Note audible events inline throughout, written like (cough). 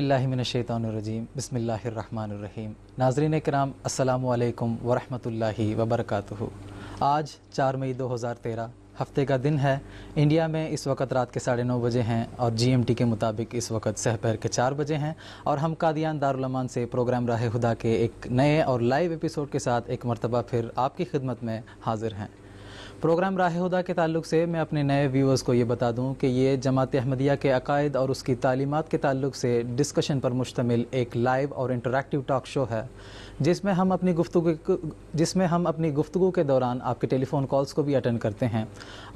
अज़बिल्लिमिनशैतरजीम बसमीम नाजरीन कराम असलकम वरहि वबरक आज चार मई 2013 हफ्ते का दिन है इंडिया में इस वक्त रात के साढ़े नौ बजे हैं और जीएमटी के मुताबिक इस वक्त सहपहर के चार बजे हैं और हम कादियान दारुलमान से प्रोग्राम राह हुदा के एक नए और लाइव एपिसोड के साथ एक मरतबा फिर आपकी खिदमत में हाजिर हैं प्रोग्राम राह हदा के तल्ल से मैं अपने नए व्यूवर्स को ये बता दूं कि ये जमात अहमदिया के अकायद और उसकी तालीमत के तल्ल से डिस्कशन पर मुश्तमिल एक लाइव और इंटरेक्टिव टॉक शो है जिसमें हम अपनी गुफ्तु जिसमें हम अपनी गुफ्तु के दौरान आपके टेलीफ़ोन कॉल्स को भी अटेंड करते हैं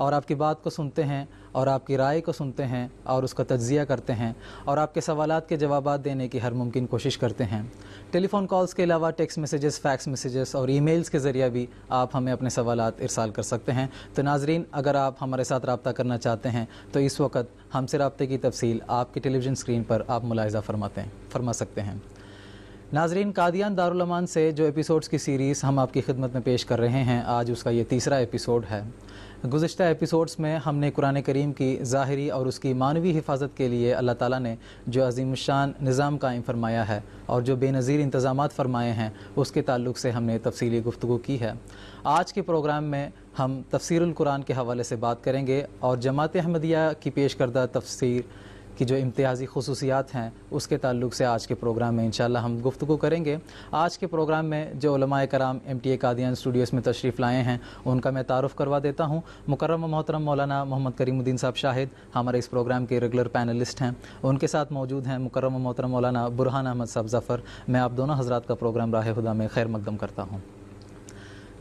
और आपकी बात को सुनते हैं और आपकी राय को सुनते हैं और उसका तज्जिया करते हैं और आपके सवाल के जवाब देने की हर मुमकिन कोशिश करते हैं टेलीफ़ोन कॉल्स के अलावा टेक्स्ट मैसेजेस फ़ैक्स मैसेजेस और ईमेल्स के ज़रिए भी आप हमें अपने सवाल इरसाल कर सकते हैं तो नाजरीन अगर आप हमारे साथ रबता करना चाहते हैं तो इस वक्त हमसे रबते की तफसील आपकी टेलीविज़न स्क्रीन पर आप मुलायजा फरमाते हैं फरमा सकते हैं नाजरीन कादियान दारुलमान से जो एपिसोड्स की सीरीज़ हम आपकी खिदमत में पेश कर रहे हैं आज उसका ये तीसरा एपिसोड है गुज्त एपिसोड्स में हमने कुरान करीम की ज़ाहरी और उसकी मानवी हिफाजत के लिए अल्लाह ताला ने जो अजीम शान निज़ाम कायम फरमाया है और जो बेनज़ीर इंतज़ाम फ़रमाए हैं उसके ताल्लुक से हमने तफसीली गुफ्तु की है आज के प्रोग्राम में हम तफसरकुरान के हवाले से बात करेंगे और जमात अहमदिया की पेश करदा तफसर की जो इम्तियाज़ी खसूसियात हैं उसके ताल्लुक से आज के प्रोग्राम में इनशाला हम गुफ्तु करेंगे आज के प्रोग्राम में जो कराम M T A Qadian studios में तशरीफ़ लाए हैं उनका मैं तारफ़ करवा देता हूँ मुकरम मोहतरम मौलाना मोहम्मद करीमुद्दीन साहब शाहिद हमारे इस प्रोग्राम के रेगुलर पैनलिस्ट हैं उनके साथ मौजूद हैं मुकरम मोहतरम मौलाना बुरहान अहमद साहब ज़फ़र मैं आप दोनों हजरात का प्रोग्राम राह हुदा में खैर मकदम करता हूँ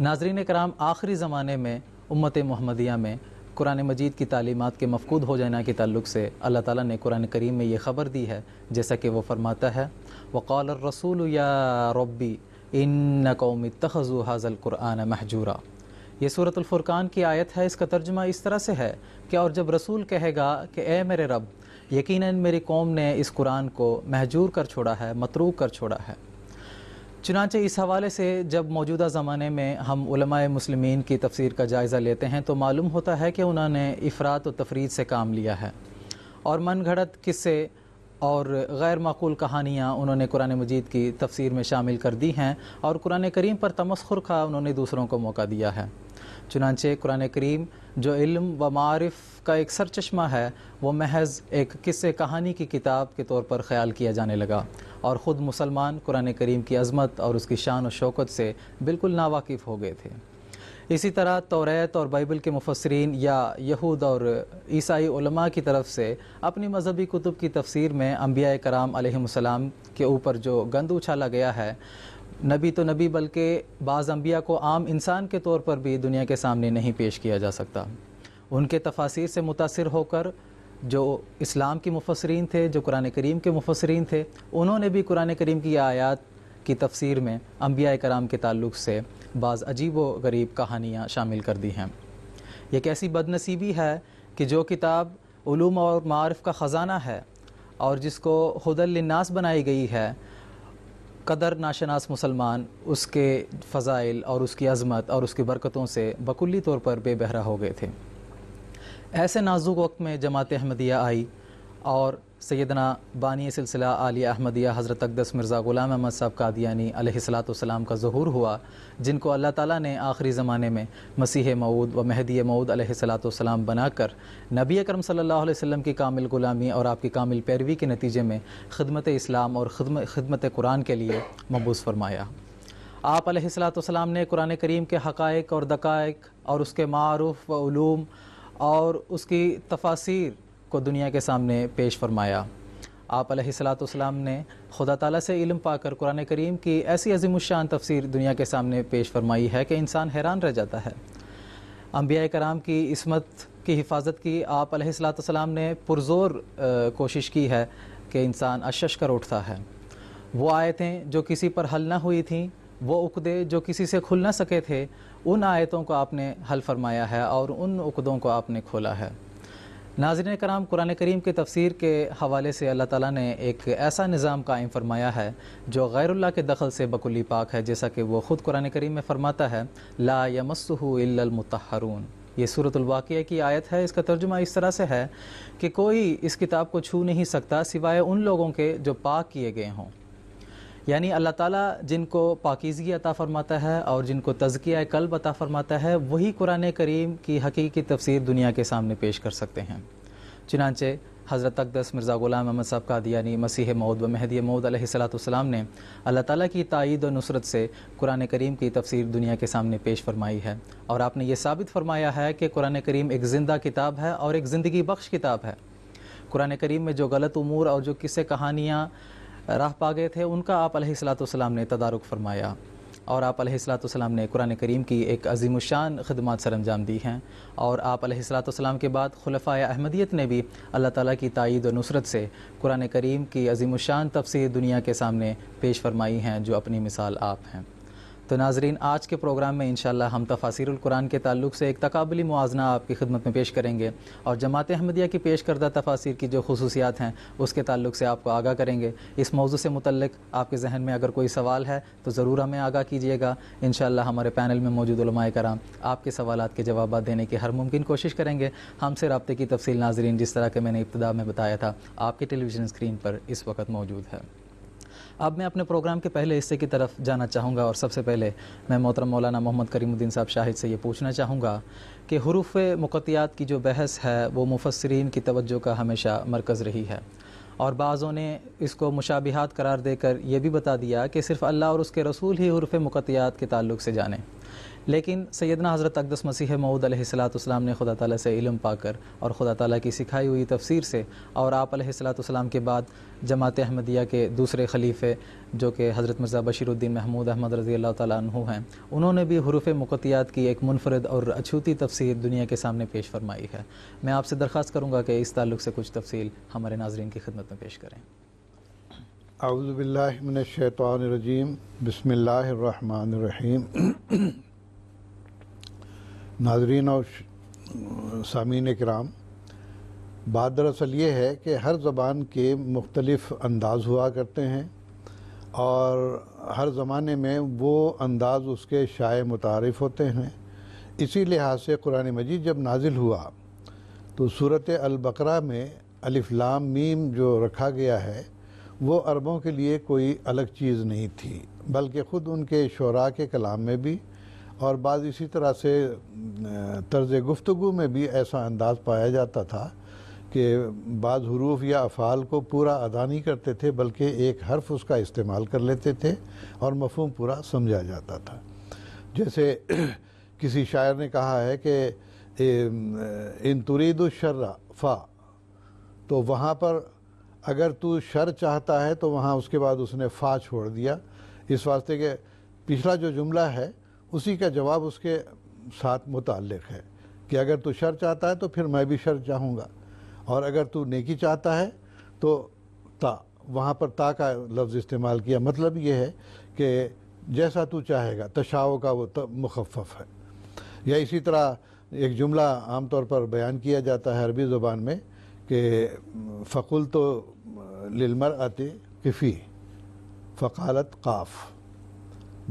नाजरीन कराम आखिरी ज़माने में उम्मत महमदिया में कुरान मजीद की तालीमत के मफकूद हो जाना के तल्ल से अल्लाह ताली ने कुरान करीम में ये ख़बर दी है जैसा कि वह फरमाता है वक़ाल रसूल या रबी इन कौम तखज़ु हाजल कुरान महजूरा ये सूरतुल्फ़ुरक़ान की आयत है इसका तर्जमा इस तरह से है कि और जब रसूल कहेगा कि ए मेरे रब यकीन मेरी कौम ने इस कुरान को महजूर कर छोड़ा है मतरूक कर छोड़ा है चुनाचे इस हवाले से जब मौजूदा ज़माने में हम मुसलमिन की तफसीर का जायज़ा लेते हैं तो मालूम होता है कि उन्होंने अफरात और तफरीद से काम लिया है और मन घड़त किस्से और गैर माकूल कहानियाँ उन्होंने कुरान मजीद की तफसीर में शामिल कर दी हैं और कुरान करीम पर तमस्खुर का उन्होंने दूसरों को मौका दिया है चुनाचे कुरान करीम जो इल्म व मारफ का एक सरचश्मा है वो महज एक किस्से कहानी की किताब के तौर पर ख्याल किया जाने लगा और ख़ुद मुसलमान कुरान करीम की अज़मत और उसकी शान और शौकत से बिल्कुल नावाकिफ़ हो गए थे इसी तरह तोरेत और बाइबल के मुफसरीन या यहूद और ईसाई उलमा की तरफ से अपनी मजहबी कुतुब की तफसीर में अम्बिया कराम आलम के ऊपर जो गंद उछाला गया है नबी तो नबी बल्कि बाज़ अम्बिया को आम इंसान के तौर पर भी दुनिया के सामने नहीं पेश किया जा सकता उनके तफासिर से मुतासर होकर जो इस्लाम के मुफसरीन थे जो कुरान करीम के मुफसरीन थे उन्होंने भी कुरान करीम की आयात की तफसीर में अम्बिया कराम के ताल्लुक से बाज़ अजीब व गरीब कहानियाँ शामिल कर दी हैं यह कैसी बदनसीबी है कि जो किताब ूम और मारफ का ख़जाना है और जिसको हदलनास बनाई गई है कदर नाशनास मुसलमान उसके फ़ज़ाइल और उसकी अज़मत और उसकी बरकतों से बकुली तौर पर बेबहरा हो गए थे ऐसे नाजुक वक्त में जमात अहमदिया आई और सैदना बानी सिलसिला आलिया अहमदिया हज़रत अकदस मिर्ज़ा ग़ुला अहमद साहब कादियानी सलाम का जहूर हुआ जिनको अल्लाह ताला ने आखिरी ज़माने में मसीह मऊद व महदी मऊद सलाम बनाकर नबी करम सल्लल्लाहु अलैहि वसल्लम की कामिल ग़ुलामी और आपकी कामिल पैरवी के नतीजे में खदमत इस्लाम और खदमत कुरान के लिए मबूस फरमाया आप सलाम ने कुरान करीम के हक़ और दक़ायक और उसके मारूफ़ व और उसकी तफासिर को दुनिया के सामने पेश फरमाया आप सलाम ने खुदा ताला से इल्म पाकर कुरान करीम की ऐसी अजीमशान तफसीर दुनिया के सामने पेश फरमाई है कि इंसान हैरान रह जाता है अम्बिया कराम की इसमत की हिफाजत की आप सलाम ने पुरजोर कोशिश की है कि इंसान अशश कर उठता है वो आयतें जो किसी पर हल ना हुई थीं वो उकदे जो किसी से खुल ना सके थे उन आयतों को आपने हल फरमाया है और उन उकदों को आपने खोला है नाजर कराम कुरान करीम की तफसीर के हवाले से अल्लाह ताला ने एक ऐसा निज़ाम कायम फरमाया है जो गैरुल्ला के दखल से बकुली पाक है जैसा कि वो ख़ुद कुरान करीम में फ़रमाता है ला यमसहमतहरून ये सूरतवाक़ की आयत है इसका तर्जुमा इस तरह से है कि कोई इस किताब को छू नहीं सकता सिवाय उन लोगों के जो पाक किए गए हों यानी अल्लाह ताला जिनको पाकिजगी अता फ़रमाता है और जिनको तजकिया कल्ब अता फ़रमाता है वही कुरान करीम की हकीकी तफसीर दुनिया के सामने पेश कर सकते हैं चुनानचे हज़रत अकदस मिर्ज़ा ग़ुलाम अहमद साहब यानी मसीह मऊद व महदी मऊद सलाम ने अल्लाह ताला की तइद और नुसरत से कुरान करीम की तफसीर दुनिया के सामने पेश फरमाई है और आपने ये साबित फरमाया है कि कुरान करीम एक ज़िंदा किताब है और एक ज़िंदगी बख्श किताब है कुरान करीम में जो गलत उमूर और जो किस्से कहानियाँ राह पा गए थे उनका आप सलाम ने तदारक फरमाया और आप सलाम ने कुरान करीम की एक अजीम शान खदमात सर अंजाम दी हैं और आप सलाम के बाद खुलफा अहमदियत ने भी अल्लाह ताला की तइद और नुसरत से कुरान करीम की अजीम शान तफसर दुनिया के सामने पेश फरमाई हैं जो अपनी मिसाल आप हैं तो नाजरीन आज के प्रोग्राम में इनशाला हम तफासिरकुरान के तल्लुक से एक तकबली मुआजना आपकी खिदमत में पेश करेंगे और जमात अहमदिया की पेश करदा तफासिर की जो खसूसियात हैं उसके तल्लुक से आपको आगा करेंगे इस मौजू से मुतल आपके जहन में अगर कोई सवाल है तो ज़रूर हमें आगा कीजिएगा इन शाला हमारे पैनल में मौजूद कराम आपके सवाल के जवाब देने की हर मुमकिन कोशिश करेंगे हमसे रबते की तफसील नाजरीन जिस तरह के मैंने इब्तदा में बताया था आपके टेलीविज़न स्क्रीन पर इस वक्त मौजूद है अब मैं अपने प्रोग्राम के पहले हिस्से की तरफ जाना चाहूँगा और सबसे पहले मैं मोहतरम मौलाना मोहम्मद करीमुद्दीन साहब शाहिद से ये पूछना चाहूँगा कि हरूफ मुकतियात की जो बहस है वो मुफसरीन की तवज्जो का हमेशा मरकज़ रही है और बाज़ों ने इसको मुशाबिहात करार देकर यह भी बता दिया कि सिर्फ़ अल्लाह और उसके रसूल ही हरूफ मुकतियात के ताल्लुक से जाने लेकिन सैदना हज़रत अकदस मसीह मऊद मऊदलाम ने खुदा ताली से इलम पाकर और ख़ुदा ताली की सिखाई हुई तफसीर से और आप सलाम के बाद जमात अहमदिया के दूसरे खलीफे जो कि हज़रत मिर्ज़ा बशीरुद्दीन महमूद अहमद रज़ी अल्लाह तु हैं उन्होंने भी हरूफ मुकतियात की एक मुनफरद और अछूती तफसीर दुनिया के सामने पेश फरमाई है मैं आपसे दरख्वास्त करूँगा कि इस ताल्लुक से कुछ तफसील हमारे नाजरन की खिदमत में पेश करें अउज़बिल्लिनशैतरजीम बसमीम नाजरीन और सामीन कराम बात दरअसल ये है कि हर ज़बान के मुख्तलफ़ अंदाज हुआ करते हैं और हर ज़माने में वो अंदाज़ उसके शाय मुतारफ़ होते हैं इसी लिहाज से कुरान मजीद जब नाजिल हुआ तो सूरत अलबकरा में अलिफ़लाम मीम जो रखा गया है वो अरबों के लिए कोई अलग चीज़ नहीं थी बल्कि ख़ुद उनके शुरा के कलाम में भी और बाद इसी तरह से तर्ज़ गुफ्तु में भी ऐसा अंदाज़ पाया जाता था कि बाद हरूफ या अफ़ाल को पूरा अदा नहीं करते थे बल्कि एक हर्फ उसका इस्तेमाल कर लेते थे और मफहम पूरा समझा जाता था जैसे (clears throat) किसी शायर ने कहा है कि इन तुरीदुशर्रा फ़ा तो वहाँ पर अगर तू शर चाहता है तो वहाँ उसके बाद उसने फ़ा छोड़ दिया इस वास्ते के पिछला जो जुमला है उसी का जवाब उसके साथ मुतल है कि अगर तू शर चाहता है तो फिर मैं भी शर चाहूँगा और अगर तू नेकी चाहता है तो ता वहाँ पर ता का लफ्ज़ इस्तेमाल किया मतलब ये है कि जैसा तू चाहेगा तशाओ का वो मुखफ़ है या इसी तरह एक जुमला आमतौर पर बयान किया जाता है अरबी ज़ुबान में कि फ़कुल तो लिलमर आते किफ़ी फ़कालत काफ़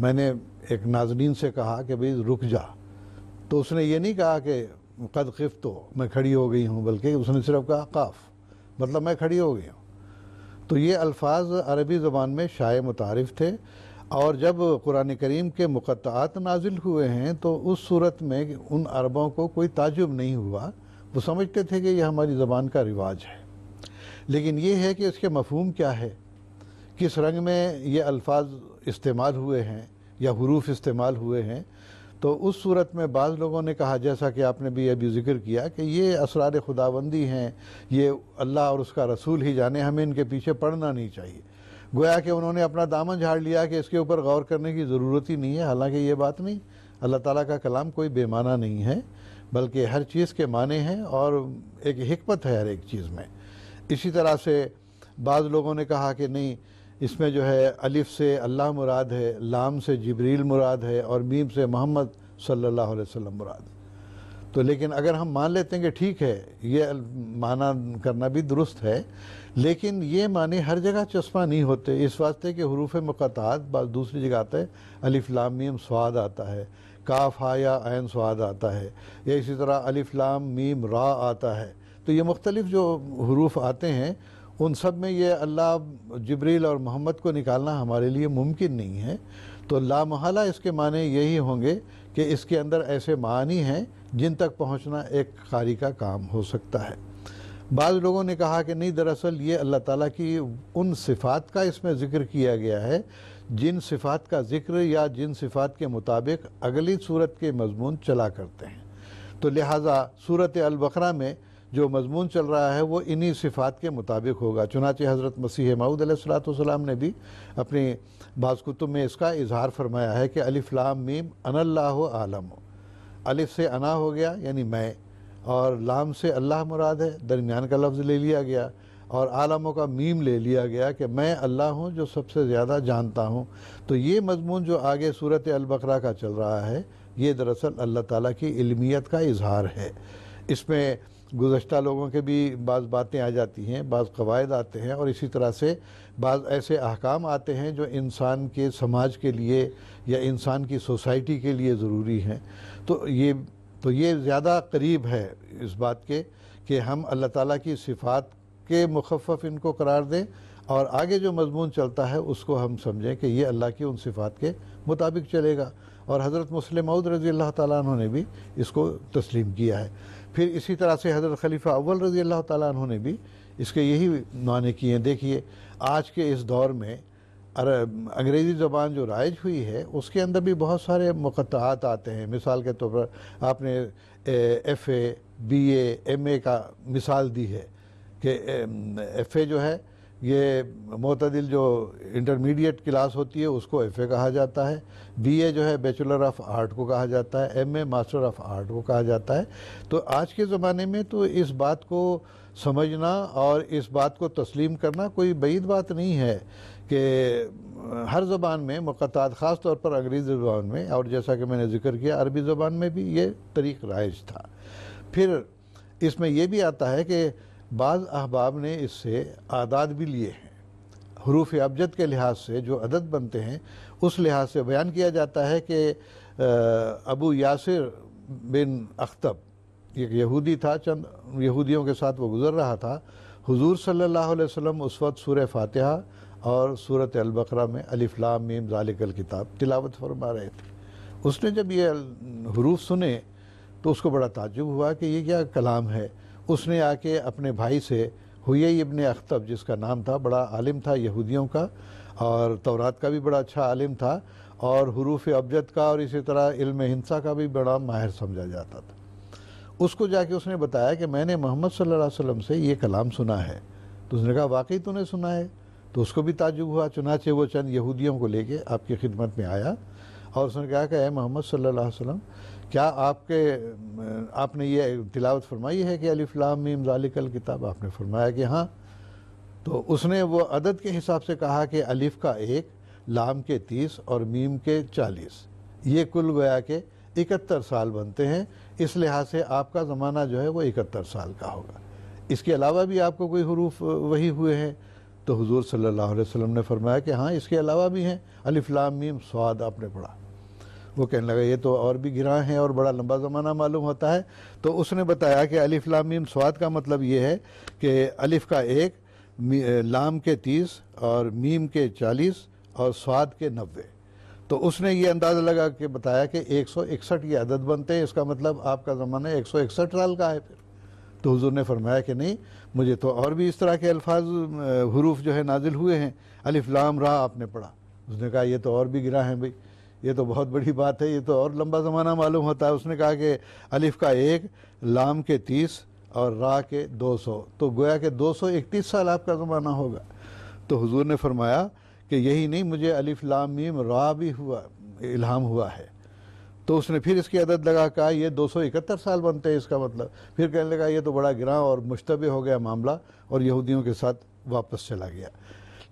मैंने एक नाजरीन से कहा कि भाई रुक जा तो उसने ये नहीं कहा कि कद खिफ तो मैं खड़ी हो गई हूँ बल्कि उसने सिर्फ कहा काफ मतलब मैं खड़ी हो गई हूँ तो ये अल्फाज अरबी ज़बान में शाय मुतारफ़ थे और जब कुरान करीम के मुकदात नाजिल हुए हैं तो उस सूरत में उन अरबों को कोई ताजुब नहीं हुआ वो समझते थे कि यह हमारी ज़बान का रिवाज है लेकिन ये है कि इसके मफहम क्या है किस रंग में ये अल्फाज इस्तेमाल हुए हैं या हरूफ इस्तेमाल हुए हैं तो उस सूरत में बाज़ लोगों ने कहा जैसा कि आपने भी अभी जिक्र किया कि ये असरार खुदाबंदी हैं ये अल्लाह और उसका रसूल ही जाने हमें इनके पीछे पड़ना नहीं चाहिए गोया कि उन्होंने अपना दामन झाड़ लिया कि इसके ऊपर गौर करने की ज़रूरत ही नहीं है हालांकि ये बात नहीं अल्लाह ताला का कलाम कोई बेमाना नहीं है बल्कि हर चीज़ के माने हैं और एक हमत है हर एक चीज़ में इसी तरह से बाज़ लोगों ने कहा कि नहीं इसमें जो है अलिफ से अल्लाह मुराद है लाम से जबरील मुराद है और मीम से मोहम्मद सल्लल्लाहु अलैहि वसल्लम मुराद तो लेकिन अगर हम मान लेते हैं कि ठीक है ये माना करना भी दुरुस्त है लेकिन ये माने हर जगह चश्मा नहीं होते इस वास्ते कि हरूफ बस दूसरी जगह आता है अलिफ लाम मीम स्वाद आता है काफ हा या आयन स्वाद आता है या इसी तरह अलिफ लाम मीम रा आता है तो ये मुख्तलिफ जो हरूफ आते हैं उन सब में ये अल्लाह जबरील और मोहम्मद को निकालना हमारे लिए मुमकिन नहीं है तो लामहला इसके माने यही होंगे कि इसके अंदर ऐसे मानी हैं जिन तक पहुंचना एक खारी का काम हो सकता है बाद लोगों ने कहा कि नहीं दरअसल ये अल्लाह ताला की उन सिफ़ात का इसमें ज़िक्र किया गया है जिन सिफ़ात का ज़िक्र या जिन सिफ़ात के मुताबिक अगली सूरत के मजमून चला करते हैं तो लिहाजा सूरत अलबकरा में जो मजमून चल रहा है वो इन्हीं सिफात के मुताबिक होगा चुनाचे हज़रत मसीह माऊद सलाम ने भी अपनी बाज़कुतुब में इसका इजहार फरमाया है कि अलिफ़लाम मीम अनल्लाह आलम अलिफ से अना हो गया यानी मैं और लाम से अल्लाह मुराद है दरमियान का लफ्ज़ ले लिया गया और आलमों का मीम ले लिया गया कि मैं अल्लाह हूँ जो सबसे ज़्यादा जानता हूँ तो ये मजमून जो आगे सूरत अलबकरा का चल रहा है ये दरअसल अल्लाह ताला की इल्मियत का इजहार है इसमें गुज्त लोगों के भी बाज़ बातें आ जाती हैं बाज़ कवायद आते हैं और इसी तरह से बाज़ ऐसे अहकाम आते हैं जो इंसान के समाज के लिए या इंसान की सोसाइटी के लिए ज़रूरी हैं तो ये तो ये ज़्यादा करीब है इस बात के कि हम अल्लाह ताला की सिफ़ात के मुखफ़ इनको करार दें और आगे जो मजमून चलता है उसको हम समझें कि ये अल्लाह की उन सिफ़ात के मुताबिक चलेगा और हज़रत मुस्लिम मऊद रज़ी अल्लाह तुमने भी इसको तस्लीम किया है फिर इसी तरह से हज़रत खलीफा अव्वल रज़ी अल्लाह तु ने भी इसके यही माने किए हैं देखिए आज के इस दौर में अंग्रेज़ी ज़बान जो राइज हुई है उसके अंदर भी बहुत सारे मुक़ात आते हैं मिसाल के तौर पर आपने F A B M A का मिसाल दी है कि एफ़ ए जो है ये मतदिल जो इंटरमीडिएट क्लास होती है उसको एफ़ कहा जाता है बीए जो है बैचलर ऑफ आर्ट को कहा जाता है एमए मास्टर ऑफ आर्ट को कहा जाता है तो आज के ज़माने में तो इस बात को समझना और इस बात को तस्लीम करना कोई बईद बात नहीं है कि हर ज़बान में मक़ात ख़ास तौर पर अंग्रेज़ी ज़बान में और जैसा कि मैंने जिक्र किया अरबी ज़बान में भी ये तरीक़ राइज था फिर इसमें यह भी आता है कि बाद अहबाब ने इससे आदाद भी लिए हैं हरूफ अबजद के लिहाज से जो अदद बनते हैं उस लिहाज से बयान किया जाता है कि अबू यासिर बिन अख्तब एक यहूदी था चंद यहूदियों के साथ वो गुज़र रहा था हुजूर सल्लल्लाहु अलैहि वसल्लम उस वक्त सूर फातिहा और सूरत अलबकरा में अलिफ्लाम मीम जालिकल किताब तिलावत फरमा रहे थे उसने जब ये हरूफ सुने तो उसको बड़ा ताजुब हुआ कि ये क्या कलाम है उसने आके अपने भाई से हुई इबन अख्तब जिसका नाम था बड़ा आलिम था यहूदियों का और तौरात का भी बड़ा अच्छा आलिम था और हरूफ अबजद का और इसी तरह इल्म हिंसा का भी बड़ा माहिर समझा जाता था उसको जाके उसने बताया कि मैंने मोहम्मद सल्लल्लाहु अलैहि से ये कलाम सुना है तो उसने कहा वाकई तूने सुना है तो उसको भी ताजुब हुआ चुनाचे वो चंद यहूदियों को लेके आपकी खिदमत में आया और उसने कहा कि अः मोहम्मद सल्लल्लाहु अलैहि वसल्लम क्या आपके आपने ये तिलावत फरमाई है कि अलीफ़लाम मीम जालिकल किताब आपने फरमाया कि हाँ तो उसने वो अदद के हिसाब से कहा कि अलिफ़ का एक लाम के तीस और मीम के चालीस ये कुल गया के इकहत्तर साल बनते हैं इस लिहाज से आपका ज़माना जो है वो इकहत्तर साल का होगा इसके अलावा भी आपको कोई हरूफ वही हुए हैं तो हुजूर सल्लल्लाहु अलैहि वसल्लम ने फरमाया कि हाँ इसके अलावा भी हैं लाम मीम स्वाद आपने पढ़ा वो कहने लगा ये तो और भी गिरा है और बड़ा लंबा ज़माना मालूम होता है तो उसने बताया कि अलिफ लाम मीम स्वाद का मतलब ये है कि अलिफ का एक लाम के तीस और मीम के चालीस और स्वाद के नब्बे तो उसने ये अंदाज़ा लगा के बताया कि एक सौ इकसठ ये अदद बनते हैं इसका मतलब आपका ज़माना एक सौ इकसठ साल का है फिर तो हजूर ने फरमाया कि नहीं मुझे तो और भी इस तरह के अल्फाज हरूफ जो है नाजिल हुए हैं अलिफ लाम रा आपने पढ़ा उसने कहा ये तो और भी गिरा है भाई ये तो बहुत बड़ी बात है ये तो और लंबा ज़माना मालूम होता है उसने कहा कि अलिफ का एक लाम के तीस और रा के दो सौ तो गोया के दो सौ इकतीस साल आपका ज़माना होगा तो हुजूर ने फरमाया कि यही नहीं मुझे अलिफ लाम मीम रा भी हुआ इल्हाम हुआ है तो उसने फिर इसकी अदद लगा कहा ये दो सौ इकहत्तर साल बनते हैं इसका मतलब फिर कहने लगा ये तो बड़ा गिरा और मुशतबे हो गया मामला और यहूदियों के साथ वापस चला गया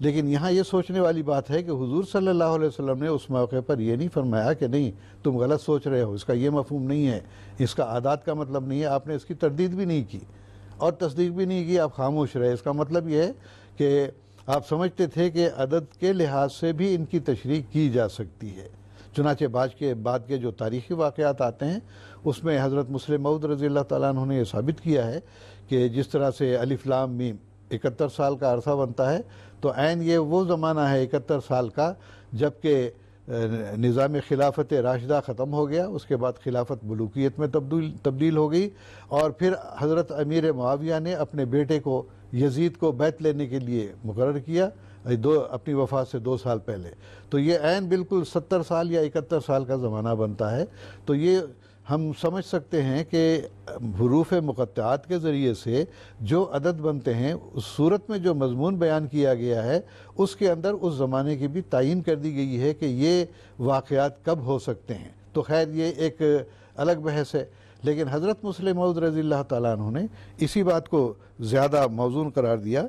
लेकिन यहाँ ये सोचने वाली बात है कि हुजूर सल्लल्लाहु अलैहि वसल्लम ने उस मौके पर यह नहीं फरमाया कि नहीं तुम गलत सोच रहे हो इसका ये मफहम नहीं है इसका आदात का मतलब नहीं है आपने इसकी तरदीद भी नहीं की और तस्दीक भी नहीं की आप खामोश रहे इसका मतलब ये है कि आप समझते थे कि अदद के लिहाज से भी इनकी तशरी की जा सकती है चुनाचे बाज के बाद के जो तारीख़ी वाक़ात आते हैं उसमें हज़रत मुस्लिम मऊद रज़ी तुमने ये ने यह साबित किया है कि जिस तरह से अलिफ्लाम मीम इकहत्तर साल का अरसा बनता है तो आन ये वो ज़माना है इकहत्तर साल का जबकि निज़ाम खिलाफत राशदा ख़त्म हो गया उसके बाद खिलाफत मलूकियत में तब्दील तब्दील हो गई और फिर हज़रत अमीर माविया ने अपने बेटे को यजीद को बैत लेने के लिए मुकर किया दो अपनी वफात से दो साल पहले तो ये आन बिल्कुल सत्तर साल या इकहत्तर साल का ज़माना बनता है तो ये हम समझ सकते हैं कि हरूफ मुक़त्त के ज़रिए से जो अदद बनते हैं उस सूरत में जो मजमून बयान किया गया है उसके अंदर उस ज़माने की भी तयन कर दी गई है कि ये वाक़ात कब हो सकते हैं तो खैर ये एक अलग बहस है लेकिन हज़रत मुस्लिम रज़ी तुमने ने इसी बात को ज़्यादा मौजूद करार दिया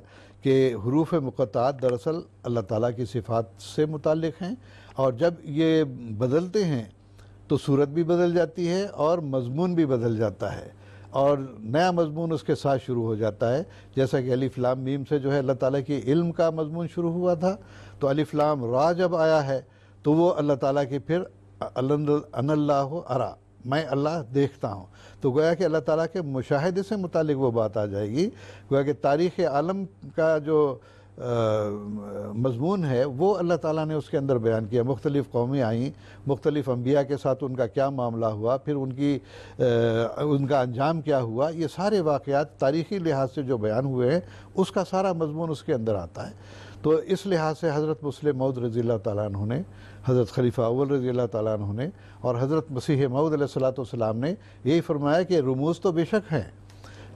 कि हरूफ मुक़त्त दरअसल अल्लाह ताली की सिफ़ात से मुतक़ हैं और जब ये बदलते हैं तो सूरत भी बदल जाती है और मजमून भी बदल जाता है और नया मजमून उसके साथ शुरू हो जाता है जैसा कि अलीफ़लाम मीम से जो है अल्लाह ताला के इल्म का मजमून शुरू हुआ था तो अलीफ़लाम रा जब आया है तो वो अल्लाह ताला के फिर अनल्लाह अरा मैं अल्लाह देखता हूँ तो गोया कि अल्लाह ताला के मुशाहदे से मुतालिक वो बात आ जाएगी गोया कि तारीख़ आलम का जो मजमून है वो अल्लाह ताला ने उसके अंदर बयान किया मुख्तलिफ़ कौमें आईं मुख्तलिफ़ अम्बिया के साथ उनका क्या मामला हुआ फिर उनकी आ, उनका अंजाम क्या हुआ ये सारे वाक़ात तारीख़ी लिहाज से जो बयान हुए हैं उसका सारा मजमून उसके अंदर आता है तो इस लिहाज से हज़रत मुस्लिम मऊद रज़ी तु ने हज़रत खलीफा अव्वल रज़ी तु ने और हज़रत मसीह मऊद सलाम ने यही फरमाया कि रमूज़ तो बेशक हैं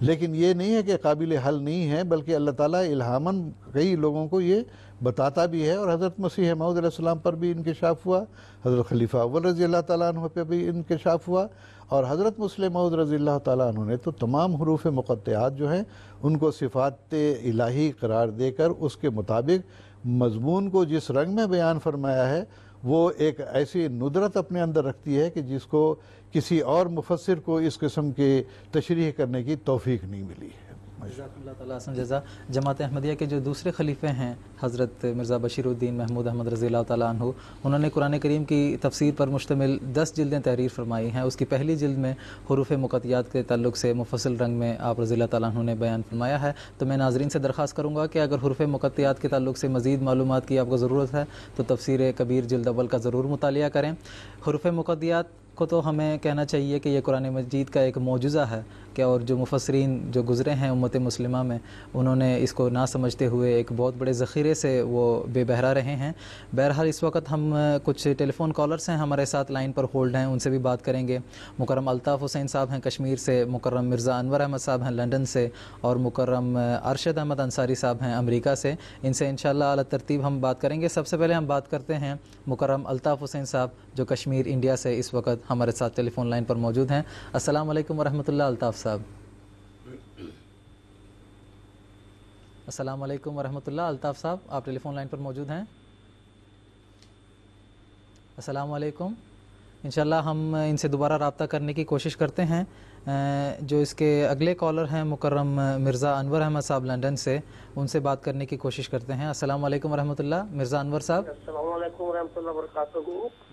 लेकिन ये नहीं है कि काबिल हल नहीं है बल्कि अल्लाह ताला इल्हामन कई लोगों को ये बताता भी है और हज़रत मसीह सलाम पर भी इनकशाफ हुआ हज़रत खलीफा अव्वल रज़ी अल्लाह तु पर भी इनकशाफ हुआ और हज़रत मुस्लिम महूद रज़ी अल्लाह ने तो तमाम हरूफ मक़त्यात जो हैं उनको सिफात इलाही करार देकर उसके मुताबिक मजमून को जिस रंग में बयान फरमाया है वो एक ऐसी नुदरत अपने अंदर रखती है कि जिसको किसी और मुफसर को इस किस्म के तशरी करने की तोफ़ी नहीं मिली है जजा जमात अहमदिया के जो दूसरे खलीफे हैं हज़रत मिर्ज़ा बशीरुद्दीन महमूद अहमद रज़ी तु उन्होंने कुरान करीम की तफसीर पर मुश्तमिल दस जल्दें तहरीर फरमाई हैं उसकी पहली जल्द में हरूफ मुकतियात के तल्लुक से मुफसल रंग में आप रज़ी तु ने बयान फरमाया है तो मैं नाजरन से दरख्वास्त करूँगा कि अगर हरूफ मुकतियात के तल्ल से मज़ीद मालूम की आपको ज़रूरत है तो तफसर कबीर जल्द का ज़रूर मुताल करें हरूफ मुक़दियात को तो हमें कहना चाहिए कि ये कुरान मजीद का एक मौजूदा है कि और जो मुफसरीन जो गुज़रे हैं उम्मत मुस्लिमा में उन्होंने इसको ना समझते हुए एक बहुत बड़े ज़ख़ीरे से वो बेबहरा रहे हैं बहरहाल इस वक्त हम कुछ टेलीफोन कॉलर्स हैं हमारे साथ लाइन पर होल्ड हैं उनसे भी बात करेंगे मुकरम अल्ताफ़ हुसैन साहब हैं कश्मीर से मुकरम मिर्ज़ा अनवर अहमद साहब हैं लंडन से और मुकरम अरशद अहमद अंसारी साहब हैं अमरीका से इनसे इन शाला तरतीब हम बात करेंगे सबसे पहले हम बात करते हैं मुकरम अल्ताफ़ हुसैन साहब जो कश्मीर इंडिया से इस वक्त हमारे साथ टेलीफोन लाइन पर मौजूद हैं अस्सलाम वालेकुम वरहमतुल्लाह अल्ताफ़ साहब अस्सलाम वालेकुम वरहमतुल्लाह अल्ताफ़ साहब आप टेलीफोन लाइन पर मौजूद हैं अस्सलाम वालेकुम इंशाल्लाह हम इनसे दोबारा रबता करने की कोशिश करते हैं जो इसके अगले कॉलर हैं मुकर्रम मिर्ज़ा अनवर अहमद साहब लंदन से उनसे बात करने की कोशिश करते हैं अस्सलाम वालेकुम रहमतुल्लाह मिर्ज़ा अनवर साहब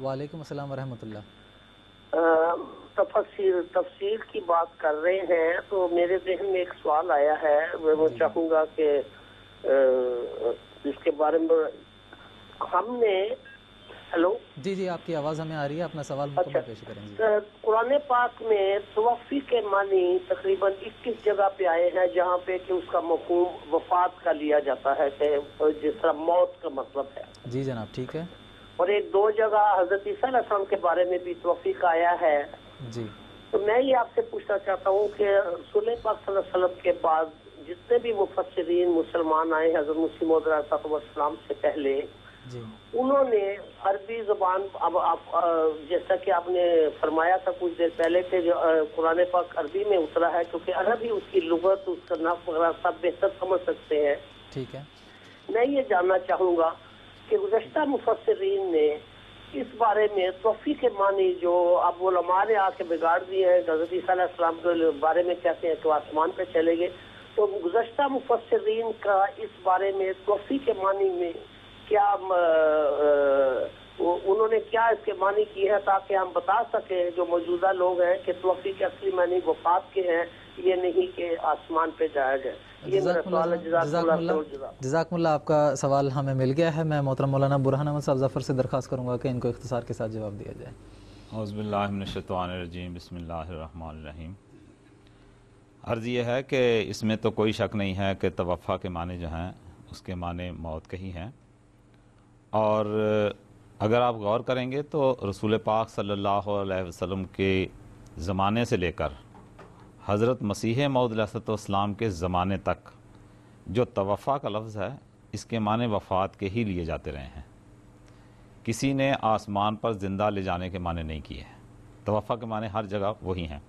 वालेकुम अस्सलाम रहमतुल्लाह तफसीर तफसीर की बात कर रहे हैं तो मेरे जहन में एक सवाल आया है मैं वो चाहूँगा कि इसके बारे में हमने हेलो जी जी आपकी आवाज़ हमें आ रही है अपना सवाल अच्छा, पेश करेंगे कुरान पाक में तवफ़ी के मानी तकरीबन इक्कीस जगह पे आए हैं जहाँ पे कि उसका मफहूम वफात का लिया जाता है जिस तरह मौत का मतलब है जी जनाब ठीक है और एक दो जगह हजरत ईसा असलम के बारे में भी तोफीक आया है जी तो मैं ये आपसे पूछना चाहता हूँ कि रसूल पाक वसल्लम के बाद जितने भी मुफसरीन मुसलमान आए हजरत मुसीम सलाम से पहले उन्होंने अरबी जबान अब आप जैसा कि आपने फरमाया था कुछ देर पहले कि जो कुरान पाक अरबी में उतरा है क्योंकि अरब ही उसकी लुगत उसका नफ वगैरह सब बेहतर समझ सकते हैं ठीक है मैं ये जानना चाहूँगा कि गुजशत मुफसरीन ने इस बारे में तोफ़ी के मानी जो अब वो लमारे आके बिगाड़ दिए हैं हजरत के बारे में कहते हैं तो आसमान पे चले गए तो गुजशत मुफसरीन का इस बारे में तोफ़ी के मानी में क्या आ, आ, उन्होंने क्या इसके मानी की है ताकि हम बता सकें जो मौजूदा लोग हैं कि तोफ़ी के असली मानी वफात के हैं ये नहीं कि आसमान पे जाया जाए आपका सवाल हमें मिल गया है मैं मोहतरम मौलाना बुरहान अहमद साहब जफ़र से दरख्वास्त करूँगा कि इनको इख्तसार के साथ जवाब दिया जाए हौज़बिल्लाशतवानरजीम बसमीम अर्ज़ यह है कि इसमें तो कोई शक नहीं है कि तवफ़ा के माने जो हैं उसके माने मौत के ही हैं और अगर आप गौर करेंगे तो रसूल पाक सल्लल्लाहु अलैहि वसल्लम के ज़माने से लेकर हज़रत मसीह असलम के ज़माने तक जो तवफ़ा का लफ्ज़ है इसके माने वफ़ात के ही लिए जाते रहे हैं किसी ने आसमान पर ज़िंदा ले जाने के माने नहीं किए हैं तवफ़ा के माने हर जगह वही हैं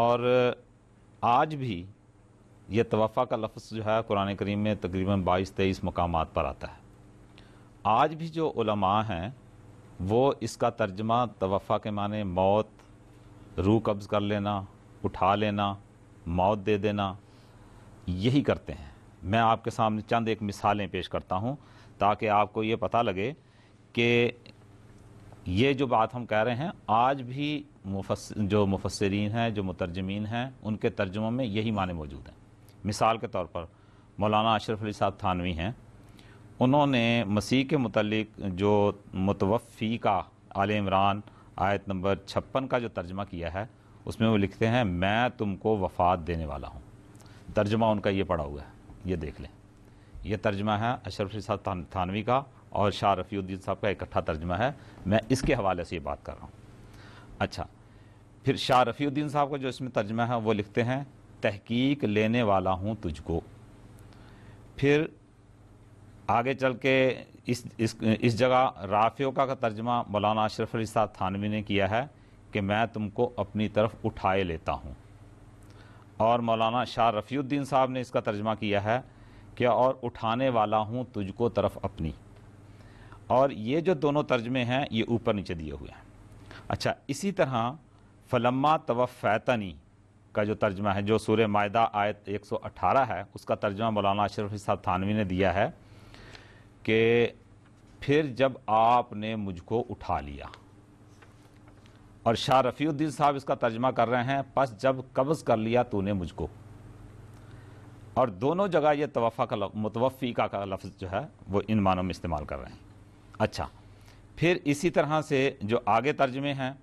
और आज भी ये तवफ़ा का लफ्ज़ जो है कुरान करीम में तकरीबन बाईस तेईस मकाम पर आता है आज भी जो हैं वो इसका तर्जमा तवफ़ा के माने मौत रू कब्ज़ कर लेना उठा लेना मौत दे देना यही करते हैं मैं आपके सामने चंद एक मिसालें पेश करता हूं ताकि आपको ये पता लगे कि ये जो बात हम कह रहे हैं आज भी मुफस जो मुफसरीन हैं जो मुतरजमीन हैं उनके तर्जुमों में यही माने मौजूद हैं मिसाल के तौर पर मौलाना अशरफ अली साहब थानवी हैं उन्होंने मसीह के मतलब जो मुतवफ़ी का आल इमरान आयत नंबर छप्पन का जो तर्जमा किया है उसमें वो लिखते हैं मैं तुमको वफात देने वाला हूँ तर्जमा उनका ये पड़ा हुआ है ये देख लें यह तर्जमा है अशरफ साहब थानवी का और शाह रफ़ीद्दीन साहब का इकट्ठा तर्जमा है मैं इसके हवाले से ये बात कर रहा हूँ अच्छा फिर शाह रफीद्दीन साहब का जो इसमें तर्जमा है वो लिखते हैं तहकीक लेने वाला हूँ तुझको फिर आगे चल के इस इस इस जगह राफियों का, का तर्जमा मौलाना अशरफ अली साहब थानवी ने किया है कि मैं तुमको अपनी तरफ उठाए लेता हूँ और मौलाना शाह रफ़ीद्दीन साहब ने इसका तर्जमा किया है कि और उठाने वाला हूँ तुझको तरफ अपनी और ये जो दोनों तर्जमे हैं ये ऊपर नीचे दिए हुए हैं अच्छा इसी तरह फलम्मा तवफ़ैतनी का जो तर्जमा है जो सूर्य मायदा आयत 118 है उसका तर्जमा मौलाना अशरफ साहब थानवी ने दिया है कि फिर जब आपने मुझको उठा लिया और शाह रफ़ीउद्दीन साहब इसका तर्जमा कर रहे हैं बस जब कब्ज़ कर लिया तूने मुझको और दोनों जगह ये तवफ़ा का मुतवफ़ी का, का लफ्ज़ जो है वो इन मानों में इस्तेमाल कर रहे हैं अच्छा फिर इसी तरह से जो आगे तर्जमे हैं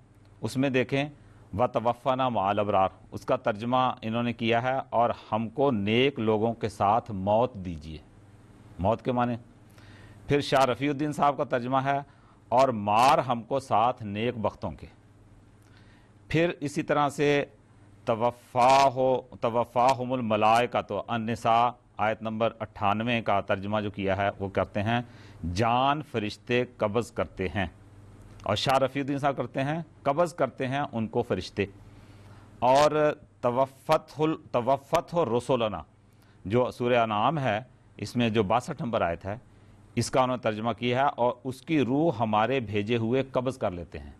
उसमें देखें व तवफ़ाना ना मालबरार उसका तर्जमा इन्होंने किया है और हमको नेक लोगों के साथ मौत दीजिए मौत के माने फिर शाह रफ़ीउद्दीन साहब का तर्जमा है और मार हमको साथ नेक वक्तों के फिर इसी तरह से तवफ़ा हो तवफ़ा हमल का तो अनसा आयत नंबर अट्ठानवे का तर्जमा जो किया है वो करते हैं जान फरिश्ते कब्ज़ करते हैं और शाह रफ़ीद्दीन साहब करते हैं कब्ज़ करते हैं उनको फरिश्ते और तवफ़त तवफ़त हो रसोलना जो सूर नाम है इसमें जो बासठ नंबर आयत है इसका उन्होंने तर्जमा किया है और उसकी रूह हमारे भेजे हुए कब्ज़ कर लेते हैं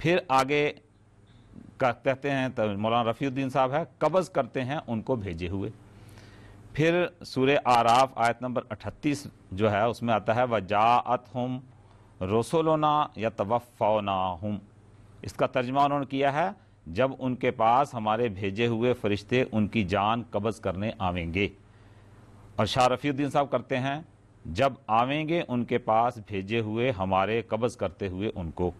फिर आगे कहते हैं तो मौलाना रफ़ीउद्दीन साहब है कब्ज़ करते हैं उनको भेजे हुए फिर सूर्य आराफ आयत नंबर 38 जो है उसमें आता है व जात हम रोसोलोना या तवफ़ना हम इसका तर्जमा उन्होंने किया है जब उनके पास हमारे भेजे हुए फरिश्ते उनकी जान कबज़ करने आवेंगे और शाह रफ़ीउद्दीन साहब करते हैं जब आवेंगे उनके पास भेजे हुए हमारे कब्ज़ करते हुए उनको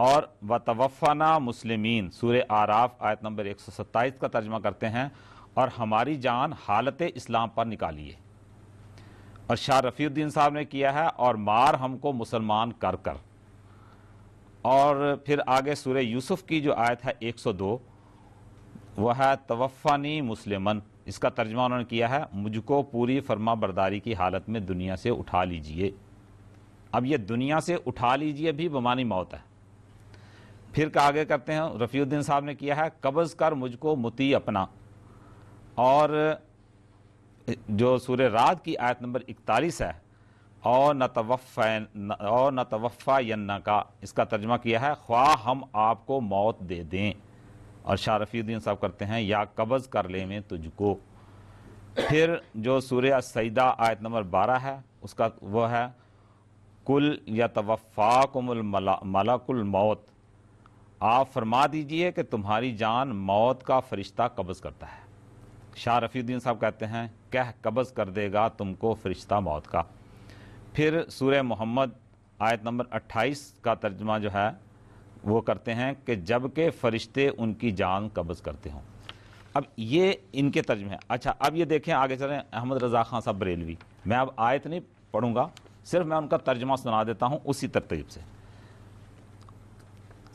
और वतवफ़ना मुसलमिन सूर आराफ आयत नंबर एक सौ सत्ताईस का तर्जमा करते हैं और हमारी जान हालत इस्लाम पर निकालिए और शाह रफ़ीउद्दीन साहब ने किया है और मार हमको मुसलमान कर कर और फिर आगे सूर यूसुफ़ की जो आयत है एक सौ दो वह है तवफ़ानी मुस्लिम इसका तर्जमा उन्होंने किया है मुझको पूरी फर्मा बरदारी की हालत में दुनिया से उठा लीजिए अब यह दुनिया से उठा लीजिए भी बमानी मौत है फिर का आगे करते हैं रफ़ीउद्दीन साहब ने किया है कब्ज़ कर मुझको मुती अपना और जो सूर्य रात की आयत नंबर इकतालीस है और न तवफ़ा और न तवफ़ा यन्ना का इसका तर्जमा किया है ख्वाह हम आपको मौत दे दें और शाह रफ़ीउद्दीन साहब करते हैं या कब्ज़ कर ले में तुझको फिर जो सूर्य सईदा आयत नंबर बारह है उसका वो है कुल या तवफ़ा कुमल मलाकुल मौत आप फरमा दीजिए कि तुम्हारी जान मौत का फरिश्ता कब्ज़ करता है शाह रफ़ीद्दीन साहब कहते हैं कह कब्ज़ कर देगा तुमको फरिश्ता मौत का फिर सूर्य मोहम्मद आयत नंबर 28 का तर्जमा जो है वो करते हैं कि जब के फरिश्ते उनकी जान कब्ज़ करते हों अब ये इनके तर्जमे हैं अच्छा अब ये देखें आगे चलें अहमद रज़ा खान साहब बरेलवी मैं अब आयत नहीं पढ़ूंगा सिर्फ मैं उनका तर्जमा सुना देता हूँ उसी तरतीब से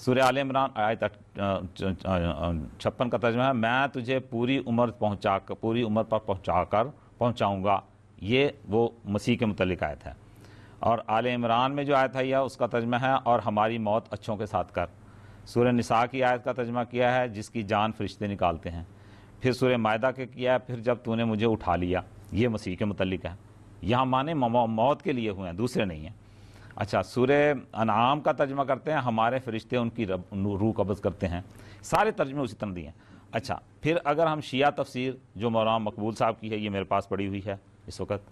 सूर्य आल इमरान आयत छप्पन का तर्जमा है मैं तुझे पूरी उम्र पहुँचा कर पूरी उम्र पर पहुँचा कर पहुँचाऊँगा ये वो मसीह के मतलब आयत है और आल इमरान में जो आयत है यह उसका तर्जमा है और हमारी मौत अच्छों के साथ कर सूर्य निसा की आयत का तर्जमा किया है जिसकी जान फरिश्ते निकालते हैं फिर सूर्य मायदा के किया फिर जब तूने मुझे उठा लिया ये मसीह के मतलब है यहाँ माने मौत के लिए हुए हैं दूसरे नहीं हैं अच्छा सूर्य अनाम का तर्जमा करते हैं हमारे फरिश्ते उनकी रूह कब्ज़ करते हैं सारे तर्जमे उसी तरह दिए हैं अच्छा फिर अगर हम शिया तफसीर जो मौलाना मकबूल साहब की है ये मेरे पास पड़ी हुई है इस वक्त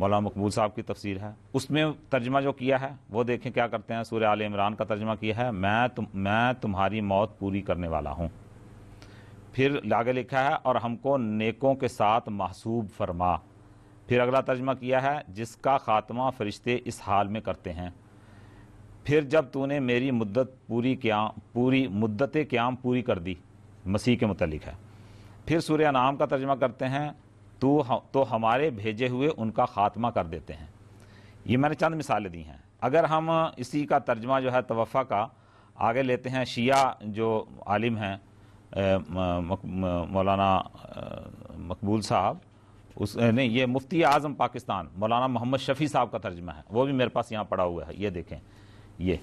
मौलाना मकबूल साहब की तफसीर है उसमें तर्जमा जो किया है वो देखें क्या करते हैं सूर्य आल इमरान का तर्जमा किया है मैं तुम मैं तुम्हारी मौत पूरी करने वाला हूँ फिर आगे लिखा है और हमको नेकों के साथ महसूब फरमा फिर अगला तर्जमा किया है जिसका ख़ात्मा फ़रिश्ते इस हाल में करते हैं फिर जब तूने मेरी मुद्दत पूरी क्या पूरी मुद्दत क्याम पूरी कर दी मसीह के मतलब है फिर सूर्य नाम का तर्जमा करते हैं तो तो हमारे भेजे हुए उनका ख़ात्मा कर देते हैं ये मैंने चंद मिसालें दी हैं अगर हम इसी का तर्जमा जो है तवफ़ा का आगे लेते हैं शिया जो आलिम हैं मौलाना मकबूल साहब उस नहीं ये मुफ्ती आज़म पाकिस्तान मौलाना मोहम्मद शफ़ी साहब का तर्जमा है वो भी मेरे पास यहाँ पड़ा हुआ है ये देखें ये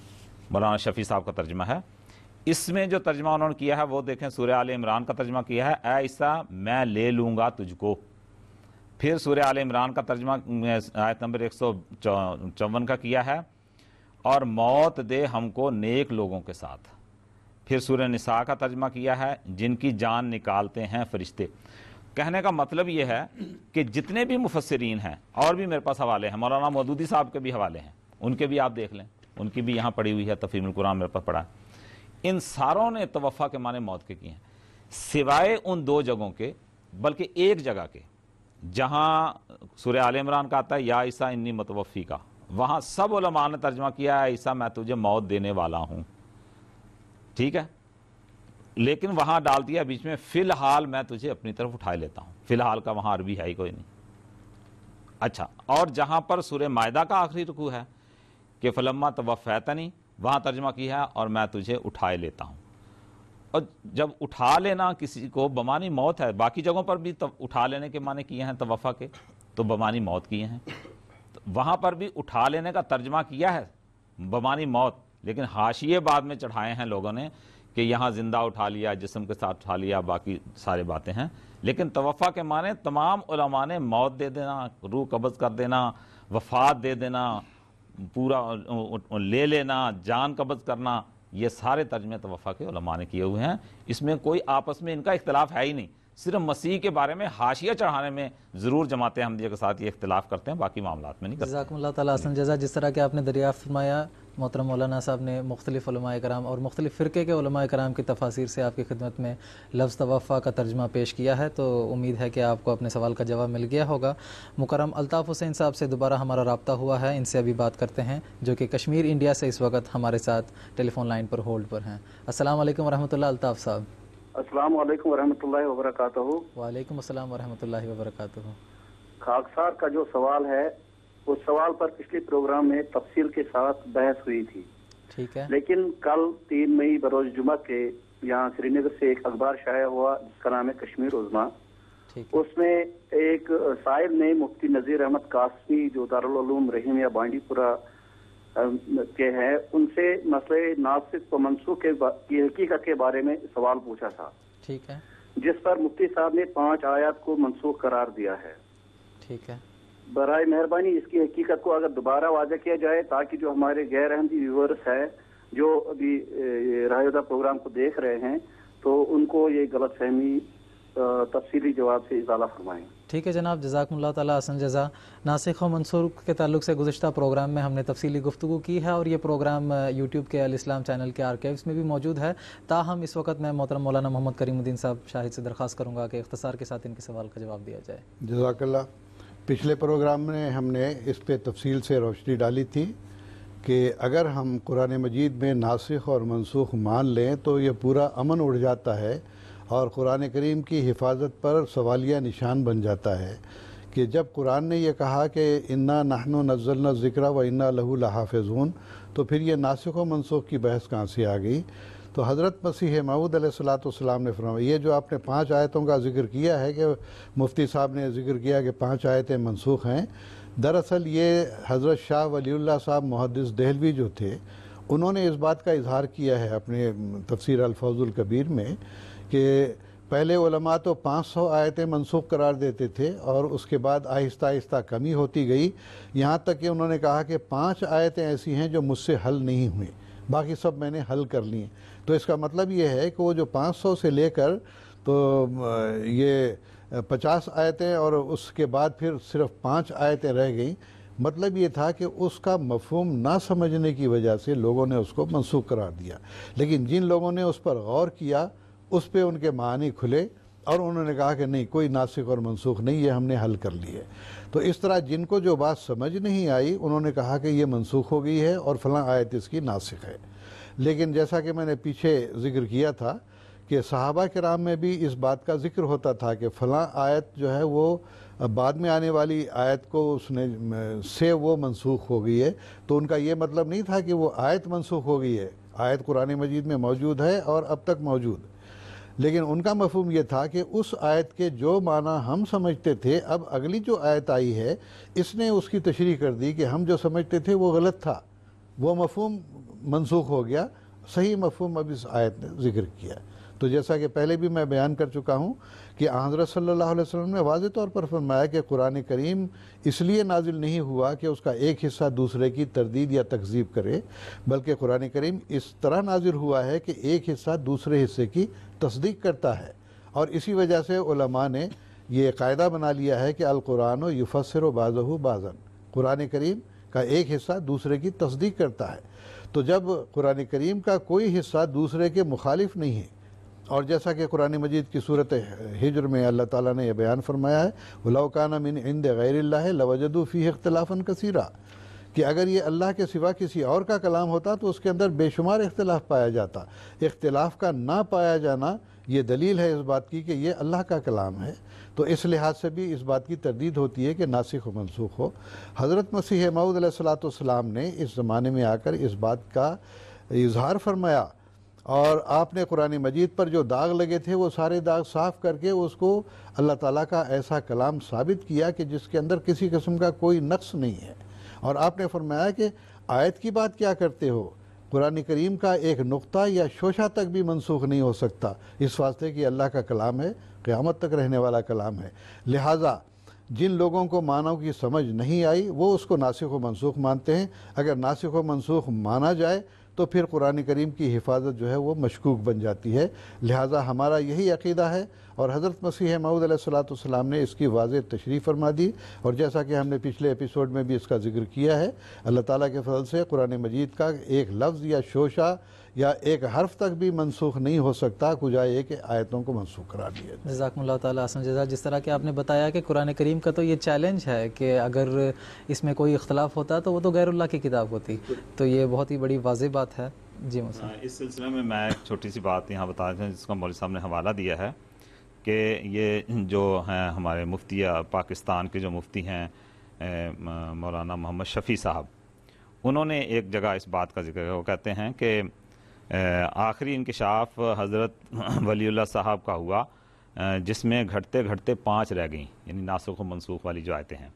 मौलाना शफ़ी साहब का तर्जमा है इसमें जो तर्जमा उन्होंने किया है वो देखें सूर्य आल इमरान का तर्जमा किया है ऐसा मैं ले लूँगा तुझको फिर सूर्य आल इमरान का तर्जमा आयत नंबर एक सौ चौवन का किया है और मौत दे हमको नेक लोगों के साथ फिर सूर्य निसा का तर्जमा किया है जिनकी जान निकालते हैं फरिश्ते कहने का मतलब ये है कि जितने भी मुफसरीन हैं और भी मेरे पास हवाले हैं मौलाना मौदूदी साहब के भी हवाले हैं उनके भी आप देख लें उनकी भी यहाँ पड़ी हुई है कुरान मेरे पास पड़ा इन सारों ने तवफ़ा के माने मौत के किए हैं सिवाए उन दो जगहों के बल्कि एक जगह के जहाँ सुर आल इमरान का आता है या ईसा इन्नी मतवफ़ी का वहाँ सब ने तर्जमा किया है ईसा मैं तुझे मौत देने वाला हूँ ठीक है लेकिन वहाँ डाल दिया बीच में फ़िलहाल मैं तुझे अपनी तरफ उठा लेता हूँ फ़िलहाल का वहाँ अरबी है ही कोई नहीं अच्छा और जहाँ पर सूर्य मायदा का आखिरी रुकू है कि फलम्मा नहीं वहाँ तर्जमा किया है और मैं तुझे उठाए लेता हूँ और जब उठा लेना किसी को बमानी मौत है बाकी जगहों पर भी तब उठा लेने के माने किए हैं तवफ़ा के तो बमानी मौत किए हैं तो वहाँ पर भी उठा लेने का तर्जमा किया है बमानी मौत लेकिन हाशिए बाद में चढ़ाए हैं लोगों ने कि यहाँ ज़िंदा उठा लिया जिसम के साथ उठा लिया बाकी सारे बातें हैं लेकिन तवफ़ा के माने तमाम उलमा ने मौत दे देना रूह कब्ज़ कर देना वफात दे देना पूरा ले लेना जान कब्ज़ करना ये सारे तर्जमे तवफ़ा के उलमा ने किए हुए हैं इसमें कोई आपस में इनका इख्तलाफ है ही नहीं सिर्फ मसीह के बारे में हाशिया चढ़ाने में ज़रूर जमात हमदिया के साथ ये इख्तलाफ करते हैं बाकी मामला में नहीं जजाकम्ला जिस तरह के आपने दरिया फरमाया मोहतरम मौलाना साहब ने मुख्तलिफ़ा कराम और मुख्तलिफ़ फ़िरके के कराम की तफासिर से आपकी खिदमत में लफ्ज़ तवफ़ा का तर्जमा पेश किया है तो उम्मीद है कि आपको अपने सवाल का जवाब मिल गया होगा मुकरम अल्ताफ़ हुसैन साहब से दोबारा हमारा रबता हुआ है इनसे अभी बात करते हैं जो कि कश्मीर इंडिया से इस वक्त हमारे साथ टेलीफोन लाइन पर होल्ड पर हैं असल वरहमत अल्ताफ़ साहब अस्सलाम वालेकुम वरक व बरकातहू वालेकुम खाकसार का जो सवाल है उस सवाल पर पिछले प्रोग्राम में तफसील के साथ बहस हुई थी ठीक है लेकिन कल तीन मई बरोज जुमा के यहाँ श्रीनगर से एक अखबार शाया हुआ जिसका नाम है कश्मीर उजमा उसमें एक साहिब ने मुफ्ती नजीर अहमद कासमी जो दारूम रहीम या बांडीपुरा के हैं उनसे मसले नासिक व मनसूख के की हकीकत के बारे में सवाल पूछा था ठीक है जिस पर मुफ्ती साहब ने पांच आयात को मनसूख करार दिया है ठीक है बर मेहरबानी इसकी हकीकत को अगर दोबारा वाजा किया जाए ताकि जो हमारे गैर अहमदी व्यूवर्स है जो अभी रायदा प्रोग्राम को देख रहे हैं तो उनको ये गलत फहमी तफसीली जवाब से इजाला फरमाएँ ठीक है जनाब जजाकम्ला तसन जजा नासिक व मंसूर के ताल्लुक से गुजशत प्रोग्राम में हमने तफसली गुफ्तु की है और ये प्रोग्राम यूट्यूब के अल इस्लाम चैनल के आर्काइव्स में भी मौजूद है ताहम इस वक्त मैं मोहतरम मौलाना मोहम्मद करीमुद्दीन साहब शाहिद से दरख्वास्त करूँगा कि अख्तसार के साथ इनके सवाल का जवाब दिया जाए जजाकल्ला पिछले प्रोग्राम में हमने इस पर तफसील से रोशनी डाली थी कि अगर हम कुरान मजीद में नासिक और मनसूख मान लें तो यह पूरा अमन उड़ जाता है और कुरान करीम की हिफाजत पर सवालिया निशान बन जाता है कि जब कुरान ने यह कहा कि इन्ना नहनो नजल ज़िक्र व इन्ना लहू लहाफ़ून तो फिर यह नासिक व मनसूख की बहस कहाँ से आ गई तो हज़रत मसीह महूद सलाम ने फरमाया ये जो आपने पाँच आयतों का जिक्र किया है कि मुफ्ती साहब ने जिक्र किया कि पाँच आयतें मनसूख हैं दरअसल ये हज़रत शाह वली साहब मुहदस दहलवी जो थे उन्होंने इस बात का इजहार किया है अपने तफसर अल्फाजुल में कि पहले उलमा तो 500 आयतें मनसूख करार देते थे और उसके बाद आहिस्ता आहिस्ता कमी होती गई यहाँ तक कि उन्होंने कहा कि पाँच आयतें ऐसी हैं जो मुझसे हल नहीं हुई बाकी सब मैंने हल कर लिए तो इसका मतलब ये है कि वो जो 500 से लेकर तो ये 50 आयतें और उसके बाद फिर सिर्फ पाँच आयतें रह गई मतलब ये था कि उसका मफहम ना समझने की वजह से लोगों ने उसको मनसूख करार दिया लेकिन जिन लोगों ने उस पर गौर किया उस पर उनके मानी खुले और उन्होंने कहा कि नहीं कोई नासिक और मनसूख नहीं ये हमने हल कर ली है तो इस तरह जिनको जो बात समझ नहीं आई उन्होंने कहा कि ये मनसूख हो गई है और फ़ला आयत इसकी नासिक है लेकिन जैसा कि मैंने पीछे जिक्र किया था कि सहाबा राम में भी इस बात का जिक्र होता था कि फ़लाँ आयत जो है वो बाद में आने वाली आयत को उसने से वो मनसूख हो गई है तो उनका ये मतलब नहीं था कि वो आयत मनसूख हो गई है आयत कुरान मजीद में मौजूद है और अब तक मौजूद लेकिन उनका मफहम यह था कि उस आयत के जो माना हम समझते थे अब अगली जो आयत आई है इसने उसकी तशरी कर दी कि हम जो समझते थे वो गलत था वो मफहम मनसूख हो गया सही मफहम अब इस आयत ने जिक्र किया तो जैसा कि पहले भी मैं बयान कर चुका हूँ कि हज़रत सल्ला अलैहि ने वाज तौर पर फरमाया कि कुरान करीम इसलिए नाजिल नहीं हुआ कि उसका एक हिस्सा दूसरे की तरदीद या तकजीब करे बल्कि कुरान करीम इस तरह नाजिल हुआ है कि एक हिस्सा दूसरे हिस्से की तस्दीक करता है और इसी वजह से उलमा ने ये कायदा बना लिया है कि अलकुरान युफसर बाजह बाजन कुरान करीम का एक हिस्सा दूसरे की तस्दीक करता है तो जब कुरान करीम का कोई हिस्सा दूसरे के मुखालिफ नहीं है और जैसा कि कुरान मजीद की सूरत हिजर में अल्लाह ताला ने यह बयान फरमाया है वलाकाना मिन इंद गैर लवजदू फ़ी अख्तलाफ़न कसीरा कि अगर ये अल्लाह के सिवा किसी और का कलाम होता तो उसके अंदर बेशुमार इख्तलाफ पाया जाता इख्तलाफ का ना पाया जाना ये दलील है इस बात की कि यह अल्लाह का कलाम है तो इस लिहाज से भी इस बात की तरदीद होती है कि नासिक व मनसूख हो हज़रत मसीह मऊदलाम ने इस ज़माने में आकर इस बात का इजहार फरमाया और आपने कुरान मजीद पर जो दाग लगे थे वो सारे दाग साफ़ करके उसको अल्लाह ताला का ऐसा कलाम साबित किया कि जिसके अंदर किसी किस्म का कोई नक्स नहीं है और आपने फरमाया कि आयत की बात क्या करते हो कुरान करीम का एक नुक्ता या शोशा तक भी मनसूख नहीं हो सकता इस वास्ते कि अल्लाह का कलाम है क़्यामत तक रहने वाला कलाम है लिहाजा जिन लोगों को मानव की समझ नहीं आई वो उसको नासिक व मनसूख मानते हैं अगर नासिक व मनसूख माना जाए तो फिर कुरान करीम की हिफाजत जो है वो मशकूक बन जाती है लिहाजा हमारा यही अकीदा है और हज़रत मसीह सलाम ने इसकी वाज तशरी फरमा दी और जैसा कि हमने पिछले एपिसोड में भी इसका जिक्र किया है अल्लाह ताली के फल से कुरान मजीद का एक लफ्ज़ या शोशा या एक हर्फ तक भी मनसूख नहीं हो सकता गुजाए ये कि आयतों को मनसूख करा दिया जजाक तसन जजा जिस तरह के आपने बताया कि कुरान करीम का तो ये चैलेंज है कि अगर इसमें कोई इख्तलाफ होता तो वो तो गैरुल्ला की किताब होती तो ये बहुत ही बड़ी वाज बात है जी मौसम हाँ, इस सिलसिले में मैं एक छोटी सी बात यहाँ बता दें जिसका मौल साहब ने हवाला दिया है कि ये जो हैं हमारे मुफ्ती पाकिस्तान के जो मुफ्ती हैं मौलाना मोहम्मद शफ़ी साहब उन्होंने एक जगह इस बात का जिक्र वो कहते हैं कि आखिरी इनकशाफ हज़रत (laughs) वली साहब का हुआ जिसमें घटते घटते पाँच रह गई यानी नासुख व मनसूख वाली जो आयतें हैं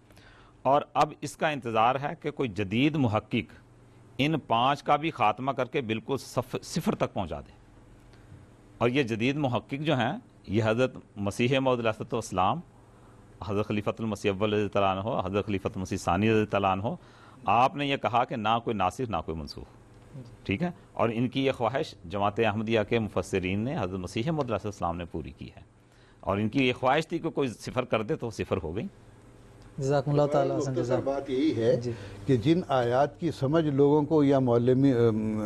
और अब इसका इंतज़ार है कि कोई जदीद महक्क इन पाँच का भी ख़ात्मा करके बिल्कुल सिफर तक पहुँचा दे और ये जदीद महक्क जो हैं ये हज़रत मसीह मौदलाम हज़रत खलीफ़तमसी तैन हो हज़रत खलीफ़त मसीह सानी तैन हो आपने ये कहा कि ना कोई नासिर ना कोई मनसूख ठीक है और इनकी ये ख्वाहिश जमात अहमदिया के मुफसरीन ने हजरत मसीह मदलाम ने पूरी की है और इनकी ये ख्वाहिश थी कि कोई सिफर कर दे तो सिफर हो गई तो बात यही है कि जिन आयात की समझ लोगों को या मौलमी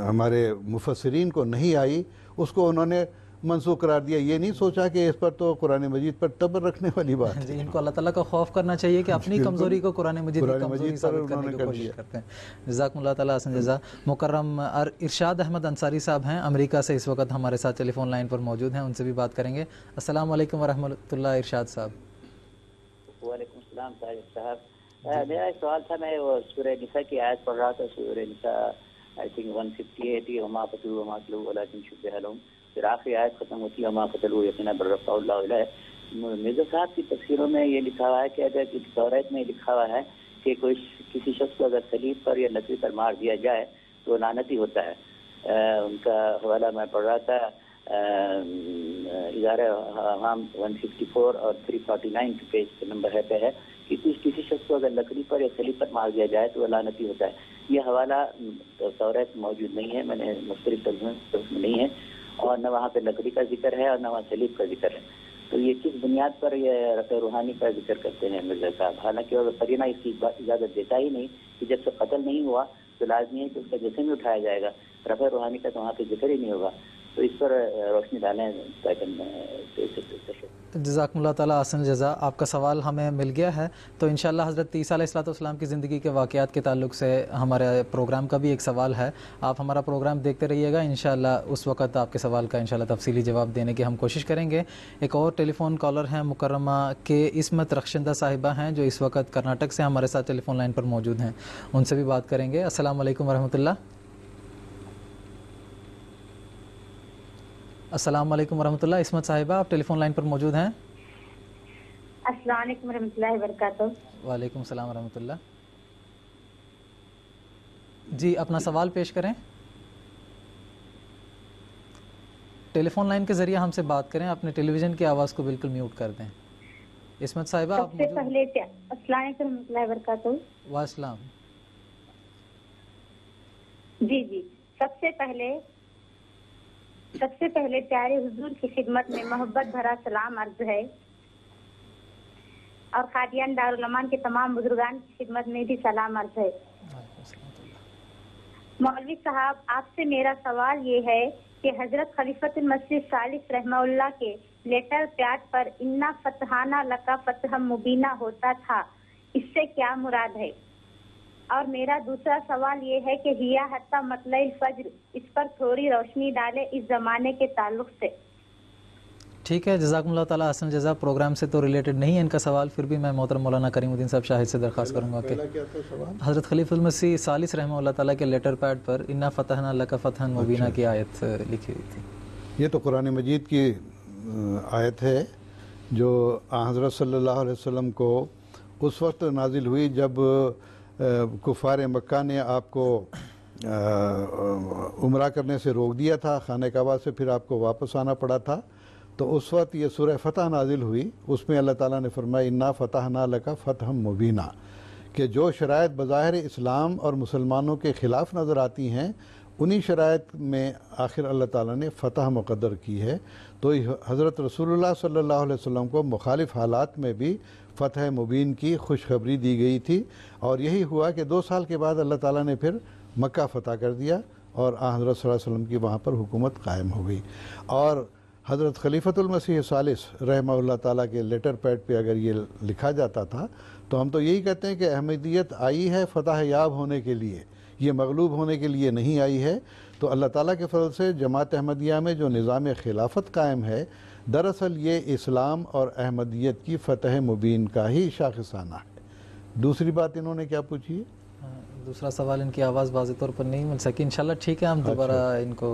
हमारे मुफसरीन को नहीं आई उसको उन्होंने मनसूख करार दिया ये नहीं सोचा कि इस पर तो कुरान मजीद पर तबर रखने वाली बात है इनको अल्लाह ताला का खौफ करना चाहिए कि अपनी कमज़ोरी को कुरान मजीद की करने की कोशिश करते हैं जजाक तसन जजा मुकर्रम इरशाद अहमद अंसारी साहब हैं अमेरिका से इस वक्त हमारे साथ टेलीफोन लाइन पर मौजूद हैं उनसे भी बात करेंगे असल वालेकुम वरहमतुल्लाह इरशाद साहब मेरा एक सवाल था मैं वो सूर्य निशा की आयत पढ़ रहा था सूर्य निशा I think one fifty eight 158 ये हमा फतु हमा वाला वलाकिन शुभ हलूम फिराक आयत खत्म होती है माफतल यकीन बरफ़ा मिर्जा साहब की तस्वीरों में ये लिखा हुआ है कि अगर दौरत में लिखा हुआ है कि कोई किसी शख्स को अगर सलीब पर या लकड़ी पर मार दिया जाए तो लानत ही होता है आ, उनका हवाला मैं पढ़ रहा था इदारा हम वन फिफ्टी फोर और थ्री फोर्टी नाइन के पेज के नंबर है पे है कि कुछ किसी शख्स को अगर लकड़ी पर या सलीब पर मार दिया जाए तो वह लानती होता है ये हवाला तौरत मौजूद नहीं है मैंने मुख्तलिफ तो नहीं है और न वहाँ पे लकड़ी का जिक्र है और न वहाँ सलीब का जिक्र है तो ये किस बुनियाद पर ये रफ़ रूहानी का जिक्र करते हैं मिर्जा साहब हालांकि और करीना इसकी इजाज़त देता ही नहीं कि जब से कतल नहीं हुआ तो लाजमी है कि उसका जैसे भी उठाया जाएगा रफ़ रूहानी का तो वहाँ पर जिक्र ही नहीं होगा तो इस पर रोशनी डालें जजाकमल्ला ताली आसन जजा आपका सवाल हमें मिल गया है तो इन हज़रत तीसलाम की ज़िंदगी के वाक़ात के तल्ल से हमारे प्रोग्राम का भी एक सवाल है आप हमारा प्रोग्राम देखते रहिएगा इन उस वक्त आपके सवाल का इन तफसली जवाब देने की हम कोशिश करेंगे एक और टेलीफोन कॉलर हैं मुकरमा के इसमत रखशंदा साहिबा हैं जो इस वक्त कर्नाटक से हमारे साथ टेलीफोन लाइन पर मौजूद हैं उनसे भी बात करेंगे असल वरहमल्ला अस्सलाम वालेकुम वरहमतुल्लाह इसमत साहिबा आप टेलीफोन लाइन पर मौजूद हैं अस्सलाम वालेकुम रहमतुल्लाहि रहमतुल्लाह जी अपना सवाल पेश करें टेलीफोन लाइन के ज़रिए हमसे बात करें अपने टेलीविज़न की आवाज़ को बिल्कुल म्यूट कर दें इसमत साहिबा आप सबसे पहले जी जी सबसे पहले सबसे पहले प्यारे हुजूर की खिदमत में मोहब्बत भरा सलाम अर्ज है और खादियान दारुलमान के तमाम बुजुर्गान की खिदमत में भी सलाम अर्ज है मौलवी साहब आपसे मेरा सवाल ये है कि हजरत खलीफत मस्जिद सालिफ रहमाउल्ला के लेटर प्याट पर इन्ना फतहाना लका फतह मुबीना होता था इससे क्या मुराद है और मेरा दूसरा सवाल ये है कि हिया हत्ता मतलब फज्र इस पर थोड़ी रोशनी डाले इस ज़माने के ताल्लुक से ठीक है जजाकम्ला ताला हसन जजा प्रोग्राम से तो रिलेटेड नहीं है इनका सवाल फिर भी मैं मोहतर मौलाना करीमुद्दीन साहब शाहिद से दरख्वास्त करूँगा कि हज़रत खलीफुल मसीह सालिस रहम ताला के लेटर पैड पर इन्ना फ़तहना लका फ़तह मुबीना अच्छा। की आयत लिखी हुई थी ये तो कुरान मजीद की आयत है जो हज़रत सल्ला वसम को उस वक्त नाजिल हुई जब कुफार मक्का ने आपको उम्र करने से रोक दिया था खान काबा से फिर आपको वापस आना पड़ा था तो उस वक्त ये सुरह फ़तह नाजिल हुई उसमें अल्लाह ताला ने फरमाया इन्ना फ़तह ना लका फ़तह मुबीना कि जो शराय बज़ाहिर इस्लाम और मुसलमानों के ख़िलाफ़ नज़र आती हैं उन्हीं शराय में आखिर अल्लाह ताला ने फ़तह मुकदर की है तो हज़रत रसूलुल्लाह सल्लल्लाहु अलैहि वसल्लम को मुखालिफ हालात में भी फ़तह मुबीन की खुशखबरी दी गई थी और यही हुआ कि दो साल के बाद अल्लाह ताला ने फिर मक्का फ़तह कर दिया और हज़रत वसल्लम की वहाँ पर हुकूमत कायम हो गई और हज़रत खलीफ़तुलमसीह सालिस रहमा ताला के लेटर पैड पे अगर ये लिखा जाता था तो हम तो यही कहते हैं कि अहमदियत आई है फ़तह याब होने के लिए ये मगलूब होने के लिए नहीं आई है तो अल्लाह ताला के फजल से जमात अहमदिया में जो निज़ाम खिलाफत कायम है दरअसल ये इस्लाम और अहमदियत की फ़तह मुबीन का ही शाखसाना है दूसरी बात इन्होंने क्या पूछी है हाँ, दूसरा सवाल इनकी आवाज़ वाज तौर पर नहीं मिल सकी शाला ठीक है हम अच्छा। दोबारा इनको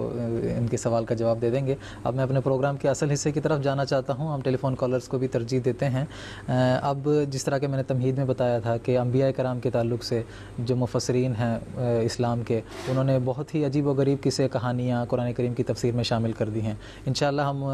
इनके सवाल का जवाब दे देंगे अब मैं अपने प्रोग्राम के असल हिस्से की तरफ जाना चाहता हूँ हम टेलीफोन कॉलर्स को भी तरजीह देते हैं अब जिस तरह के मैंने तमहीद में बताया था कि अम्बिया कराम के तल्ल से जो मुफसरीन हैं इस्लाम के उन्होंने बहुत ही अजीब व गरीब किसे कहानियाँ कुरान करीम की तफसीर में शामिल कर दी हैं इन हम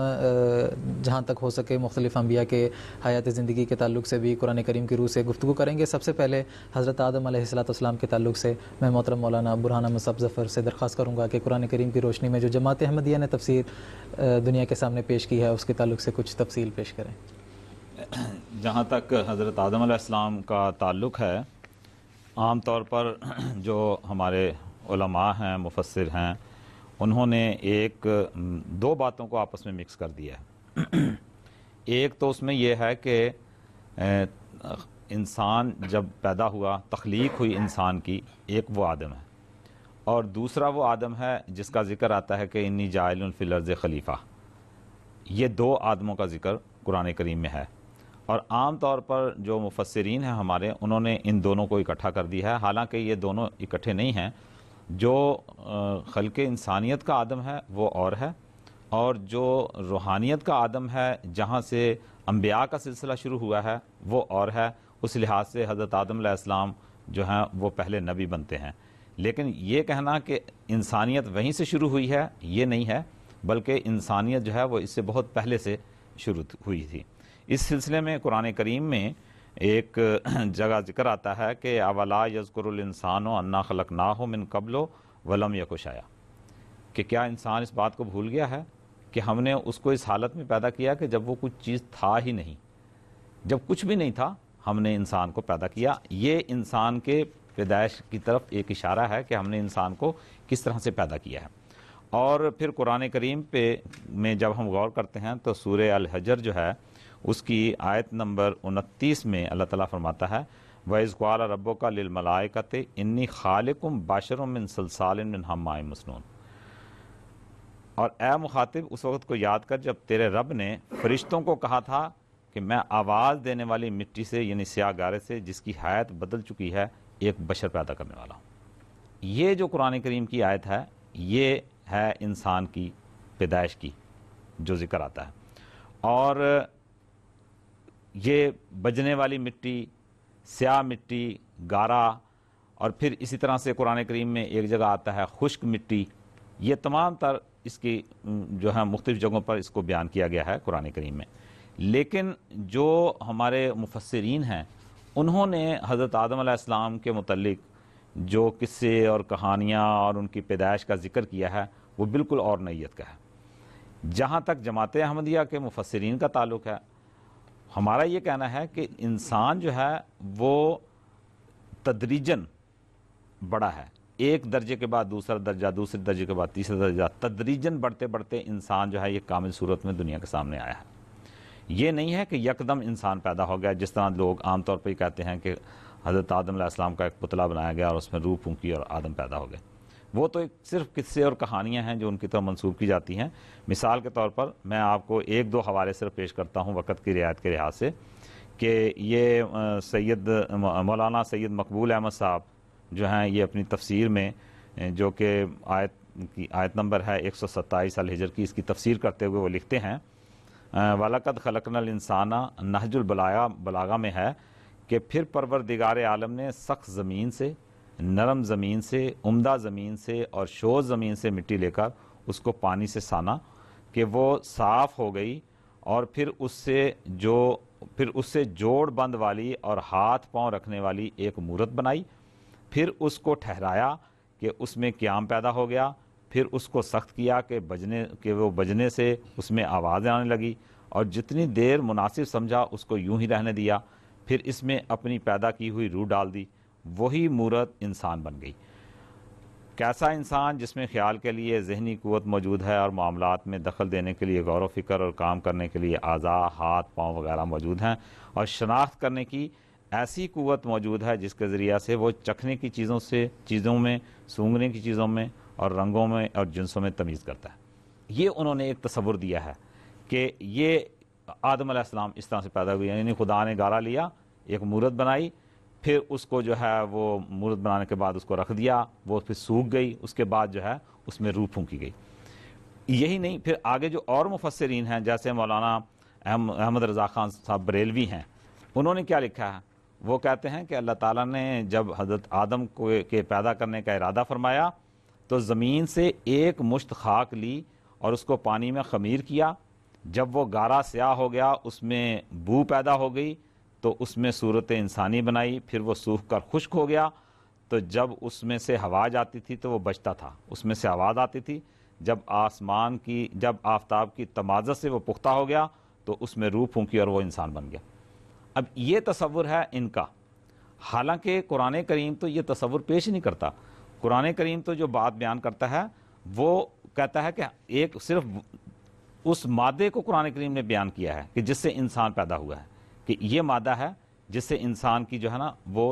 जहाँ तक हो सके मुख्तलिफ अम्बिया के हयात ज़िंदगी के तल्ल से भी कुरान करीम की रूह से गुफ्तु करेंगे सबसे पहले हज़रत आदम सलाम के तल्ल ताल्लुक से मैं मोहतरम मौलाना बुरहाना मसब जफ़र से दरख्वास्त करूँगा कि कुरान करीम की रोशनी में जो जमात अहमदिया ने तफसर दुनिया के सामने पेश की है उसके ताल्लुक से कुछ तफसील पेश करें (clears throat) जहाँ तक हज़रत आदम आसमाम का ताल्लुक है आम तौर पर (clears throat) जो हमारे हैं मुफसर हैं उन्होंने एक दो बातों को आपस में मिक्स कर दिया है (clears throat) एक तो उसमें यह है कि इंसान जब पैदा हुआ तख्लीक हुई इंसान की एक वो आदम है और दूसरा वो आदम है जिसका ज़िक्र आता है कि इन्नी जायलफ़िलर्ज़ खलीफ़ा ये दो आदमों का ज़िक्र कुरान करीम में है और आम तौर पर जो मुफसरीन हैं हमारे उन्होंने इन दोनों को इकट्ठा कर दिया है हालांकि ये दोनों इकट्ठे नहीं हैं जो के इंसानियत का आदम है वो और है और जो रूहानियत का आदम है जहाँ से अम्बिया का सिलसिला शुरू हुआ है वो और है उस लिहाज से हज़रत आदम जो हैं वो पहले नबी बनते हैं लेकिन ये कहना कि इंसानियत वहीं से शुरू हुई है ये नहीं है बल्कि इंसानियत जो है वो इससे बहुत पहले से शुरू हुई थी इस सिलसिले में कुरान करीम में एक (clears throat) जगह जिक्र आता है कि अवला यजकुरसान अन्ना खलक ना हो मिन कबलो वलम यकुश आया कि क्या इंसान इस बात को भूल गया है कि हमने उसको इस हालत में पैदा किया कि जब वो कुछ चीज़ था ही नहीं जब कुछ भी नहीं था हमने इंसान को पैदा किया ये इंसान के पैदाइश की तरफ एक इशारा है कि हमने इंसान को किस तरह से पैदा किया है और फिर कुरान करीम पे में जब हम गौर करते हैं तो सूर्य हजर जो है उसकी आयत नंबर उनतीस में अल्लाह ताला फरमाता है वज़ाल रबों का लिलमलाकत इन्नी खालकुम सलसाल सलसालिन हमाय मसनून और ए मुखातिब उस वक्त को याद कर जब तेरे रब ने फरिश्तों को कहा था कि मैं आवाज़ देने वाली मिट्टी से यानी स्याह गारे से जिसकी हयात बदल चुकी है एक बशर पैदा करने वाला हूँ ये जो कुरान करीम की आयत है ये है इंसान की पैदाइश की जो ज़िक्र आता है और ये बजने वाली मिट्टी स्याह मिट्टी गारा और फिर इसी तरह से कुरान करीम में एक जगह आता है खुश्क मिट्टी ये तमाम तर इसकी जो है मुख्तफ जगहों पर इसको बयान किया गया है कुरान करीम में लेकिन जो हमारे मुफसरीन हैं उन्होंने हज़रत आदम आसमाम के मतलब जो किस्से और कहानियाँ और उनकी पैदाइश का ज़िक्र किया है वो बिल्कुल और नैत का है जहाँ तक जमात अहमदिया के मुफसरीन का ताल्लुक है हमारा ये कहना है कि इंसान जो है वो तदरीजन बड़ा है एक दर्जे के बाद दूसरा दर्जा दूसरे दर्जे के बाद तीसरा दर्जा तदरीजन बढ़ते बढ़ते इंसान जो है ये कामिल सूरत में दुनिया के सामने आया है ये नहीं है कि यकदम इंसान पैदा हो गया जिस तरह लोग आमतौर पर कहते हैं कि हज़रत आदम आसमाम का एक पुतला बनाया गया और उसमें रूह फूकी और आदम पैदा हो गए वो तो एक सिर्फ किस्से और कहानियाँ हैं जो उनकी तरफ मंसूब की जाती हैं मिसाल के तौर पर मैं आपको एक दो हवाले सिर्फ पेश करता हूँ वक़्त की रियायत के लिहाज से कि ये सैद मौलाना सैद मकबूल अहमद साहब जो हैं ये अपनी तफसीर में जो कि आयत की आयत नंबर है एक सौ सत्ताईस हिजर की इसकी तफसीर करते हुए वो लिखते हैं वलकद खलकनल इंसाना नहजुल बलाया बलागा में है कि फिर परवर दिगार आलम ने सख्त ज़मीन से नरम ज़मीन से उम्दा ज़मीन से और शोर ज़मीन से मिट्टी लेकर उसको पानी से साना कि वो साफ़ हो गई और फिर उससे जो फिर उससे जोड़ बंद वाली और हाथ पांव रखने वाली एक मूर्त बनाई फिर उसको ठहराया कि उसमें क्याम पैदा हो गया फिर उसको सख्त किया कि बजने के वो बजने से उसमें आवाज़ें आने लगी और जितनी देर मुनासिब समझा उसको यूं ही रहने दिया फिर इसमें अपनी पैदा की हुई रूह डाल दी वही मूरत इंसान बन गई कैसा इंसान जिसमें ख्याल के लिए जहनी क़वत मौजूद है और मामला में दखल देने के लिए गौर फिक्र और काम करने के लिए आज़ा हाथ पाँव वगैरह मौजूद हैं और शनाख्त करने की ऐसी क़वत मौजूद है जिसके ज़रिया से वो चखने की चीज़ों से चीज़ों में सूंघने की चीज़ों में और रंगों में और जिनसों में तमीज़ करता है ये उन्होंने एक तस्वुर दिया है कि ये आदम आसमाम इस तरह से पैदा हुई यानी खुदा ने गारा लिया एक मूर्त बनाई फिर उसको जो है वो मूर्त बनाने के बाद उसको रख दिया वो फिर सूख गई उसके बाद जो है उसमें रूह फूकी गई यही नहीं फिर आगे जो और मुफसरीन हैं जैसे मौलाना अहमद रज़ा खान साहब बरेलवी हैं उन्होंने क्या लिखा है वो कहते हैं कि अल्लाह ताला ने जब हज़रत आदम को के पैदा करने का इरादा फरमाया तो ज़मीन से एक मुश्त खाक ली और उसको पानी में खमीर किया जब वो गारा स्याह हो गया उसमें बू पैदा हो गई तो उसमें सूरत इंसानी बनाई फिर वो सूख कर खुश्क हो गया तो जब उसमें से हवा जाती थी तो वो बचता था उसमें से आवाज़ आती थी जब आसमान की जब आफ्ताब की तमाजत से वो पुख्ता हो गया तो उसमें रूह फूँकी और वह इंसान बन गया अब ये तस्वुर है इनका हालांकि कुरान करीम तो ये तस्वुर पेश नहीं करता कुरान करीम तो जो बात बयान करता है वो कहता है कि एक सिर्फ उस मादे को कुरान करीम ने बयान किया है कि जिससे इंसान पैदा हुआ है कि ये मादा है जिससे इंसान की जो है ना वो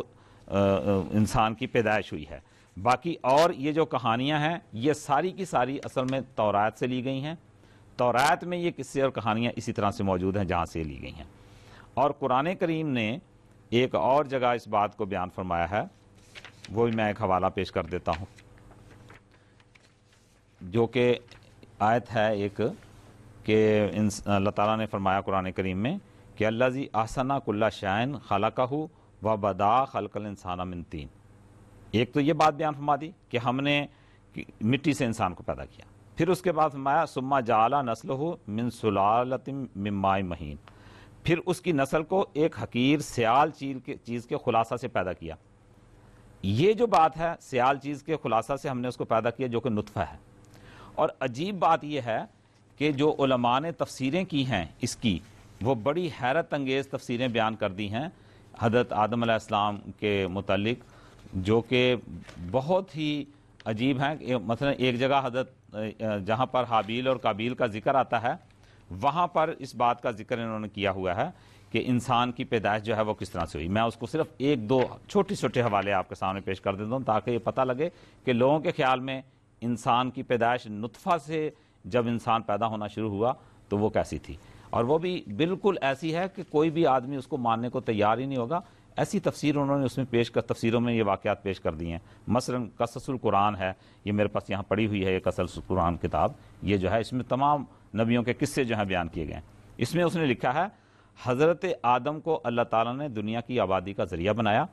इंसान की पैदाइश हुई है बाकी और ये जो कहानियाँ हैं ये सारी की सारी असल में तौरात से ली गई हैं तौरात में ये किस्से और कहानियाँ इसी तरह से मौजूद हैं जहाँ से ली गई हैं और कुरान करीम ने एक और जगह इस बात को बयान फरमाया है वो भी मैं एक हवाला पेश कर देता हूँ जो कि आयत है एक कि अल्लाह ताला ने फरमाया कुरान करीम में कि अल्लाह जी आसना कुल्ला शायन खला हु व बदा खलकल इंसाना मिन तीन एक तो ये बात बयान फरमा दी कि हमने मिट्टी से इंसान को पैदा किया फिर उसके बाद फरमाया सुम्मा जाला नस्ल हो मिन सुलालतिम ममाय महीन फिर उसकी नस्ल को एक हकीर सियाल चील के चीज़ के खुलासा से पैदा किया ये जो बात है सियाल चीज़ के खुलासा से हमने उसको पैदा किया जो कि नुतफ़ा है और अजीब बात यह है कि जो उलमा ने तफसीरें की हैं इसकी वो बड़ी हैरत अंगेज़ तफसीरें बयान कर दी हैं हजरत आदम आसमाम के मतलब जो कि बहुत ही अजीब हैं मतलब एक जगह हजरत जहाँ पर हाबील और काबील का जिक्र आता है वहाँ पर इस बात का जिक्र इन्होंने किया हुआ है कि इंसान की पैदाइश जो है वो किस तरह से हुई मैं उसको सिर्फ एक दो छोटे छोटे हवाले आपके सामने पेश कर देता हूँ ताकि ये पता लगे कि लोगों के ख्याल में इंसान की पैदाइश नुतफ़ा से जब इंसान पैदा होना शुरू हुआ तो वो कैसी थी और वो भी बिल्कुल ऐसी है कि कोई भी आदमी उसको मानने को तैयार ही नहीं होगा ऐसी तफसीर उन्होंने उसमें पेश कर तफसीरों में ये वाक़ात पेश कर दिए हैं मसलन कससल कुरान है ये मेरे पास यहाँ पड़ी हुई है ये कसल कुरान किताब ये जो है इसमें तमाम नबियों के किस्से जो हैं बयान किए गए हैं इसमें उसने लिखा है हज़रत आदम को अल्लाह ताला ने दुनिया की आबादी का ज़रिया बनाया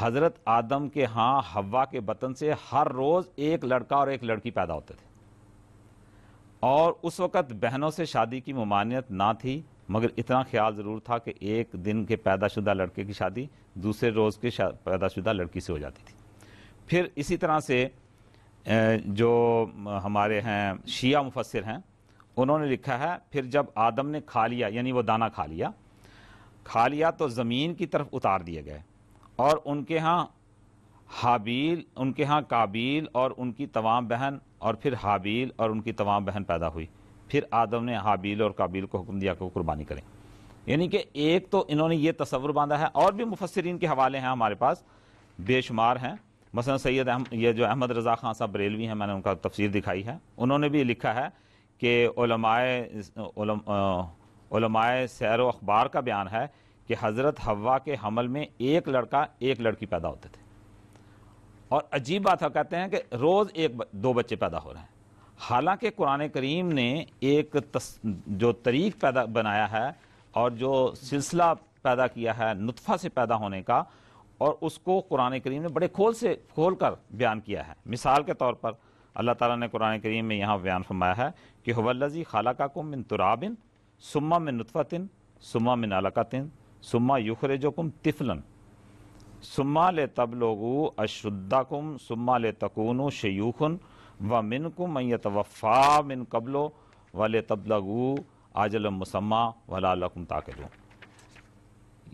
हज़रत आदम के हाँ हवा के बतन से हर रोज़ एक लड़का और एक लड़की पैदा होते थे और उस वक़्त बहनों से शादी की ममानियत ना थी मगर इतना ख्याल ज़रूर था कि एक दिन के पैदाशुदा लड़के की शादी दूसरे रोज़ के पैदाशुदा लड़की से हो जाती थी फिर इसी तरह से जो हमारे हैं शिया मुफसर हैं उन्होंने लिखा है फिर जब आदम ने खा लिया यानी वो दाना खा लिया खा लिया तो ज़मीन की तरफ उतार दिए गए और उनके यहाँ हाबील उनके यहाँ काबिल और उनकी तमाम बहन और फिर हाबील और उनकी तमाम बहन पैदा हुई फिर आदम ने हाबील और काबिल को हुक्म दिया कि वो कुर्बानी करें यानी कि एक तो इन्होंने ये तस्वुर बांधा है और भी मुफसरीन के हवाले हैं हमारे पास बेशुमार हैं मसलन सैयद अहम ये जो अहमद रज़ा खान साहब बरेलवी हैं मैंने उनका तफसीर दिखाई है उन्होंने भी लिखा है कि सैर अखबार का बयान है कि हज़रत हवा के हमल में एक लड़का एक लड़की पैदा होते थे और अजीब बात है कहते हैं कि रोज़ एक दो बच्चे पैदा हो रहे हैं हालांकि कुरान करीम ने एक तस, जो तरीक पैदा बनाया है और जो सिलसिला पैदा किया है नुतफ़ा से पैदा होने का और उसको कुरान करीम ने बड़े खोल से खोल कर बयान किया है मिसाल के तौर पर अल्लाह ताला ने कुरान करीम में यहाँ बयान फरमाया है कि हवल्लजी खाला का कुम मिन तुराबिन सुम्मा मिन नतफ़तिन सुम्मा मिन अलकतिन सुम्मा युखर जो कुम तिफलन सुम्मा ले तबलोगू अशुद्दा कुम सुम्मा ले तकूनु शयूखन व मिन कुम वफ़ा मिन कबलो वले तबलगू आजल मुसम्मा वला लकुम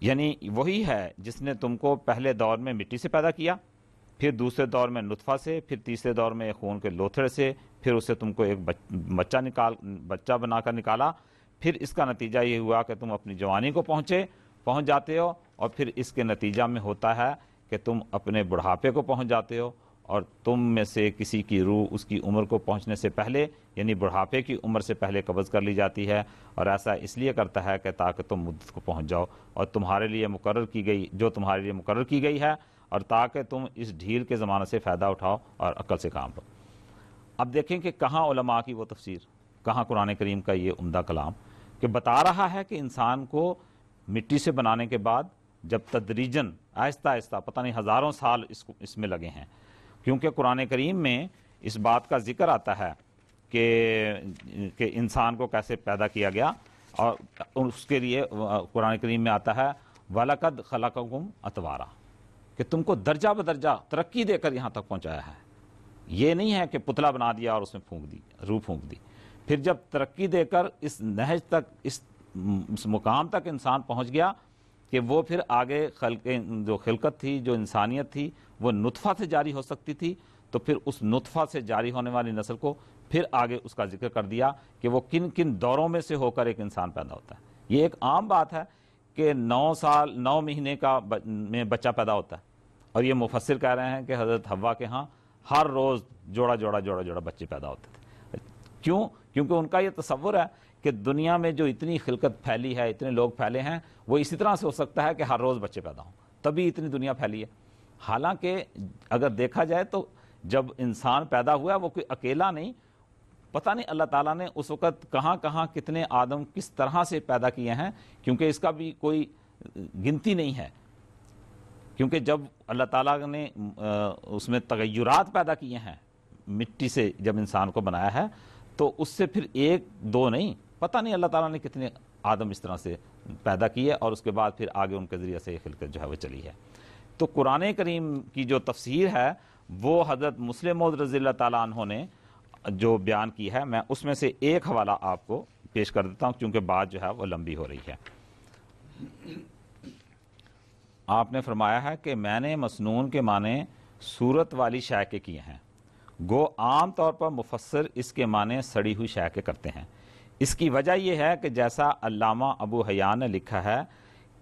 यानी वही है जिसने तुमको पहले दौर में मिट्टी से पैदा किया फिर दूसरे दौर में नुतफ़ा से फिर तीसरे दौर में खून के लोथड़े से फिर उससे तुमको एक बच्चा निकाल बच्चा बनाकर निकाला फिर इसका नतीजा ये हुआ कि तुम अपनी जवानी को पहुँचे पहुँच जाते हो और फिर इसके नतीजा में होता है कि तुम अपने बुढ़ापे को पहुँच जाते हो और तुम में से किसी की रूह उसकी उम्र को पहुंचने से पहले यानी बुढ़ापे की उम्र से पहले कब्ज़ कर ली जाती है और ऐसा इसलिए करता है कि ताकि तुम मुद्दत को पहुंच जाओ और तुम्हारे लिए मुकर की गई जो तुम्हारे लिए मुकर की गई है और ताकि तुम इस ढील के ज़माने से फ़ायदा उठाओ और अक्ल से काम लो अब देखें कि कहाँ उलमा की वो तफसीर कहाँ कुरान करीम का ये उमदा कलाम कि बता रहा है कि इंसान को मिट्टी से बनाने के बाद जब तदरीजन आहिस्ता आहिस्ता पता नहीं हज़ारों साल इसको इसमें लगे हैं क्योंकि कुरान करीम में इस बात का जिक्र आता है कि कि इंसान को कैसे पैदा किया गया और उसके लिए कुरान करीम में आता है वलकद खलकुम अतवारा कि तुमको दर्जा बदर्जा तरक्की देकर यहाँ तक पहुँचाया है ये नहीं है कि पुतला बना दिया और उसमें फूंक दी रूह फूंक दी फिर जब तरक्की देकर इस नहज तक इस, इस मुकाम तक इंसान पहुँच गया कि वो फिर आगे खल जो खिलकत थी जो इंसानियत थी वो नुतफ़ा से जारी हो सकती थी तो फिर उस नुतफ़ा से जारी होने वाली नस्ल को फिर आगे उसका जिक्र कर दिया कि वो किन किन दौरों में से होकर एक इंसान पैदा होता है ये एक आम बात है कि नौ साल नौ महीने का ब, में बच्चा पैदा होता है और ये मुफसर कह रहे हैं कि हज़रत हवा के यहाँ हर रोज़ जोड़ा जोड़ा जोड़ा जोड़ा बच्चे पैदा होते थे क्यों क्योंकि उनका यह तस्वुर है कि दुनिया में जो इतनी खिलकत फैली है इतने लोग फैले हैं वो इसी तरह से हो सकता है कि हर रोज़ बच्चे पैदा हों तभी इतनी दुनिया फैली है हालांकि अगर देखा जाए तो जब इंसान पैदा हुआ वो कोई अकेला नहीं पता नहीं अल्लाह ताला ने उस वक़्त कहाँ कहाँ कितने आदम किस तरह से पैदा किए हैं क्योंकि इसका भी कोई गिनती नहीं है क्योंकि जब अल्लाह ताला ने उसमें तगैरात पैदा किए हैं मिट्टी से जब इंसान को बनाया है तो उससे फिर एक दो नहीं पता नहीं अल्लाह ताला ने कितने आदम इस तरह से पैदा किए और उसके बाद फिर आगे उनके ज़रिए से खिलकर खिलकत जो है वह चली है तो कुरान करीम की जो तफसीर है वो हज़रत मुस्लिम रज़ी तैन ने जो बयान की है मैं उसमें से एक हवाला आपको पेश कर देता हूँ क्योंकि बात जो है वो लंबी हो रही है आपने फरमाया है कि मैंने मसनून के माने सूरत वाली शाय के किए हैं गो आम तौर पर मुफसर इसके माने सड़ी हुई शाय के करते हैं इसकी वजह यह है कि जैसा अलामा अबू हया ने लिखा है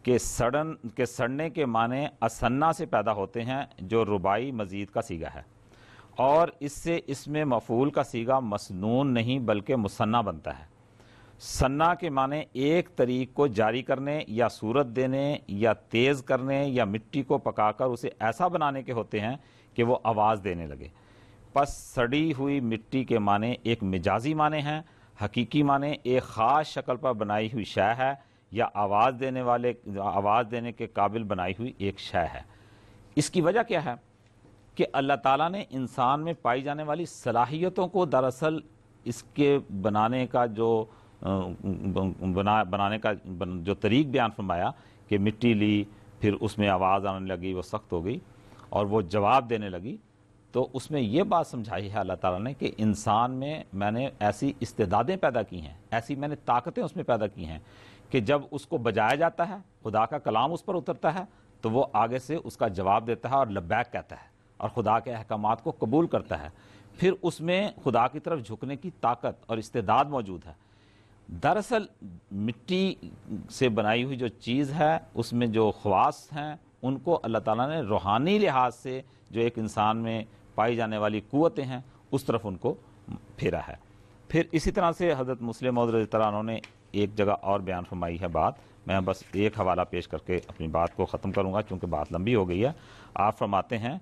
कि सड़न के सड़ने के माने असन्ना से पैदा होते हैं जो रुबाई मजीद का सीगा है और इससे इसमें मफूल का सीगा मसनून नहीं बल्कि मुसन्ना बनता है सन्ना के माने एक तरीक को जारी करने या सूरत देने या तेज़ करने या मिट्टी को पकाकर उसे ऐसा बनाने के होते हैं कि वो आवाज़ देने लगे पस सड़ी हुई मिट्टी के माने एक मिजाजी माने हैं हकीकी माने एक ख़ास शक्ल पर बनाई हुई शय है या आवाज़ देने वाले आवाज़ देने के काबिल बनाई हुई एक शय है इसकी वजह क्या है कि अल्लाह ताला ने इंसान में पाई जाने वाली सलाहियतों को दरअसल इसके बनाने का जो बना बनाने का जो तरीक बयान फरमाया कि मिट्टी ली फिर उसमें आवाज़ आने लगी वो सख्त हो गई और वो जवाब देने लगी तो उसमें ये बात समझाई है अल्लाह ताला ने कि इंसान में मैंने ऐसी इस्तेदादें पैदा की हैं ऐसी मैंने ताकतें उसमें पैदा की हैं कि जब उसको बजाया जाता है खुदा का कलाम उस पर उतरता है तो वो आगे से उसका जवाब देता है और लब्बैक कहता है और खुदा के अहकाम को कबूल करता है फिर उसमें खुदा की तरफ झुकने की ताकत और इस्तेदाद मौजूद है दरअसल मिट्टी से बनाई हुई जो चीज़ है उसमें जो ख्वास हैं उनको अल्लाह ताला ने रूहानी लिहाज से जो एक इंसान में पाई जाने वाली क़वतें हैं उस तरफ उनको फेरा है फिर इसी तरह से हज़रत मुस्लिम और तरह ने एक जगह और बयान फरमाई है बात मैं बस एक हवाला पेश करके अपनी बात को ख़त्म करूँगा चूँकि बात लंबी हो गई है आप फरमाते हैं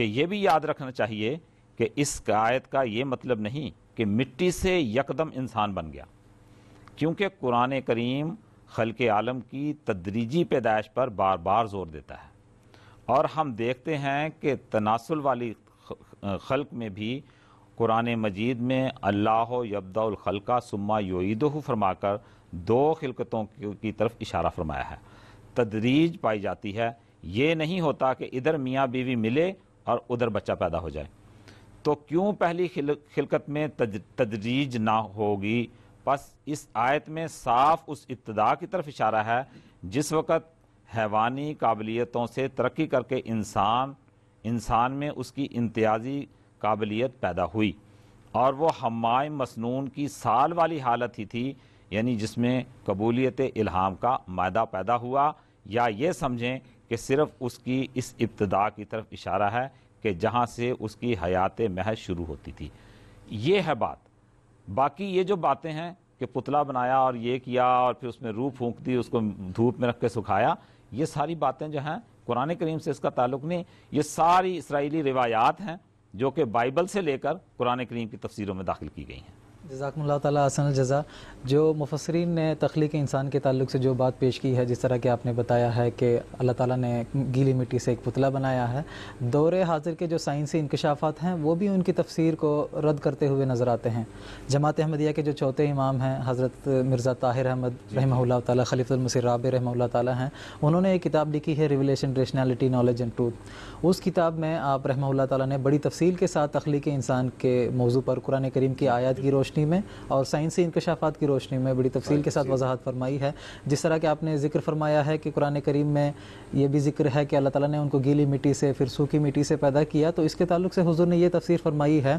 कि यह भी याद रखना चाहिए कि इस आयत का ये मतलब नहीं कि मिट्टी से यकदम इंसान बन गया क्योंकि कुरान करीम खल के आलम की तदरीजी पैदाइश पर बार बार जोर देता है और हम देखते हैं कि तनासुल वाली खल्क में भी कुरान मजीद में अल्लाह यबदाखलका सुम्मा योदह फरमाकर दो खिलकतों की तरफ इशारा फरमाया है तदरीज पाई जाती है ये नहीं होता कि इधर मियाँ बीवी मिले और उधर बच्चा पैदा हो जाए तो क्यों पहली खिल, खिलकत में तद, तदरीज ना होगी बस इस आयत में साफ उस इब्तदा की तरफ इशारा है जिस वक़्त हैवानी काबिलियतों से तरक्की करके इंसान इंसान में उसकी इम्तियाजी काबिलियत पैदा हुई और वो हमाय मसनून की साल वाली हालत ही थी यानी जिसमें कबूलियत इल्हाम का मायदा पैदा हुआ या ये समझें कि सिर्फ उसकी इस इब्तदा की तरफ इशारा है कि जहाँ से उसकी हयात महज शुरू होती थी ये है बात बाकी ये जो बातें हैं कि पुतला बनाया और ये किया और फिर उसमें रूह फूंक दी उसको धूप में रख के सुखाया ये सारी बातें जो हैं कुरान करीम से इसका ताल्लुक नहीं ये सारी इसराइली रिवायात हैं जो कि बाइबल से लेकर कुरान करीम की तफसीरों में दाखिल की गई हैं जजाकम्ला तसन जजा जो मुफसरीन ने तख्लीक इंसान के तल्ल से जो बात पेश की है जिस तरह कि आपने बताया है कि अल्लाह ताली ने गीली मिट्टी से एक पुतला बनाया है दौरे हाजिर के जो साइंसी इंकशाफात हैं वो भी उनकी तफसीर को रद्द करते हुए नज़र आते हैं जमात अहमदिया के जो चौथे इमाम हैं हज़रत मिर्ज़ा ताहिर अहमद रहमा ताली रब राब रहमा ताली हैं उन्होंने एक किताब लिखी है revelation rationality knowledge and truth उस किताब में आप रहमा ताली ने बड़ी तफसील के साथ तख्लीक इंसान के मौजू पर कुरान करीम की आयात की रोशनी रोशनी में और साइंसी इंकशाफात की रोशनी में बड़ी तफसील के साथ वजाहत फरमाई है जिस तरह के आपने जिक्र फरमाया है कि कुरान करीम में यह भी जिक्र है कि अल्लाह ताला ने उनको गीली मिट्टी से फिर सूखी मिट्टी से पैदा किया तो इसके ताल्लुक से हुजूर ने यह तफसीर फरमाई है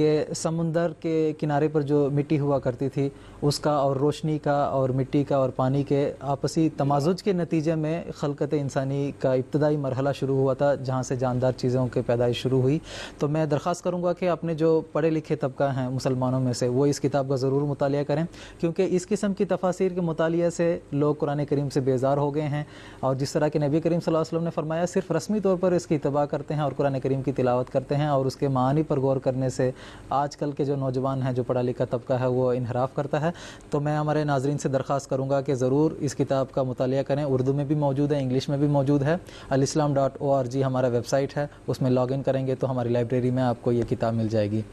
कि समुंदर के किनारे पर जो मिट्टी हुआ करती थी उसका और रोशनी का और मिट्टी का और पानी के आपसी तमाजुज के नतीजे में खलकत इंसानी का इब्तदाई मरहला शुरू हुआ था जहाँ से जानदार चीज़ों की पैदाइश शुरू हुई तो मैं दरख्वास्त करूँगा कि अपने जो पढ़े लिखे तबका हैं मुसलमानों में से वो इस किताब का ज़रूर मुताल करें क्योंकि इस किस्म की तफासिर के मुताल से लोग कुरान करीम से बेजार हो गए हैं और जिस तरह के नबी करीम वसल्लम ने फरमाया सिर्फ रस्मी तौर पर इसकी इतबा करते हैं और कुरान करीम की तिलावत करते हैं और उसके मानी पर गौर करने से आजकल के जो नौजवान हैं जो पढ़ा लिखा तबका है वो इनहराफ करता है है तो मैं हमारे नाजरन से दरख्वास्त करूँगा कि ज़रूर इस किताब का मुताल करें उर्दू में भी मौजूद है इंग्लिश में भी मौजूद है अलस्लाम डॉट ओ आर जी हमारा वेबसाइट है उसमें लॉग इन करेंगे तो हमारी लाइब्रेरी में आपको ये किताब मिल जाएगी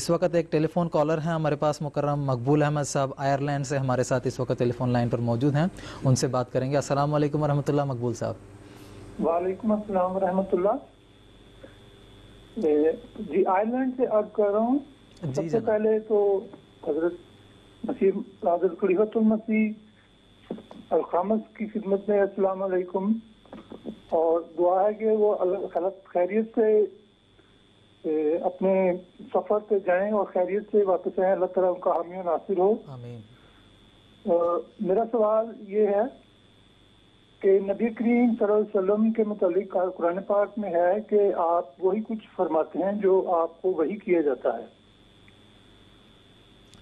इस वक्त एक टेलीफोन कॉलर हैं हमारे पास मुकरम मकबूल अहमद साहब आयरलैंड से हमारे साथ इस वक्त टेलीफोन लाइन पर मौजूद हैं उनसे बात करेंगे असल वालेकुम ला मकबूल साहब वालेकुम अस्सलाम रहमतुल्लाह जी आयरलैंड से अर्ज कर रहा हूँ सबसे पहले तो हजरत मसीह मसीह अलखामस की खिदमत में असलकुम और दुआ है कि वो अलग खैरियत से अपने सफ़र पे जाएं और खैरियत से वापस आएँ अल्लाह ताला उनका हामी नासिर हो आ, मेरा सवाल ये है कि नबी करीम वसल्लम के मतलब कुरान पाक में है कि आप वही कुछ फरमाते हैं जो आपको वही किया जाता है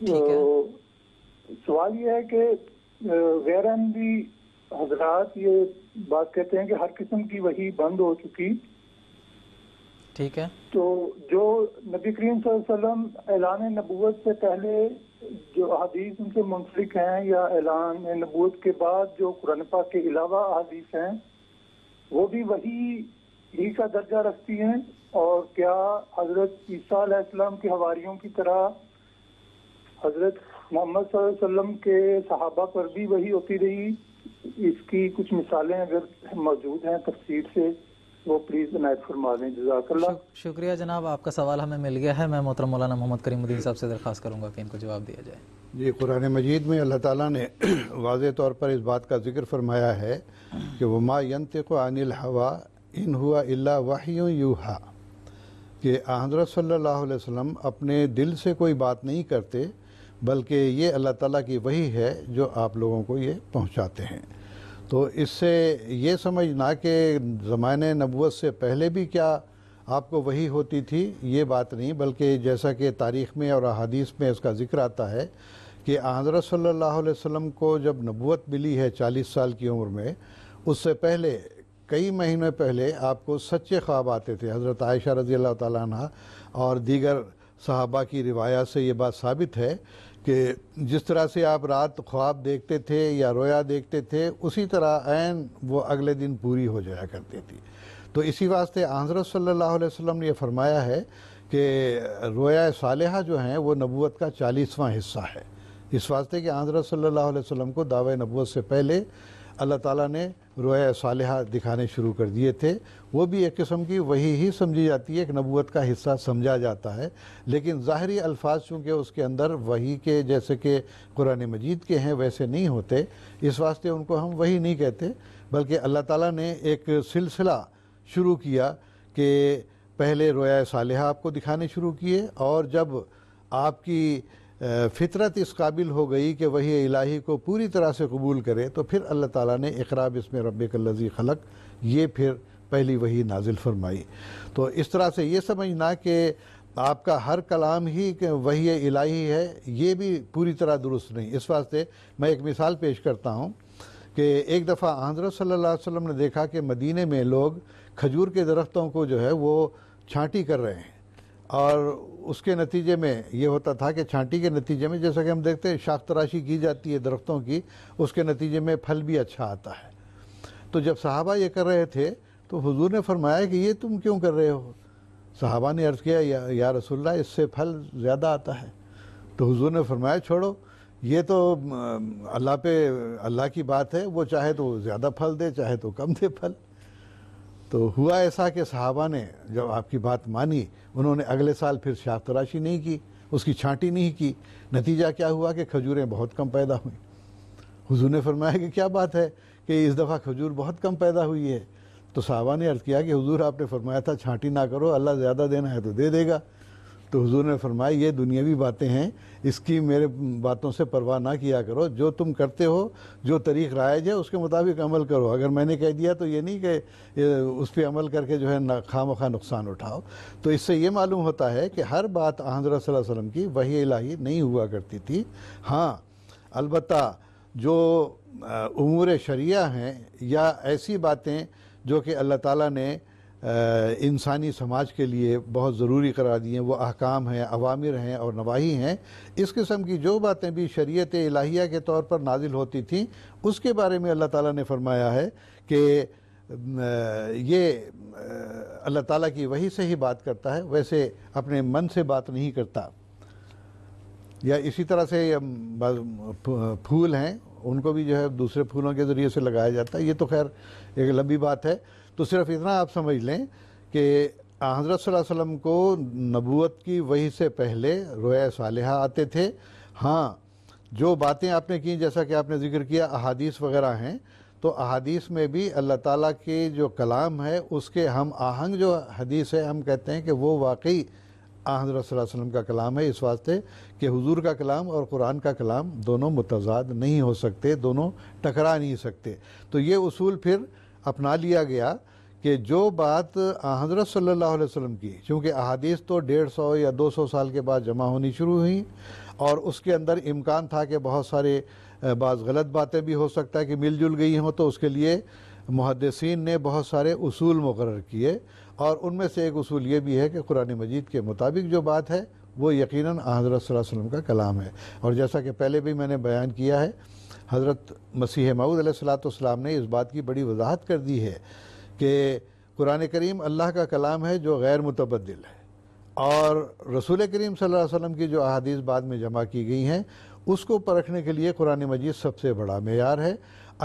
ठीक है। तो सवाल ये है कि गैर भी हजरात ये बात कहते हैं कि हर किस्म की वही बंद हो चुकी ठीक है तो जो नबी करीम वसल्लम ऐलान नबूत से पहले जो अदीस उनसे मुंसलिक हैं या ऐलान नबूत के बाद जो कुरान पाक के अलावा अदीस हैं वो भी वही ही का दर्जा रखती हैं और क्या हजरत ईसा के हवारीयों की तरह हजरत मोहम्मद वसल्लम के सहाबा पर भी वही होती रही इसकी कुछ मिसालें अगर मौजूद हैं तफसीर से वो प्लीज़ इनायत फरमा दें जजाकल्ला शुक्रिया जनाब आपका सवाल हमें मिल गया है मैं मोहतरम मौलाना मोहम्मद करीमुद्दीन साहब से दरख्वास्त करूंगा कि इनको जवाब दिया जाए जी कुरान मजीद में अल्लाह ताला ने (clears throat) वाज तौर पर इस बात का जिक्र फरमाया है कि वो वमा यंतको अनिल हवा इन हुआ अल्ला वाही यूहा कि हजरत सल्लल्लाहु अलैहि वसल्लम अपने दिल से कोई बात नहीं करते बल्कि ये अल्लाह ताला की वही है जो आप लोगों को ये पहुंचाते हैं तो इससे ये समझना कि ज़माने नबूत से पहले भी क्या आपको वही होती थी ये बात नहीं बल्कि जैसा कि तारीख़ में और अदीस में इसका ज़िक्र आता है कि हज़रत सल्लल्लाहु अलैहि वसल्लम को जब नबूत मिली है चालीस साल की उम्र में उससे पहले कई महीने पहले आपको सच्चे ख्वाब आते थे हज़रत आयशा रज़ी अल्लाह तह और दीगर की रिवायात से ये बात साबित है कि जिस तरह से आप रात ख्वाब देखते थे या रोया देखते थे उसी तरह ऐन वो अगले दिन पूरी हो जाया करती थी तो इसी वास्ते हज़रत सल्ला वसम ने यह फरमाया है कि रोया साल जो हैं वो नबूत का चालीसवां हिस्सा है इस वास्ते कि हज़रत सल्ला वसम को दावे नबूत से पहले अल्लाह ताली ने रोया साल दिखाने शुरू कर दिए थे वो भी एक किस्म की वही ही समझी जाती है एक नबूत का हिस्सा समझा जाता है लेकिन ज़ाहरी अल्फाज चूँकि उसके अंदर वही के जैसे कि कुरान मजीद के हैं वैसे नहीं होते इस वास्ते उनको हम वही नहीं कहते बल्कि अल्लाह ताला ने एक सिलसिला शुरू किया कि पहले रोया साल आपको दिखाने शुरू किए और जब आपकी फितरत इस काबिल हो गई कि वही इलाही को पूरी तरह से कबूल करे तो फिर अल्लाह ताला ने इकराब इसमें का लजी खलक ये फिर पहली वही नाजिल फरमाई तो इस तरह से ये समझना कि आपका हर कलाम ही वही इलाही है ये भी पूरी तरह दुरुस्त नहीं इस वास्ते मैं एक मिसाल पेश करता हूँ कि एक दफ़ा हजरत सल्ला वसम ने देखा कि मदीने में लोग खजूर के दरख्तों को जो है वो छांटी कर रहे हैं और उसके नतीजे में ये होता था कि छांटी के नतीजे में जैसा कि हम देखते हैं शाख तराशी की जाती है दरख्तों की उसके नतीजे में फल भी अच्छा आता है तो जब साहबा ये कर रहे थे तो हुजूर ने फरमाया कि ये तुम क्यों कर रहे हो साहबा ने अर्ज़ किया या, या रसुल्ला इससे फल ज़्यादा आता है तो हुजूर ने फरमाया छोड़ो ये तो अल्लाह पे अल्लाह की बात है वो चाहे तो ज़्यादा फल दे चाहे तो कम दे फल तो हुआ ऐसा कि साहबा ने जब आपकी बात मानी उन्होंने अगले साल फिर शाख तराशी नहीं की उसकी छांटी नहीं की नतीजा क्या हुआ कि खजूरें बहुत कम पैदा हुई हुजूर ने फरमाया कि क्या बात है कि इस दफ़ा खजूर बहुत कम पैदा हुई है तो साहबा ने अर्ज़ किया कि हुजूर आपने फरमाया था छाँटी ना करो अल्लाह ज़्यादा देना है तो दे देगा तो हुजूर ने फरमाया ये दुनियावी बातें हैं इसकी मेरे बातों से परवाह ना किया करो जो तुम करते हो जो तरीक़ रायज है उसके मुताबिक अमल करो अगर मैंने कह दिया तो ये नहीं कि उस पर अमल करके जो है ना खाम खा नुकसान उठाओ तो इससे ये मालूम होता है कि हर बात हजरत वसम की वही इलाही नहीं हुआ करती थी हाँ अलबत् जो उमूर शरिया हैं या ऐसी बातें जो कि अल्लाह ताला ने इंसानी समाज के लिए बहुत ज़रूरी करार दिए वो अहकाम हैं अवामिर हैं और नवाही हैं इस किस्म की जो बातें भी शरीयत इलाहिया के तौर पर नाजिल होती थी उसके बारे में अल्लाह ताला ने फरमाया है कि ये अल्लाह ताला की वही से ही बात करता है वैसे अपने मन से बात नहीं करता या इसी तरह से फूल हैं उनको भी जो है दूसरे फूलों के ज़रिए से लगाया जाता है ये तो खैर एक लंबी बात है तो सिर्फ इतना आप समझ लें कि हज़रत वसम को नबूत की वही से पहले रोए साल आते थे हाँ जो बातें आपने की जैसा कि आपने जिक्र किया अहादीस वगैरह हैं तो अहादीस में भी अल्लाह ताला के जो कलाम है उसके हम आहंग जो हदीस है हम कहते हैं कि वो वाकई हज़रत वसम का कलाम है इस वास्ते कि हुजूर का कलाम और कुरान का कलाम दोनों मुतजाद नहीं हो सकते दोनों टकरा नहीं सकते तो ये उसूल फिर अपना लिया गया कि जो बात हज़रत सल्लल्लाहु अलैहि वसल्लम की चूँकि अहादीस तो डेढ़ सौ या दो सौ साल के बाद जमा होनी शुरू हुई और उसके अंदर इम्कान था कि बहुत सारे बाज़ गलत बातें भी हो सकता है कि मिलजुल गई हों तो उसके लिए मुहदसिन ने बहुत सारे उसूल मुकर किए और उनमें से एक उसूल ये भी है कि कुरान मजीद के मुताबिक जो बात है वो यकीनन हज़रत वसल्लम का कलाम है और जैसा कि पहले भी मैंने बयान किया है हज़रत मसीह मऊद सलाम ने इस बात की बड़ी वजाहत कर दी है कि कुरान करीम अल्लाह का कलाम है जो गैर मुतबदल है और रसूल करीम वसम की जो अहदीस बाद में जमा की गई हैं उसको परखने के लिए कुरान मजीद सबसे बड़ा मैार है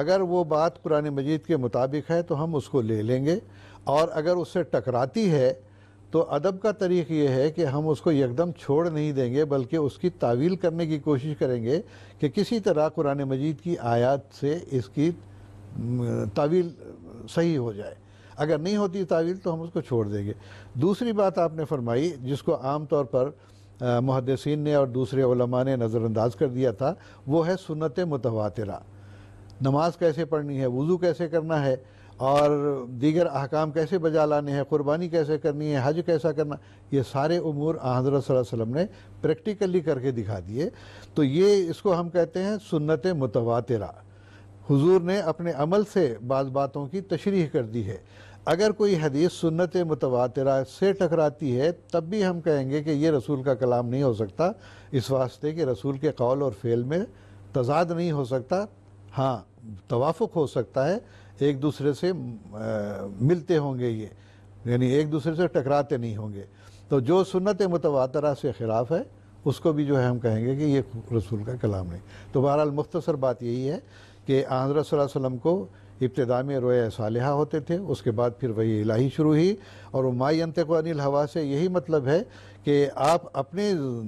अगर वो बात कुरान मजीद के मुताबिक है तो हम उसको ले लेंगे और अगर उससे टकराती है तो अदब का तरीक़ ये है कि हम उसको यकदम छोड़ नहीं देंगे बल्कि उसकी तावील करने की कोशिश करेंगे कि किसी तरह कुरान मजीद की आयात से इसकी तावील सही हो जाए अगर नहीं होती तावील तो हम उसको छोड़ देंगे दूसरी बात आपने फरमाई जिसको आम तौर पर मुहदसिन ने और दूसरे उलमा ने नज़रअंदाज कर दिया था वो है सुनत मुतवा नमाज़ कैसे पढ़नी है वज़ू कैसे करना है और दीगर अहकाम कैसे बजा लाने हैं क़ुरबानी कैसे करनी है हज कैसा करना ये सारे उमूर हज़रत वसम ने प्रैक्टिकली करके दिखा दिए तो ये इसको हम कहते हैं सुन्नत मतवातरा हुजूर ने अपने अमल से बाज़ बातों की तशरीह कर दी है अगर कोई हदीस सुन्नत मतवातरा से टकराती है तब भी हम कहेंगे कि ये रसूल का कलाम नहीं हो सकता इस वास्ते कि रसूल के कौल और फेल में तजाद नहीं हो सकता हाँ तवाफ़ हो सकता है एक दूसरे से आ, मिलते होंगे ये यानी एक दूसरे से टकराते नहीं होंगे तो जो सुनत मुतवा से ख़िलाफ़ है उसको भी जो है हम कहेंगे कि ये रसूल का कलाम नहीं तो बहरहाल मुख्तसर बात यही है कि हज़रत वसम को इब्तदा में रोए साल होते थे उसके बाद फिर वही इलाही शुरू हुई और माई को अनिल हवा से यही मतलब है कि आप अपने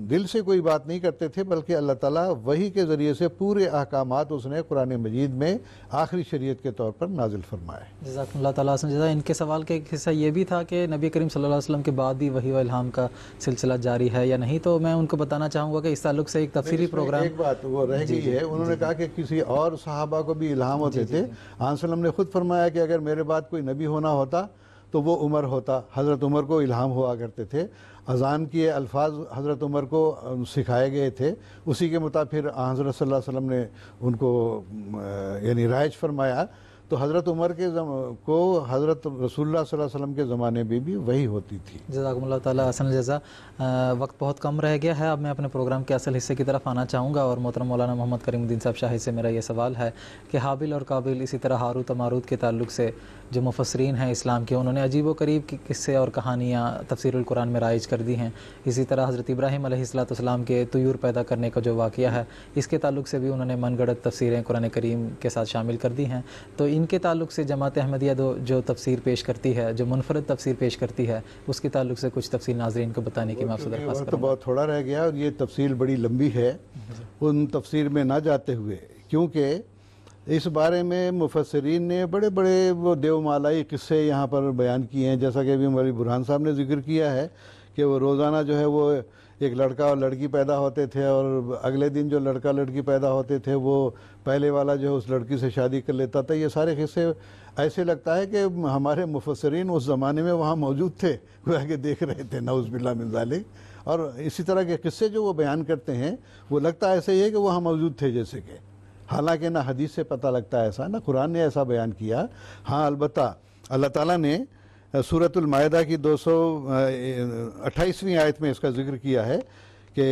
दिल से कोई बात नहीं करते थे बल्कि अल्लाह ताला वही के ज़रिए से पूरे अहकाम उसने कुरान मजीद में आखिरी शरीयत के तौर पर नाजिल फरमाए जजाकल्ला इनके सवाल का एक हिस्सा ये भी था कि नबी करीम सल्लल्लाहु अलैहि वसल्लम के बाद भी वही वाम का सिलसिला जारी है या नहीं तो मैं उनको बताना चाहूँगा कि इस तल्लुक से एक तफी प्रोग्राम एक बात वो रह गई है उन्होंने कहा कि किसी और साहबा को भी इल्हाम होते थे आंसलम ने खुद फरमाया कि अगर मेरे बाद कोई नबी होना होता तो वो उमर होता हज़रत उमर को इल्हाम हुआ करते थे अज़ान के अल्फाज हज़रत उमर को सिखाए गए थे उसी के मुताबिक फिर हज़रत सल्लल्लाहु अलैहि वसल्लम ने उनको यानी राइज फरमाया तो हज़रत उमर के जम, को हज़रत रसूलुल्लाह सल्लल्लाहु अलैहि वसल्लम के ज़माने में भी वही होती थी जजाकमल्ला तसन जजा वक्त बहुत कम रह गया है अब मैं अपने प्रोग्राम के असल हिस्से की तरफ आना चाहूँगा और मोहतरम मौलाना मोहम्मद करीमुद्दीन साहब शाही से मेरा ये सवाल है कि हाबिल और काबिल इसी तरह हारूत मारूत के तल्ल से जो मुफसरीन हैं इस्लाम के उन्होंने अजीब करीब के किस्से और कहानियाँ तफसरकुरान में राइज कर दी हैं इसी तरह हज़रत इब्राहिम अलैहिस्सलाम के तयूर पैदा करने का जो वाक़ है इसके ताल्लुक से भी उन्होंने मन गढ़ तफसीरें कुरान करीम के साथ शामिल कर दी हैं तो इनके ताल्लुक से जमात अहमदिया जो तफसीर पेश करती है जो मुनफरद तफसीर पेश करती है उसके ताल्लुक से कुछ तफसील नाजरन को बताने की मकसद दरख्वास्त तो बहुत थोड़ा रह गया और ये तफसील बड़ी लंबी है उन तफसीर में ना जाते हुए क्योंकि इस बारे में मुफसरीन ने बड़े बड़े वो देवमालाई किस्से यहाँ पर बयान किए हैं जैसा कि अभी हमारी बुरहान साहब ने जिक्र किया है कि वो रोज़ाना जो है वो एक लड़का और लड़की पैदा होते थे और अगले दिन जो लड़का लड़की पैदा होते थे वो पहले वाला जो है उस लड़की से शादी कर लेता था ये सारे किस्से ऐसे लगता है कि हमारे मुफसरीन उस ज़माने में वहाँ मौजूद थे वो आगे देख रहे थे बिल्ला मिजालिक और इसी तरह के किस्से जो वो बयान करते हैं वो लगता ऐसे ही है कि वहाँ मौजूद थे जैसे कि हालांकि ना हदीस से पता लगता है ऐसा ना कुरान ने ऐसा बयान किया हाँ अलबत् अल्लाह ताला ने सूरतुलमादा की दो सौ अट्ठाईसवीं आयत में इसका जिक्र किया है कि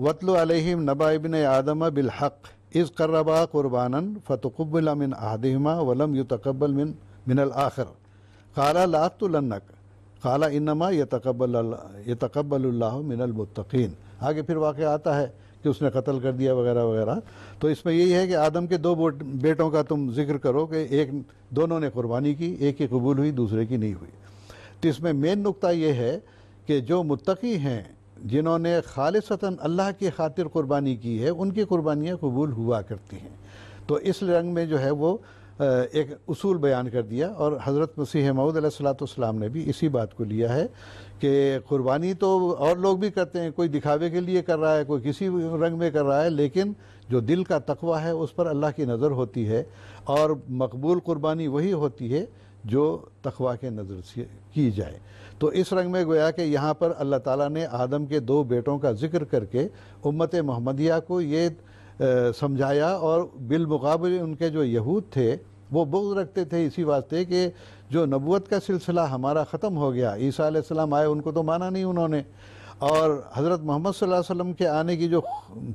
वतल आलिम नबा इबन आदम बिलहक़ इज़ कर्रबा क़ुरबान फ़तकबल मिन आदिमा वलम यु तकबल मिन मिनल आखर काला लातुलन्नक काला इनमा यकबल यकबल्ला मिनल मुतकीन आगे फिर वाक़ आता है कि उसने कत्ल कर दिया वगैरह वगैरह तो इसमें यही है कि आदम के दो बेटों का तुम जिक्र करो कि एक दोनों ने कुर्बानी की एक की कबूल हुई दूसरे की नहीं हुई तो इसमें मेन नुकता यह है कि जो मुतकी हैं जिन्होंने खालसता अल्लाह की खातिर कुर्बानी की है उनकी कुर्बानियाँ कबूल हुआ करती हैं तो इस रंग में जो है वो एक उसूल बयान कर दिया और हज़रत मसीह मऊद सलाम ने भी इसी बात को लिया है कि कुर्बानी तो और लोग भी करते हैं कोई दिखावे के लिए कर रहा है कोई किसी रंग में कर रहा है लेकिन जो दिल का तकवा है उस पर अल्लाह की नज़र होती है और मकबूल कुर्बानी वही होती है जो तकवा के नज़र से की जाए तो इस रंग में गोया कि यहाँ पर अल्लाह ताला ने आदम के दो बेटों का जिक्र करके उम्मत महमदिया को ये समझाया और बिलमुकाबले उनके जो यहूद थे वो बुग रखते थे इसी वास्ते कि जो नबूत का सिलसिला हमारा ख़त्म हो गया ईसा आसमाम आए उनको तो माना नहीं उन्होंने और हज़रत मोहम्मद वसल्लम के आने की जो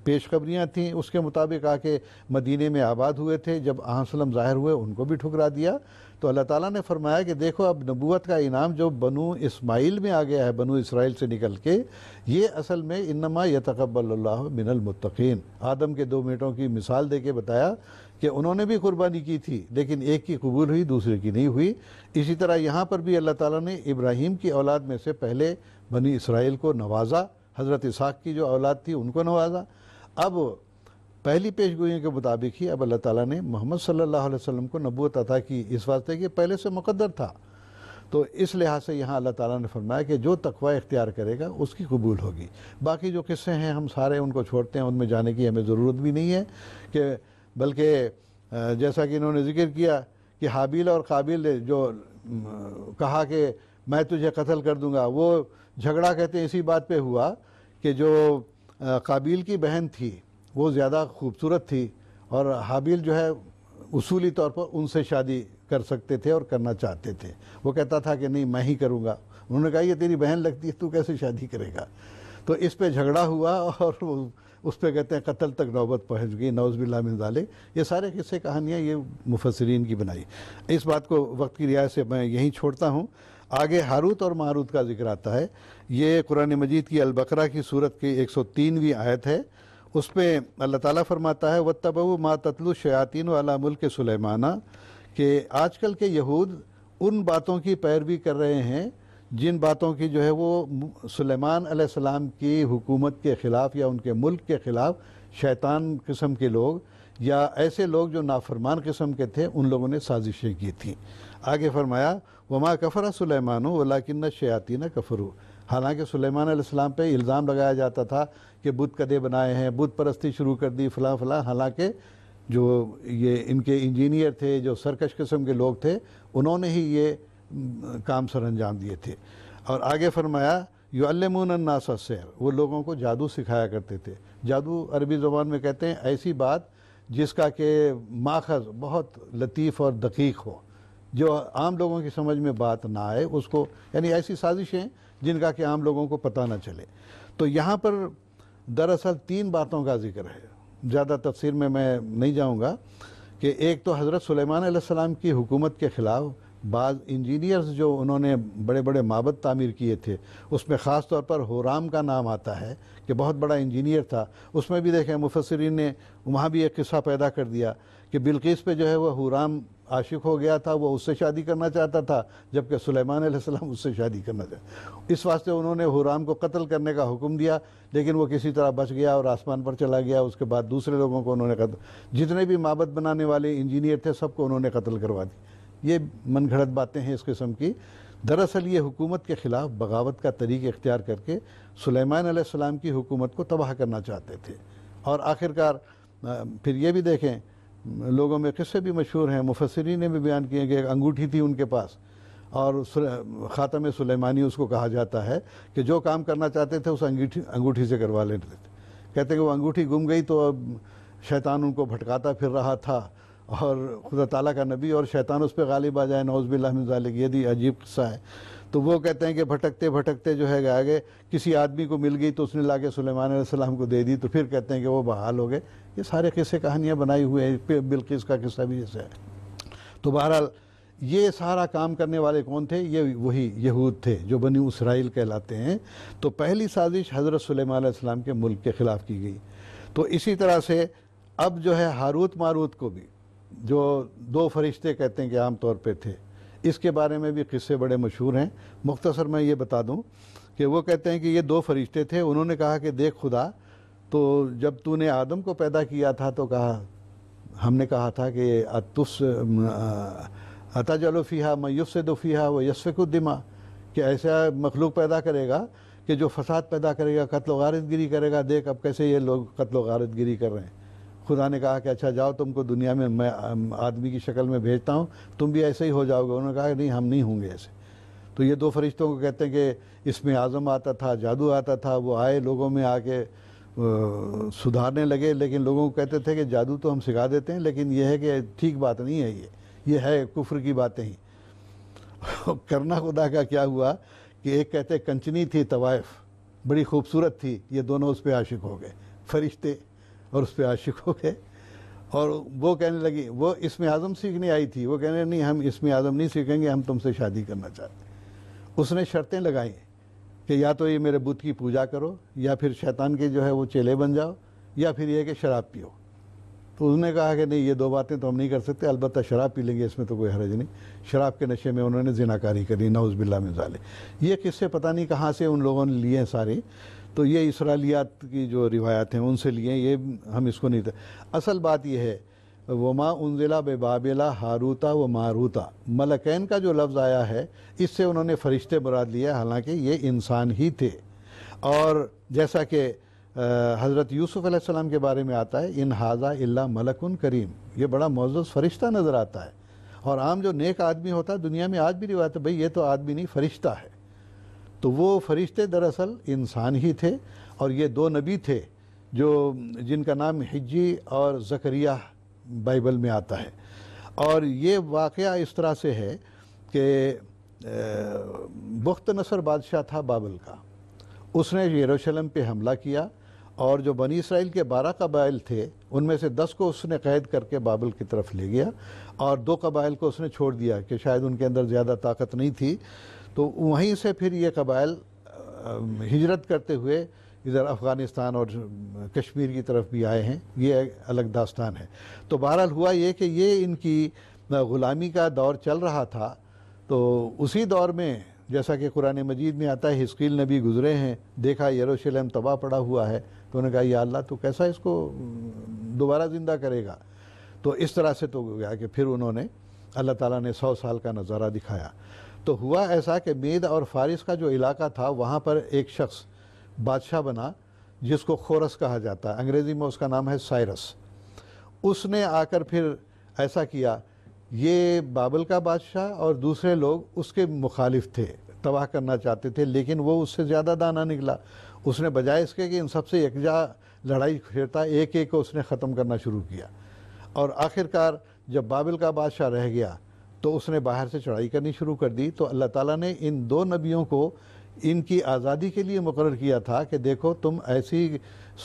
पेशखबरियाँ थीं उसके मुताबिक आके मदीने में आबाद हुए थे जब आसलम ज़ाहिर हुए उनको भी ठुकरा दिया तो अल्लाह ताला ने फरमाया कि देखो अब नबूत का इनाम जो बनु इस्माइल में आ गया है बनु इसराइल से निकल के ये असल में इनमा यकबल्ला मिनलमतिन आदम के दो मिनटों की मिसाल दे के बताया कि उन्होंने भी कुर्बानी की थी लेकिन एक की कबूल हुई दूसरे की नहीं हुई इसी तरह यहाँ पर भी अल्लाह ताला ने इब्राहिम की औलाद में से पहले बनी इसराइल को नवाजा हज़रत इसहाक की जो औलाद थी उनको नवाजा अब पहली पेश के मुताबिक ही अब अल्लाह ताला ने मोहम्मद सल्लल्लाहु अलैहि वसल्लम को नबूत अता की इस वास्ते कि पहले से मुकद्दर था तो इस लिहाज से यहाँ अल्लाह ताला ने फरमाया कि जो तकवा इख्तियार करेगा उसकी कबूल होगी बाकी जो किस्से हैं हम सारे उनको छोड़ते हैं उनमें जाने की हमें ज़रूरत भी नहीं है कि बल्कि जैसा कि इन्होंने जिक्र किया कि हाबील और काबिल जो कहा कि मैं तुझे कत्ल कर दूंगा वो झगड़ा कहते हैं इसी बात पे हुआ कि जो काबिल की बहन थी वो ज़्यादा खूबसूरत थी और हाबील जो है उसूली तौर पर उनसे शादी कर सकते थे और करना चाहते थे वो कहता था कि नहीं मैं ही करूँगा उन्होंने कहा ये तेरी बहन लगती है तू कैसे शादी करेगा तो इस पे झगड़ा हुआ और उस पर कहते हैं कत्ल तक नौबत पहुँच गई नौजबिल्ला मिजाले ये सारे किस्से कहानियाँ ये मुफसरीन की बनाई इस बात को वक्त की रियायत से मैं यहीं छोड़ता हूँ आगे हारूत और मारूत का जिक्र आता है ये कुरान मजीद की अलबकरा की सूरत की एक सौ तीनवीं आयत है उस पर अल्लाह ताला फरमाता है व तबू मा ततलु शयातीन वाला मुल्क सुलेमाना कि आजकल के यहूद उन बातों की पैरवी कर रहे हैं जिन बातों की जो है वो सुलेमान की हुकूमत के ख़िलाफ़ या उनके मुल्क के ख़िलाफ़ शैतान किस्म के लोग या ऐसे लोग जो नाफरमान किस्म के थे उन लोगों ने साजिशें की थी आगे फरमाया वमा कफ़रा सुलेमान वलाकिन शयातिन कफ़रू हालांकि सुलेमान सलाम पे इल्ज़ाम लगाया जाता था कि बुत कदे बनाए हैं बुत परस्ती शुरू कर दी फ़लाँ फ़लाँ हालाँकि जो ये इनके इंजीनियर थे जो सरकश किस्म के लोग थे उन्होंने ही ये काम सर अंजाम दिए थे और आगे फरमाया यूअलमून नासा सैर वो लोगों को जादू सिखाया करते थे जादू अरबी ज़बान में कहते हैं ऐसी बात जिसका कि माखज बहुत लतीफ़ और दकीक हो जो आम लोगों की समझ में बात ना आए उसको यानी ऐसी साजिशें जिनका कि आम लोगों को पता ना चले तो यहाँ पर दरअसल तीन बातों का जिक्र है ज़्यादा तफसीर में मैं नहीं जाऊँगा कि एक तो हज़रत सलेमान सलाम की हुकूमत के ख़िलाफ़ बाद इंजीनियर्स जो उन्होंने बड़े बड़े माबद तामीर किए थे उसमें ख़ास तौर पर हुराम का नाम आता है कि बहुत बड़ा इंजीनियर था उसमें भी देखें मुफसरीन ने वहाँ भी एक किस्सा पैदा कर दिया कि बिल्किस पे जो है वह हुराम आशिक हो गया था वह उससे शादी करना चाहता था जबकि सुलेमान सलेमान उससे शादी करना चाहता इस वास्ते उन्होंने हुराम को कत्ल करने का हुक्म दिया लेकिन वो किसी तरह बच गया और आसमान पर चला गया उसके बाद दूसरे लोगों को उन्होंने कत्ल जितने भी माबद बनाने वाले इंजीनियर थे सबको उन्होंने कत्ल करवा दिया ये मन घड़त बातें हैं इस किस्म की दरअसल ये हुकूमत के ख़िलाफ़ बगावत का तरीक़ इख्तियार करके सुलेमान सलेमान की हुकूमत को तबाह करना चाहते थे और आखिरकार फिर ये भी देखें लोगों में किस्से भी मशहूर हैं मुफसरी ने भी बयान किए कि एक अंगूठी थी उनके पास और ख़ातम सुलेमानी उसको कहा जाता है कि जो काम करना चाहते थे उस अंगूठी अंगूठी से करवा लेते थे कहते कि वो अंगूठी गुम गई तो अब शैतान उनको भटकाता फिर रहा था और खुदा ताला का नबी और शैतान उस पर गालिब आ जाए नौज़बिल्लाजालिक ये भी अजीब कस्सा है तो वो कहते हैं कि भटकते भटकते जो है आगे किसी आदमी को मिल गई तो उसने ला के सलेमान को दे दी तो फिर कहते हैं कि वो बहाल हो गए ये सारे किस्से कहानियाँ बनाई हुई हैं बिल्किस का किस्सा भी जैसे है तो बहरहाल ये सारा काम करने वाले कौन थे ये वही यहूद थे जो बनी उसराइल कहलाते हैं तो पहली साजिश हज़रत सलेमान के मुल्क के ख़िलाफ़ की गई तो इसी तरह से अब जो है हारूत मारूत को भी जो दो फरिश्ते कहते हैं कि आम तौर पे थे इसके बारे में भी किस्से बड़े मशहूर हैं मुख्तसर मैं ये बता दूं कि वो कहते हैं कि ये दो फरिश्ते थे उन्होंने कहा कि देख खुदा तो जब तूने आदम को पैदा किया था तो कहा हमने कहा था कि अतुस अताजलोफ़िया मैयुसदफ़िया व यसफ़िकुद्दिमा कि ऐसा मखलूक पैदा करेगा कि जो फसाद पैदा करेगा कत्ल वारदगिरी करेगा देख अब कैसे ये लोग कत्ल वारदगिरी कर रहे हैं खुदा ने कहा कि अच्छा जाओ तुमको दुनिया में मैं आदमी की शक्ल में भेजता हूँ तुम भी ऐसे ही हो जाओगे उन्होंने कहा नहीं हम नहीं होंगे ऐसे तो ये दो फरिश्तों को कहते हैं कि इसमें आज़म आता था जादू आता था वो आए लोगों में आके सुधारने लगे लेकिन लोगों को कहते थे कि जादू तो हम सिखा देते हैं लेकिन यह है कि ठीक बात नहीं है ये ये है कुफ्र की बातें ही (laughs) करना खुदा का क्या हुआ कि एक कहते कंचनी थी तवाइफ बड़ी खूबसूरत थी ये दोनों उस पर आशिक हो गए फरिश्ते और उस पर आशिक हो गए और वो कहने लगी वो इसमें आज़म सीखने आई थी वो कहने नहीं हम इसमें आज़म नहीं सीखेंगे हम तुमसे शादी करना चाहते उसने शर्तें लगाई कि या तो ये मेरे बुद्ध की पूजा करो या फिर शैतान के जो है वो चेले बन जाओ या फिर यह कि शराब पियो तो उसने कहा कि नहीं ये दो बातें तो हम नहीं कर सकते अलबत् शराब पी लेंगे इसमें तो कोई हरज नहीं शराब के नशे में उन्होंने जिनाकारी करी नाउज़ बिल्ला में जाले ये किस्से पता नहीं कहाँ से उन लोगों ने लिए सारे तो ये इसराइलियात की जो रिवायात हैं उनसे लिए ये हम इसको नहीं थे असल बात यह है वमा उनजिला बेबाबिला हारूता व मारूता मलकैन का जो लफ्ज़ आया है इससे उन्होंने फरिश्ते मुराद लिया हालांकि ये इंसान ही थे और जैसा कि हज़रत यूसुफ़ अलैहिस्सलाम के बारे में आता है इन हाजा इल्ला मलकुन करीम ये बड़ा मौजूद फरिश्ता नज़र आता है और आम जो नेक आदमी होता है दुनिया में आज भी रिवायत है भाई ये तो आदमी नहीं फरिश्ता है तो वो फरिश्ते दरअसल इंसान ही थे और ये दो नबी थे जो जिनका नाम हिज्जी और जकरिया बाइबल में आता है और ये वाक़ इस तरह से है कि बख्त नसर बादशाह था बाबल का उसने यरूशलेम पे हमला किया और जो बनी इसराइल के बारह कबाइल थे उनमें से दस को उसने कैद करके बाबल की तरफ ले गया और दो कबाइल को उसने छोड़ दिया कि शायद उनके अंदर ज़्यादा ताकत नहीं थी तो वहीं से फिर ये कबाइल हिजरत करते हुए इधर अफ़गानिस्तान और कश्मीर की तरफ भी आए हैं ये अलग दास्तान है तो बहरहाल हुआ ये कि ये इनकी ग़ुलामी का दौर चल रहा था तो उसी दौर में जैसा कि कुरान मजीद में आता है हिस्कील नबी गुज़रे हैं देखा यरूशलेम तबाह पड़ा हुआ है तो उन्होंने कहा या अल्लाह तो कैसा इसको दोबारा ज़िंदा करेगा तो इस तरह से तो गया कि फिर उन्होंने अल्लाह ताला ने सौ साल का नज़ारा दिखाया तो हुआ ऐसा कि मेद और फारिस का जो इलाका था वहाँ पर एक शख्स बादशाह बना जिसको खोरस कहा जाता है अंग्रेज़ी में उसका नाम है साइरस उसने आकर फिर ऐसा किया ये बाबल का बादशाह और दूसरे लोग उसके मुखालिफ थे तबाह करना चाहते थे लेकिन वो उससे ज़्यादा दाना निकला उसने बजाय इसके कि इन सबसे यकजा लड़ाई छेड़ता एक एक को उसने ख़त्म करना शुरू किया और आखिरकार जब बाबिल का बादशाह रह गया तो उसने बाहर से चढ़ाई करनी शुरू कर दी तो अल्लाह ताला ने इन दो नबियों को इनकी आज़ादी के लिए मुकर किया था कि देखो तुम ऐसी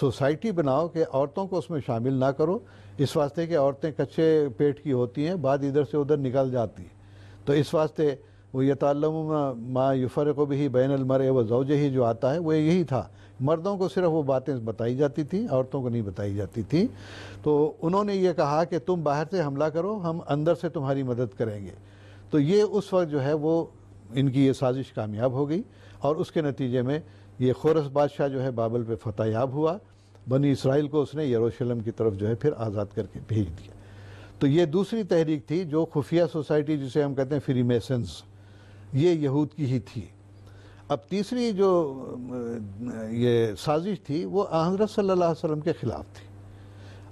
सोसाइटी बनाओ कि औरतों को उसमें शामिल ना करो इस वास्ते कि औरतें कच्चे पेट की होती हैं बाद इधर से उधर निकल जाती हैं तो इस वास्ते वो यम माँ युफ़र को भी बैन अलमर व जोजे ही जो आता है वो यही था मर्दों को सिर्फ वो बातें बताई जाती थी औरतों को नहीं बताई जाती थी तो उन्होंने ये कहा कि तुम बाहर से हमला करो हम अंदर से तुम्हारी मदद करेंगे तो ये उस वक्त जो है वो इनकी ये साजिश कामयाब हो गई और उसके नतीजे में ये खोरस बादशाह जो है बाबल पे फतेयाब हुआ बनी इसराइल को उसने यरूशलेम की तरफ जो है फिर आज़ाद करके भेज दिया तो ये दूसरी तहरीक थी जो खुफिया सोसाइटी जिसे हम कहते हैं फ्री मेसन्स ये यहूद की ही थी अब तीसरी जो ये साजिश थी वो हज़रत सल्ला अलैहि के ख़िलाफ़ थी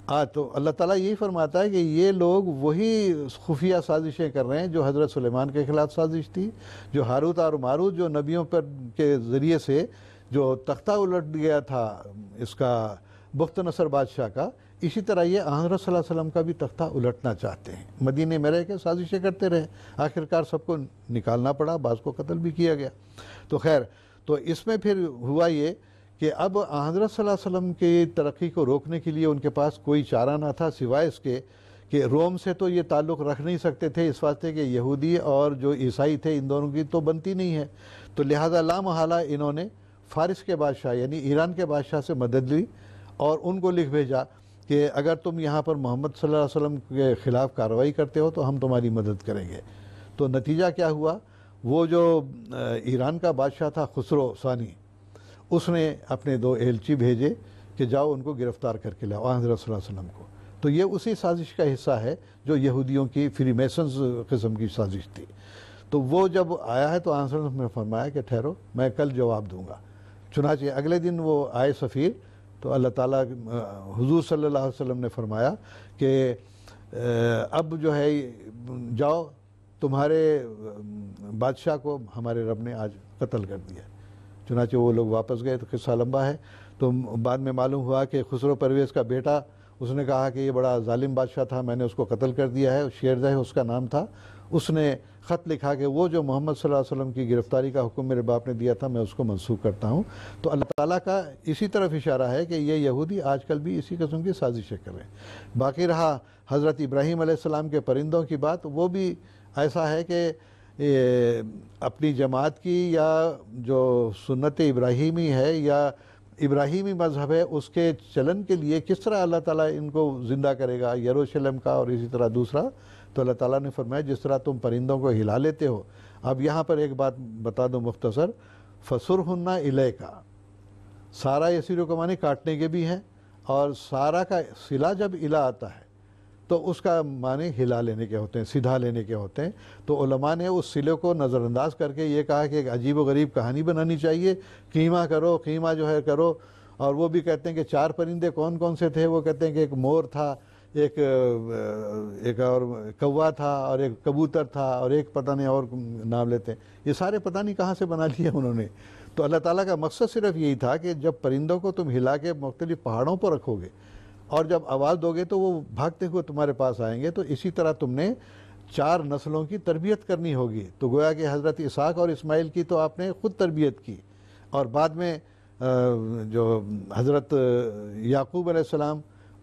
हाँ तो अल्लाह ताला यही फरमाता है कि ये लोग वही खुफिया साजिशें कर रहे हैं जो हज़रत सुलेमान के ख़िलाफ़ साजिश थी जो हारूत और मारूत जो नबियों पर के ज़रिए से जो तख्ता उलट गया था इसका बुख्त नसर बादशाह का इसी तरह ये आहर वसल्लम का भी तख्ता उलटना चाहते हैं मदीने में रह के साजिशें करते रहे आखिरकार सबको निकालना पड़ा बाज़ को कत्ल भी किया गया तो खैर तो इसमें फिर हुआ ये कि अब हज़रत वसल्लम की तरक्की को रोकने के लिए उनके पास कोई चारा ना था सिवाय इसके कि रोम से तो ये ताल्लुक़ रख नहीं सकते थे इस वास्ते कि यहूदी और जो ईसाई थे इन दोनों की तो बनती नहीं है तो लिहाजा लामहाला इन्होंने फ़ारस के बादशाह यानी ईरान के बादशाह से मदद ली और उनको लिख भेजा कि अगर तुम यहाँ पर मोहम्मद सल्लल्लाहु अलैहि वसल्लम के ख़िलाफ़ कार्रवाई करते हो तो हम तुम्हारी मदद करेंगे तो नतीजा क्या हुआ वो जो ईरान का बादशाह था खुसरो सानी उसने अपने दो एलची भेजे कि जाओ उनको गिरफ़्तार करके लाओ आज वसल्लम को तो ये उसी साजिश का हिस्सा है जो यहूदियों की फ्री मेसन्स कस्म की साजिश थी तो वो जब आया है तो आंसर ने फरमाया कि ठहरो मैं कल जवाब दूंगा चुनाचे अगले दिन वो आए सफ़ीर तो अल्लाह ताला हुजूर सल्लल्लाहु अलैहि वसल्लम ने फरमाया कि अब जो है जाओ तुम्हारे बादशाह को हमारे रब ने आज कत्ल कर दिया चुनाचे वो लोग वापस गए तो किस्सा लंबा है तो बाद में मालूम हुआ कि खुसरो परवेज़ का बेटा उसने कहा कि ये बड़ा ालिम बादशाह था मैंने उसको कत्ल कर दिया है शेरजह उसका नाम था उसने ख़त लिखा के वो जो मोहम्मद वसल्लम की गिरफ़्तारी का हुक्म मेरे बाप ने दिया था मैं उसको मनसूख करता हूँ तो अल्लाह ताला का इसी तरफ इशारा है कि ये यहूदी आजकल भी इसी कस्म की साजिशें करें बाकी रहा हज़रत इब्राहीम आसमाम के परिंदों की बात वो भी ऐसा है कि अपनी जमात की या जो सुन्नत इब्राहिमी है या इब्राहिमी मज़हब है उसके चलन के लिए किस तरह अल्लाह ताला इनको ज़िंदा करेगा यरूशलेम का और इसी तरह दूसरा तो अल्लाह ताला ने फरमाया जिस तरह तुम परिंदों को हिला लेते हो अब यहाँ पर एक बात बता दो मुख्तसर फसुर हन्ना इले का सारा यसीरों को माने काटने के भी हैं और सारा का सिला जब इला आता है तो उसका माने हिला लेने के होते हैं सीधा लेने के होते हैं तो उलमा ने उस सिले को नज़रअंदाज करके ये कहा कि एक अजीब व गरीब कहानी बनानी चाहिए कीमा करो कीमा जो है करो और वो भी कहते हैं कि चार परिंदे कौन कौन से थे वो कहते हैं कि एक मोर था एक एक और कौवा था और एक कबूतर था और एक पता नहीं और नाम लेते हैं ये सारे पता नहीं कहाँ से बना लिए उन्होंने तो अल्लाह ताला का मकसद सिर्फ यही था कि जब परिंदों को तुम हिला के मुख्तलिफ पहाड़ों पर रखोगे और जब आवाज़ दोगे तो वो भागते हुए तुम्हारे पास आएंगे तो इसी तरह तुमने चार नस्लों की तरबियत करनी होगी तो गोया कि हज़रत इसहाक और इस्माइल की तो आपने ख़ुद तरबियत की और बाद में जो हज़रत याकूब आसमाम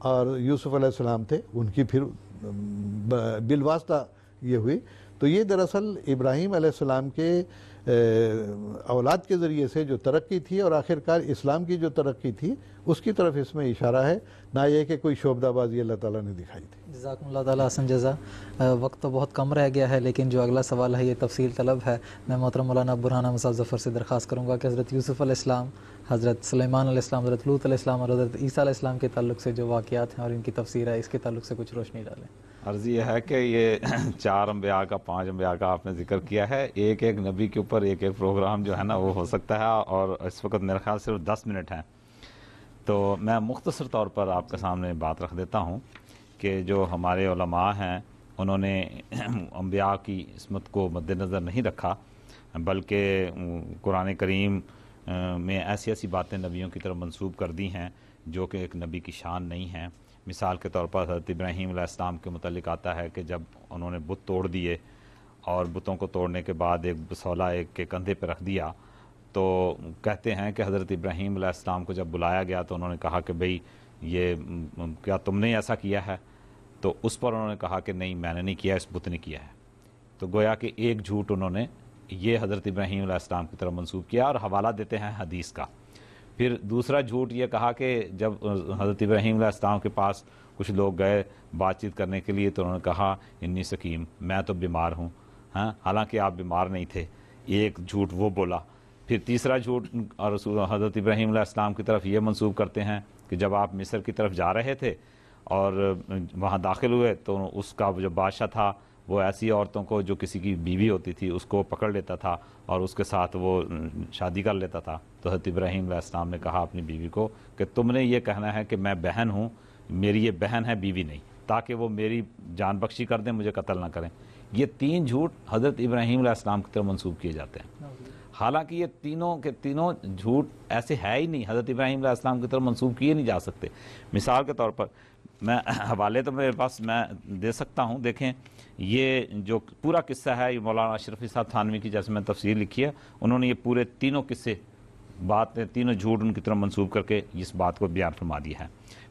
और यूसुफ अलैहिस्सलाम थे उनकी फिर बिलवास्ता ये हुई तो ये दरअसल इब्राहीम अलैहिस्सलाम के औलाद के ज़रिए से जो तरक्की थी और आखिरकार इस्लाम की जो तरक्की थी उसकी तरफ इसमें इशारा है ना ये कि कोई शोबदाबाजी अल्लाह ताला ने दिखाई थी जजाकल्ला तसन जजा वक्त तो बहुत कम रह गया है लेकिन जो अगला सवाल है ये तफसील तलब है मैं मोहतरम मौलाना बुरहाना मसाब जफ़र से दरख्वास्त करूँगा कि हज़रत यूसुफ़ हज़रत सलेमान अलैहिस्सलाम हज़रत लूत अलैहिस्सलाम और हज़रत ईसा अलैहिस्सलाम के तल्ल से जो वाक़ात हैं और इनकी तफसीर है इसके तल्ल से कुछ रोशनी डालें अर्ज़ यह है कि ये (clears throat) चार अम्बिया का पाँच अम्बिया का आपने जिक्र किया है एक एक नबी के ऊपर एक एक प्रोग्राम जो है ना वो हो सकता है और इस वक्त मेरे ख्याल सिर्फ दस मिनट हैं तो मैं मुख्तसर तौर पर आपके सामने बात रख देता हूँ कि जो हमारे हैं उन्होंने (clears throat) अम्बिया की इसमत को मद्दनज़र नहीं रखा बल्कि कुरान करीम में ऐसी ऐसी बातें नबियों की तरफ मंसूब कर दी हैं जो कि एक नबी की शान नहीं है मिसाल के तौर पर हज़रत इब्राहीम इस्लाम के मतलब आता है कि जब उन्होंने बुत तोड़ दिए और बुतों को तोड़ने के बाद एक बसौला एक के कंधे पर रख दिया तो कहते हैं कि हज़रत इब्राहिम इस्लाम को जब बुलाया गया तो उन्होंने कहा कि भाई ये क्या तुमने ऐसा किया है तो उस पर उन्होंने कहा कि नहीं मैंने नहीं किया इस बुत ने किया है तो गोया कि एक झूठ उन्होंने ये हज़रत इब्राहीम इस्लाम की तरफ मंसूब किया और हवाला देते हैं हदीस का फिर दूसरा झूठ ये कहा कि जब हज़रत इब्राहीम इस्लाम के पास कुछ लोग गए बातचीत करने के लिए तो उन्होंने कहा इन्नी सकीम मैं तो बीमार हूँ हाँ हालांकि आप बीमार नहीं थे एक झूठ वो बोला फिर तीसरा झूठ और हज़रत इब्राहीम इस्लाम की तरफ ये मंसूब करते हैं कि जब आप मिस्र की तरफ जा रहे थे और वहाँ दाखिल हुए तो उसका जो बादशाह था वो ऐसी औरतों को जो किसी की बीवी होती थी उसको पकड़ लेता था और उसके साथ वो शादी कर लेता था तो हज़रत इब्राहिम इस्लाम ने कहा अपनी बीवी को कि तुमने ये कहना है कि मैं बहन हूँ मेरी ये बहन है बीवी नहीं ताकि वो मेरी जान बख्शी कर दें मुझे कत्ल ना करें ये तीन झूठ हज़रत इब्राहिम इस्लाम की तरफ मनसूब किए जाते हैं हालांकि ये तीनों के तीनों झूठ ऐसे है ही नहीं हज़रत इब्राहिम इस्लाम की तरफ मनसूब किए नहीं जा सकते मिसाल के तौर पर मैं हवाले तो मेरे पास मैं दे सकता हूँ देखें ये जो पूरा किस्सा है ये मौलाना अशरफी साहब थानवी की जैसे मैंने तफसीर लिखी है उन्होंने ये पूरे तीनों किस्से बात तीनों झूठ उनकी तरफ मंसूब करके इस बात को बयान फरमा दिया है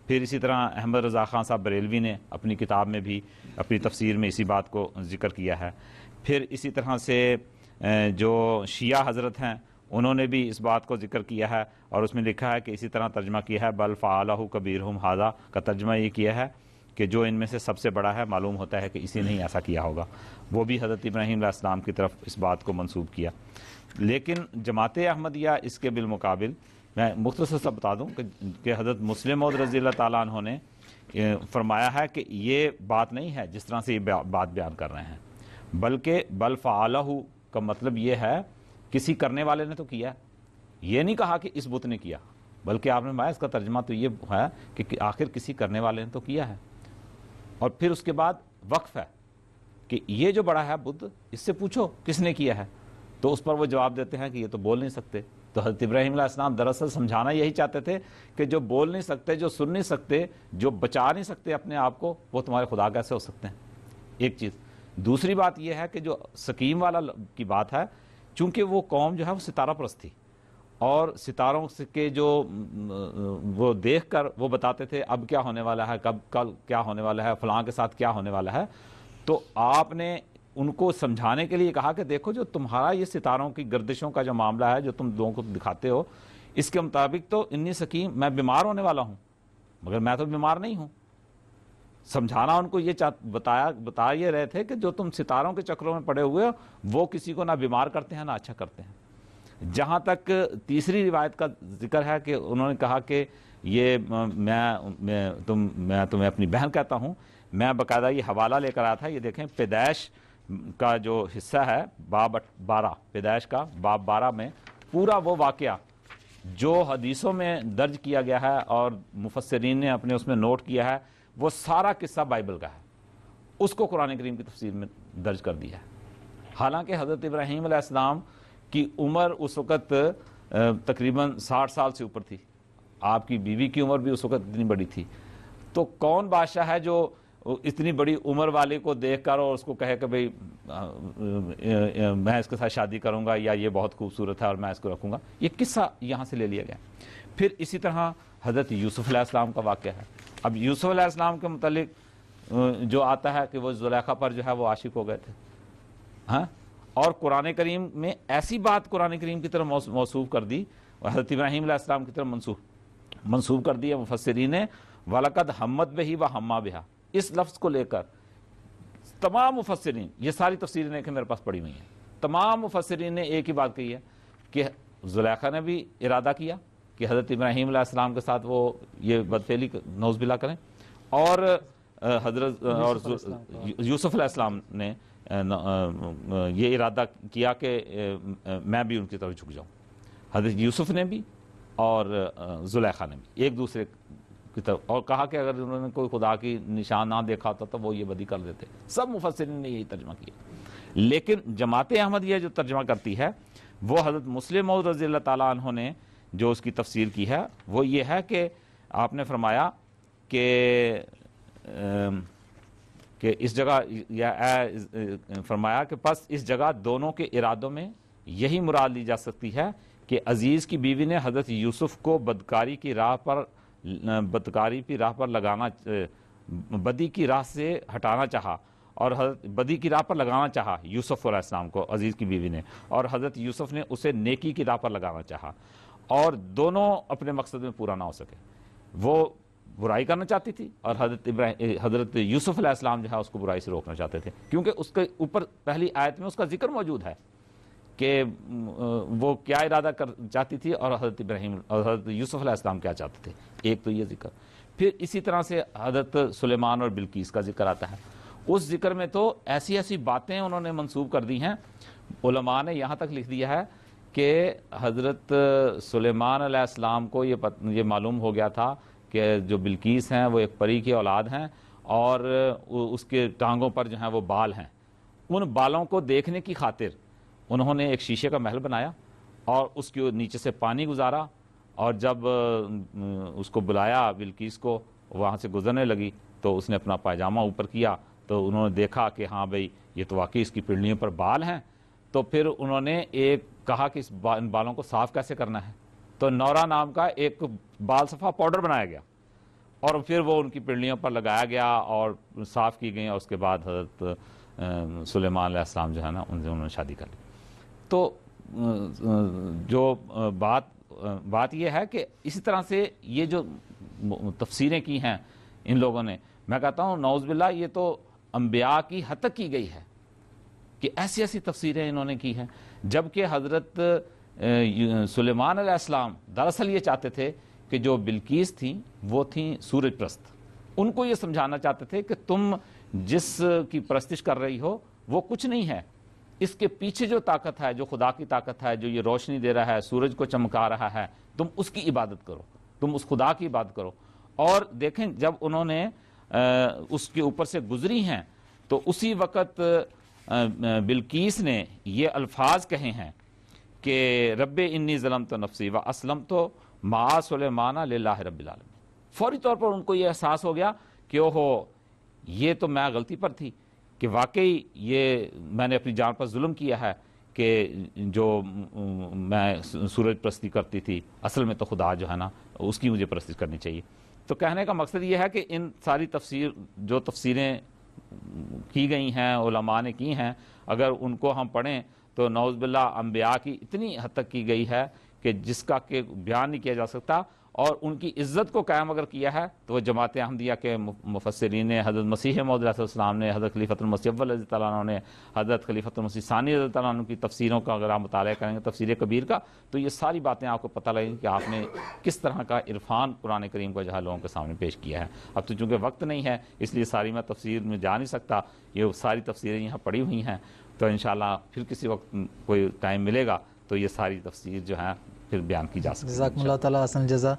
फिर इसी तरह अहमद रज़ा खान साहब बरेलवी ने अपनी किताब में भी अपनी तफसीर में इसी बात को जिक्र किया है फिर इसी तरह से जो शिया हज़रत हैं उन्होंने भी इस बात को जिक्र किया है और उसमें लिखा है कि इसी तरह तर्जमा किया है बल फ़ालू कबीर हम हाजा का तर्जमा ये किया है कि जो इनमें से सबसे बड़ा है मालूम होता है कि इसी ने ही हम्म। ऐसा किया होगा वो भी हज़रत इब्राहिम इस्लाम की तरफ इस बात को मनसूब किया लेकिन जमात अहमदिया इसके बिलमक़ाबिल मैं मुख्तर सा बता दूँ कि हज़रत मुस्लिम और रज़ी तु ने फरमाया है कि ये बात नहीं है जिस तरह से ये बात बयान कर रहे हैं बल्कि बल फ़ालहू का मतलब ये है किसी करने वाले ने तो किया ये नहीं कहा कि इस बुत ने किया बल्कि आपने माया इसका तर्जमा तो ये है कि आखिर किसी करने वाले ने तो किया है और फिर उसके बाद वक्फ है कि ये जो बड़ा है बुद्ध इससे पूछो किसने किया है तो उस पर वो जवाब देते हैं कि ये तो बोल नहीं सकते तो हजरत इब्राहिम इस्लाम दरअसल समझाना यही चाहते थे कि जो बोल नहीं सकते जो सुन नहीं सकते जो बचा नहीं सकते अपने आप को वो तुम्हारे खुदा कैसे हो सकते हैं एक चीज़ दूसरी बात यह है कि जो सकीम वाला की बात है चूंकि वो कौम जो है वो सितारा परस्त थी और सितारों के जो वो देखकर वो बताते थे अब क्या होने वाला है कब कल क्या होने वाला है फलां के साथ क्या होने वाला है तो आपने उनको समझाने के लिए कहा कि देखो जो तुम्हारा ये सितारों की गर्दिशों का जो मामला है जो तुम लोगों को दिखाते हो इसके मुताबिक तो इन्नी सकीम मैं बीमार होने वाला हूँ मगर मैं तो बीमार नहीं हूँ समझाना उनको ये बताया बता ये रहे थे कि जो तुम सितारों के चक्रों में पड़े हुए हो वो किसी को ना बीमार करते हैं ना अच्छा करते हैं जहाँ तक तीसरी रिवायत का जिक्र है कि उन्होंने कहा कि ये मैं मैं तुम मैं तुम्हें अपनी बहन कहता हूँ मैं बकायदा ये हवाला लेकर आया था ये देखें पैदाइश का जो हिस्सा है बाब बारह पैदाइश का बाब बारह में पूरा वो वाक़ जो हदीसों में दर्ज किया गया है और मुफसरीन ने अपने उसमें नोट किया है वो सारा किस्सा बाइबल का है उसको कुरान करीम की तफसीर में दर्ज कर दिया है हालांकि हज़रत इब्राहीम अलैहिस्सलाम की उम्र उस वक़्त तकरीबन साठ साल से ऊपर थी आपकी बीवी की उम्र भी उस वक़्त इतनी बड़ी थी तो कौन बादशाह है जो इतनी बड़ी उम्र वाले को देख कर और उसको कहे कि भाई मैं इसके साथ शादी करूंगा या ये बहुत खूबसूरत है और मैं इसको रखूंगा ये किस्सा यहाँ से ले लिया गया फिर इसी तरह हज़रत यूसुफ़ अलैहिस्सलाम का वाक़ है अब यूसुफ़ अलैहिस्सलाम के मतलब जो आता है कि वो जुलैखा पर जो है वो आशिक हो गए थे हाँ और कुरान करीम में ऐसी बात कुरान करीम की तरफ मौसू कर दी हज़रत इब्राहिम इस्लाम की तरफ मनसूख मनसूब कर दिया मुफसरी ने वलकद हमद बही व हम्मा बिहा इस लफ्ज़ को लेकर तमाम मुफसरीन ये सारी तफसरें देखें मेरे पास पड़ी हुई हैं तमाम मुफसरीन ने एक ही बात कही है कि जुलेखा ने भी इरादा किया कि हज़रत इब्राहिम इस्लाम के साथ वो ये बदफेली नौजबिला करें और हजरत और यूसुफ़ ने ये इरादा किया कि मैं भी उनकी तरफ झुक जाऊँ हजरत यूसुफ ने भी और जुलेखा ने भी एक दूसरे की तरफ और कहा कि अगर उन्होंने कोई खुदा की निशान ना देखा होता तो, तो वो ये बदी कर देते सब मुफसरिन ने यही तर्जमा किया लेकिन जमात अहमद यह जो तर्जमा करती है वो हज़रत मुस्लिम और रजील तु ने जो उसकी तफसीर की है वो ये है कि आपने फरमाया कि कि इस जगह या फरमाया कि बस इस जगह दोनों के इरादों में यही मुराद ली जा सकती है कि अज़ीज़ की बीवी ने हज़रत यूसुफ़ को बदकारी की राह पर बदकारी की राह पर लगाना बदी की राह से हटाना चाहा और बदी की राह पर लगाना चाहा यूसुफ़ इस्लाम को अज़ीज़ की बीवी ने और हज़रत यूसुफ़ ने उसे नेकी की राह पर लगाना चाहा और दोनों अपने मकसद में पूरा ना हो सके वो बुराई करना चाहती थी और हजरत हजरत यूसुफ अलैहिस्सलाम जो है उसको बुराई से रोकना चाहते थे क्योंकि उसके ऊपर पहली आयत में उसका जिक्र मौजूद है कि वो क्या इरादा कर चाहती थी और हजरत इब्राहिम और हजरत यूसुफ अलैहिस्सलाम क्या चाहते थे एक तो ये जिक्र फिर इसी तरह से हजरत सुलेमान और बिल्किस का जिक्र आता है उस जिक्र में तो ऐसी ऐसी बातें उन्होंने मंसूब कर दी हैं उलमा ने यहाँ तक लिख दिया है कि हज़रत सुलेमान अलैहिस्सलाम को ये पत, ये मालूम हो गया था कि जो बिल्किस हैं वो एक परी की औलाद हैं और उसके टांगों पर जो हैं वो बाल हैं उन बालों को देखने की खातिर उन्होंने एक शीशे का महल बनाया और उसके नीचे से पानी गुजारा और जब उसको बुलाया बिल्किस को वहाँ से गुजरने लगी तो उसने अपना पायजामा ऊपर किया तो उन्होंने देखा कि हाँ भाई ये तो वाकई इसकी पिंडलियों पर बाल हैं तो फिर उन्होंने एक कहा कि इस बा, इन बालों को साफ़ कैसे करना है तो नौरा नाम का एक बाल सफा पाउडर बनाया गया और फिर वो उनकी पिंडलियों पर लगाया गया और साफ़ की गई और उसके बाद हजरत सुलेमान सलाम जो है ना उनसे उन्होंने शादी कर ली तो जो बात बात यह है कि इसी तरह से ये जो तफसीरें की हैं इन लोगों ने मैं कहता हूँ नौजबिल्ला ये तो अम्बिया की हद तक की गई है कि ऐसी ऐसी तफसीरें इन्होंने की हैं जबकि हज़रत सुलेमान अलैहिस्सलाम दरअसल ये चाहते थे कि जो बिल्कीस थी वो थी सूरज प्रस्त उनको ये समझाना चाहते थे कि तुम जिस की प्रस्तिश कर रही हो वो कुछ नहीं है इसके पीछे जो ताकत है जो खुदा की ताकत है जो ये रोशनी दे रहा है सूरज को चमका रहा है तुम उसकी इबादत करो तुम उस खुदा की इबादत करो और देखें जब उन्होंने उसके ऊपर से गुजरी हैं तो उसी वक़्त बिल्कीस ने ये अल्फाज कहे हैं कि रब इन्नी ज़लम तो नफसी व असलम तो मासलमाना ला रबालम फ़ौरी तौर पर उनको ये एहसास हो गया कि ओहो ये तो मैं गलती पर थी कि वाकई ये मैंने अपनी जान पर जुल्म किया है कि जो मैं सूरज प्रस्ती करती थी असल में तो खुदा जो है ना उसकी मुझे प्रस्ती करनी चाहिए तो कहने का मकसद ये है कि इन सारी तफसीर जो तफसीरें की गई हैं ने की हैं अगर उनको हम पढ़ें तो नौजबिल्ला अम्बिया की इतनी हद तक की गई है कि जिसका के बयान नहीं किया जा सकता और उनकी इज्जत को कायम अगर किया है तो वह जमात अहमदिया के मुफसरीन हज़रत मसीह मौदलाम ने हज़रत खलीफत मसीबल ने हज़रत खलीफत मसीह सानी तु की तफसीरों का अगर आप मुताल करेंगे तफसर कबीर का तो ये सारी बातें आपको पता लगेंगी कि आपने किस तरह का इरफान कुरान करीम को जहाँ लोगों के सामने पेश किया है अब तो चूँकि वक्त नहीं है इसलिए सारी मैं तफसीर में जा नहीं सकता ये सारी तफसीरें यहाँ पड़ी हुई हैं तो इन फिर किसी वक्त कोई टाइम मिलेगा तो ये सारी तफसीर जो है फिर बयान की जा सकती है जजाक तसन जजा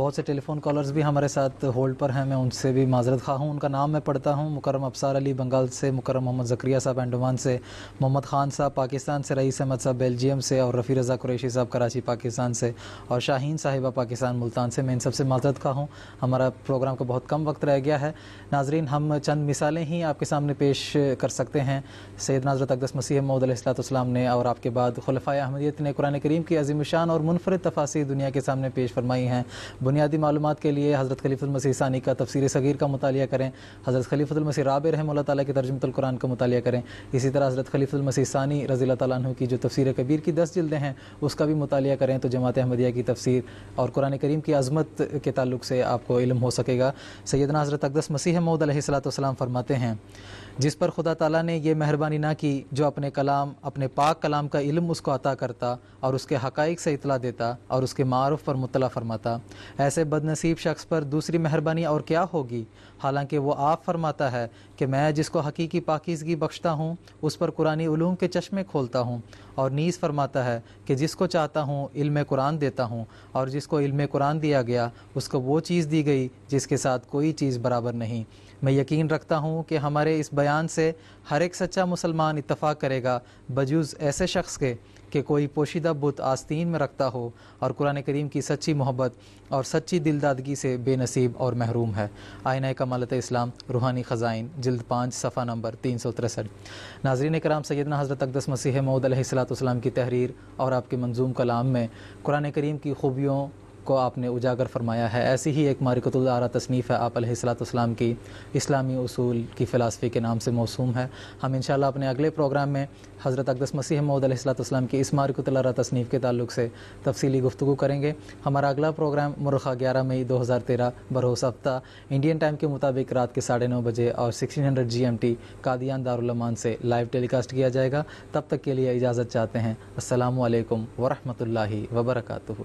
बहुत से टेलीफोन कॉलर्स भी हमारे साथ होल्ड पर हैं मैं उनसे भी माजरत खा हूँ उनका नाम मैं पढ़ता हूँ मुकरम अफसार अली बंगाल से मुकरम मोहम्मद जक्रिया साहब एंडमान से मोहम्मद खान साहब पाकिस्तान से रईस अहमद साहब बेल्जियम से और रफ़ी रज़ा कुरैशी साहब कराची पाकिस्तान से और शाहीन साहिबा पाकिस्तान मुल्तान से मैं इन सबसे माजरत खा हूँ हमारा प्रोग्राम का बहुत कम वक्त रह गया है नाजरीन हम चंद मिसालें ही आपके सामने पेश कर सकते हैं सैद नाजरत अकदस मसीह मौदलाम ने और आपके बाद खलफ़ा अहमदियत ने कुरान करीम की अजीम शान और और मुनफरद तफासी दुनिया के सामने पेश फरमाई हैं बुनियादी मालूम के लिए हज़रत खलीफ़ुलमसी सानी का तफसर सगीर का मताल करें हज़रत खलीफ़ुलमसी राब रहम ताली के तर्जमतुल्कुरान का मताल करें इसी तरह हज़रत खलीफ़ुलमसी सानी रज़ी तु की जो तफसर कबीर की दस जल्दें हैं उसका भी मताल करें तो जमात अहमदिया की तफसीर और कुरान करीम की अजमत के तल्ल से आपको इलम हो सकेगा सैदना हज़रत अकदस मसीह मऊद सलाम फरमाते हैं जिस पर खुदा ताला ने यह मेहरबानी ना की जो अपने कलाम अपने पाक कलाम का इल्म उसको अता करता और उसके हकाइक से इतला देता और उसके मारूफ पर मुतला फरमाता ऐसे बदनसीब शख्स पर दूसरी मेहरबानी और क्या होगी हालांकि वो आप फरमाता है कि मैं जिसको हकीकी पाकिजगी बख्शता हूँ उस पर कुरानी उलूम के चश्मे खोलता हूँ और नीज़ फरमाता है कि जिसको चाहता हूँ इल्म कुरान देता हूँ और जिसको इल्म कुरान दिया गया उसको वो चीज़ दी गई जिसके साथ कोई चीज़ बराबर नहीं मैं यकीन रखता हूँ कि हमारे इस बयान से हर एक सच्चा मुसलमान इतफ़ाक़ करेगा बजूज़ ऐसे शख्स के कि कोई पोशीदा बुत आस्तीन में रखता हो और कुरान करीम की सच्ची मोहब्बत और सच्ची दिलदादगी से बेनसीब और महरूम है आयन कमालत इस्लाम रूहानी ख़जाइन जल्द पाँच सफ़ा नंबर तीन सौ तिरसठ नाजरीन कराम सैदना हज़रत अकदस मसीह मऊदलाम की तहरीर और आपके मंजूम कलाम में कुरान करीम की खूबियों को आपने उजागर फरमाया है ऐसी ही एक मारिकतुल्ला तसनीफ़ है आप सलाम की इस्लामी असूल की फ़िलासफ़ी के नाम से मौसू है हम इन अपने अगले प्रोग्राम में हज़रत अकदस मसीह महमूदलाम की इस मारिकतुल्ला तसनीफ़ के तल्ल से तफसली गुफ्तु करेंगे हमारा अगला प्रोग्राम मुरखा ग्यारह मई दो हज़ार तेरह बरोस हफ्ता इंडियन टाइम के मुताबिक रात के साढ़े नौ बजे और sixteen hundred G M T Qadian दारुलमान से लाइव टेलीकास्ट किया जाएगा तब तक के लिए इजाज़त चाहते हैं असलकम वरहमल वबरकू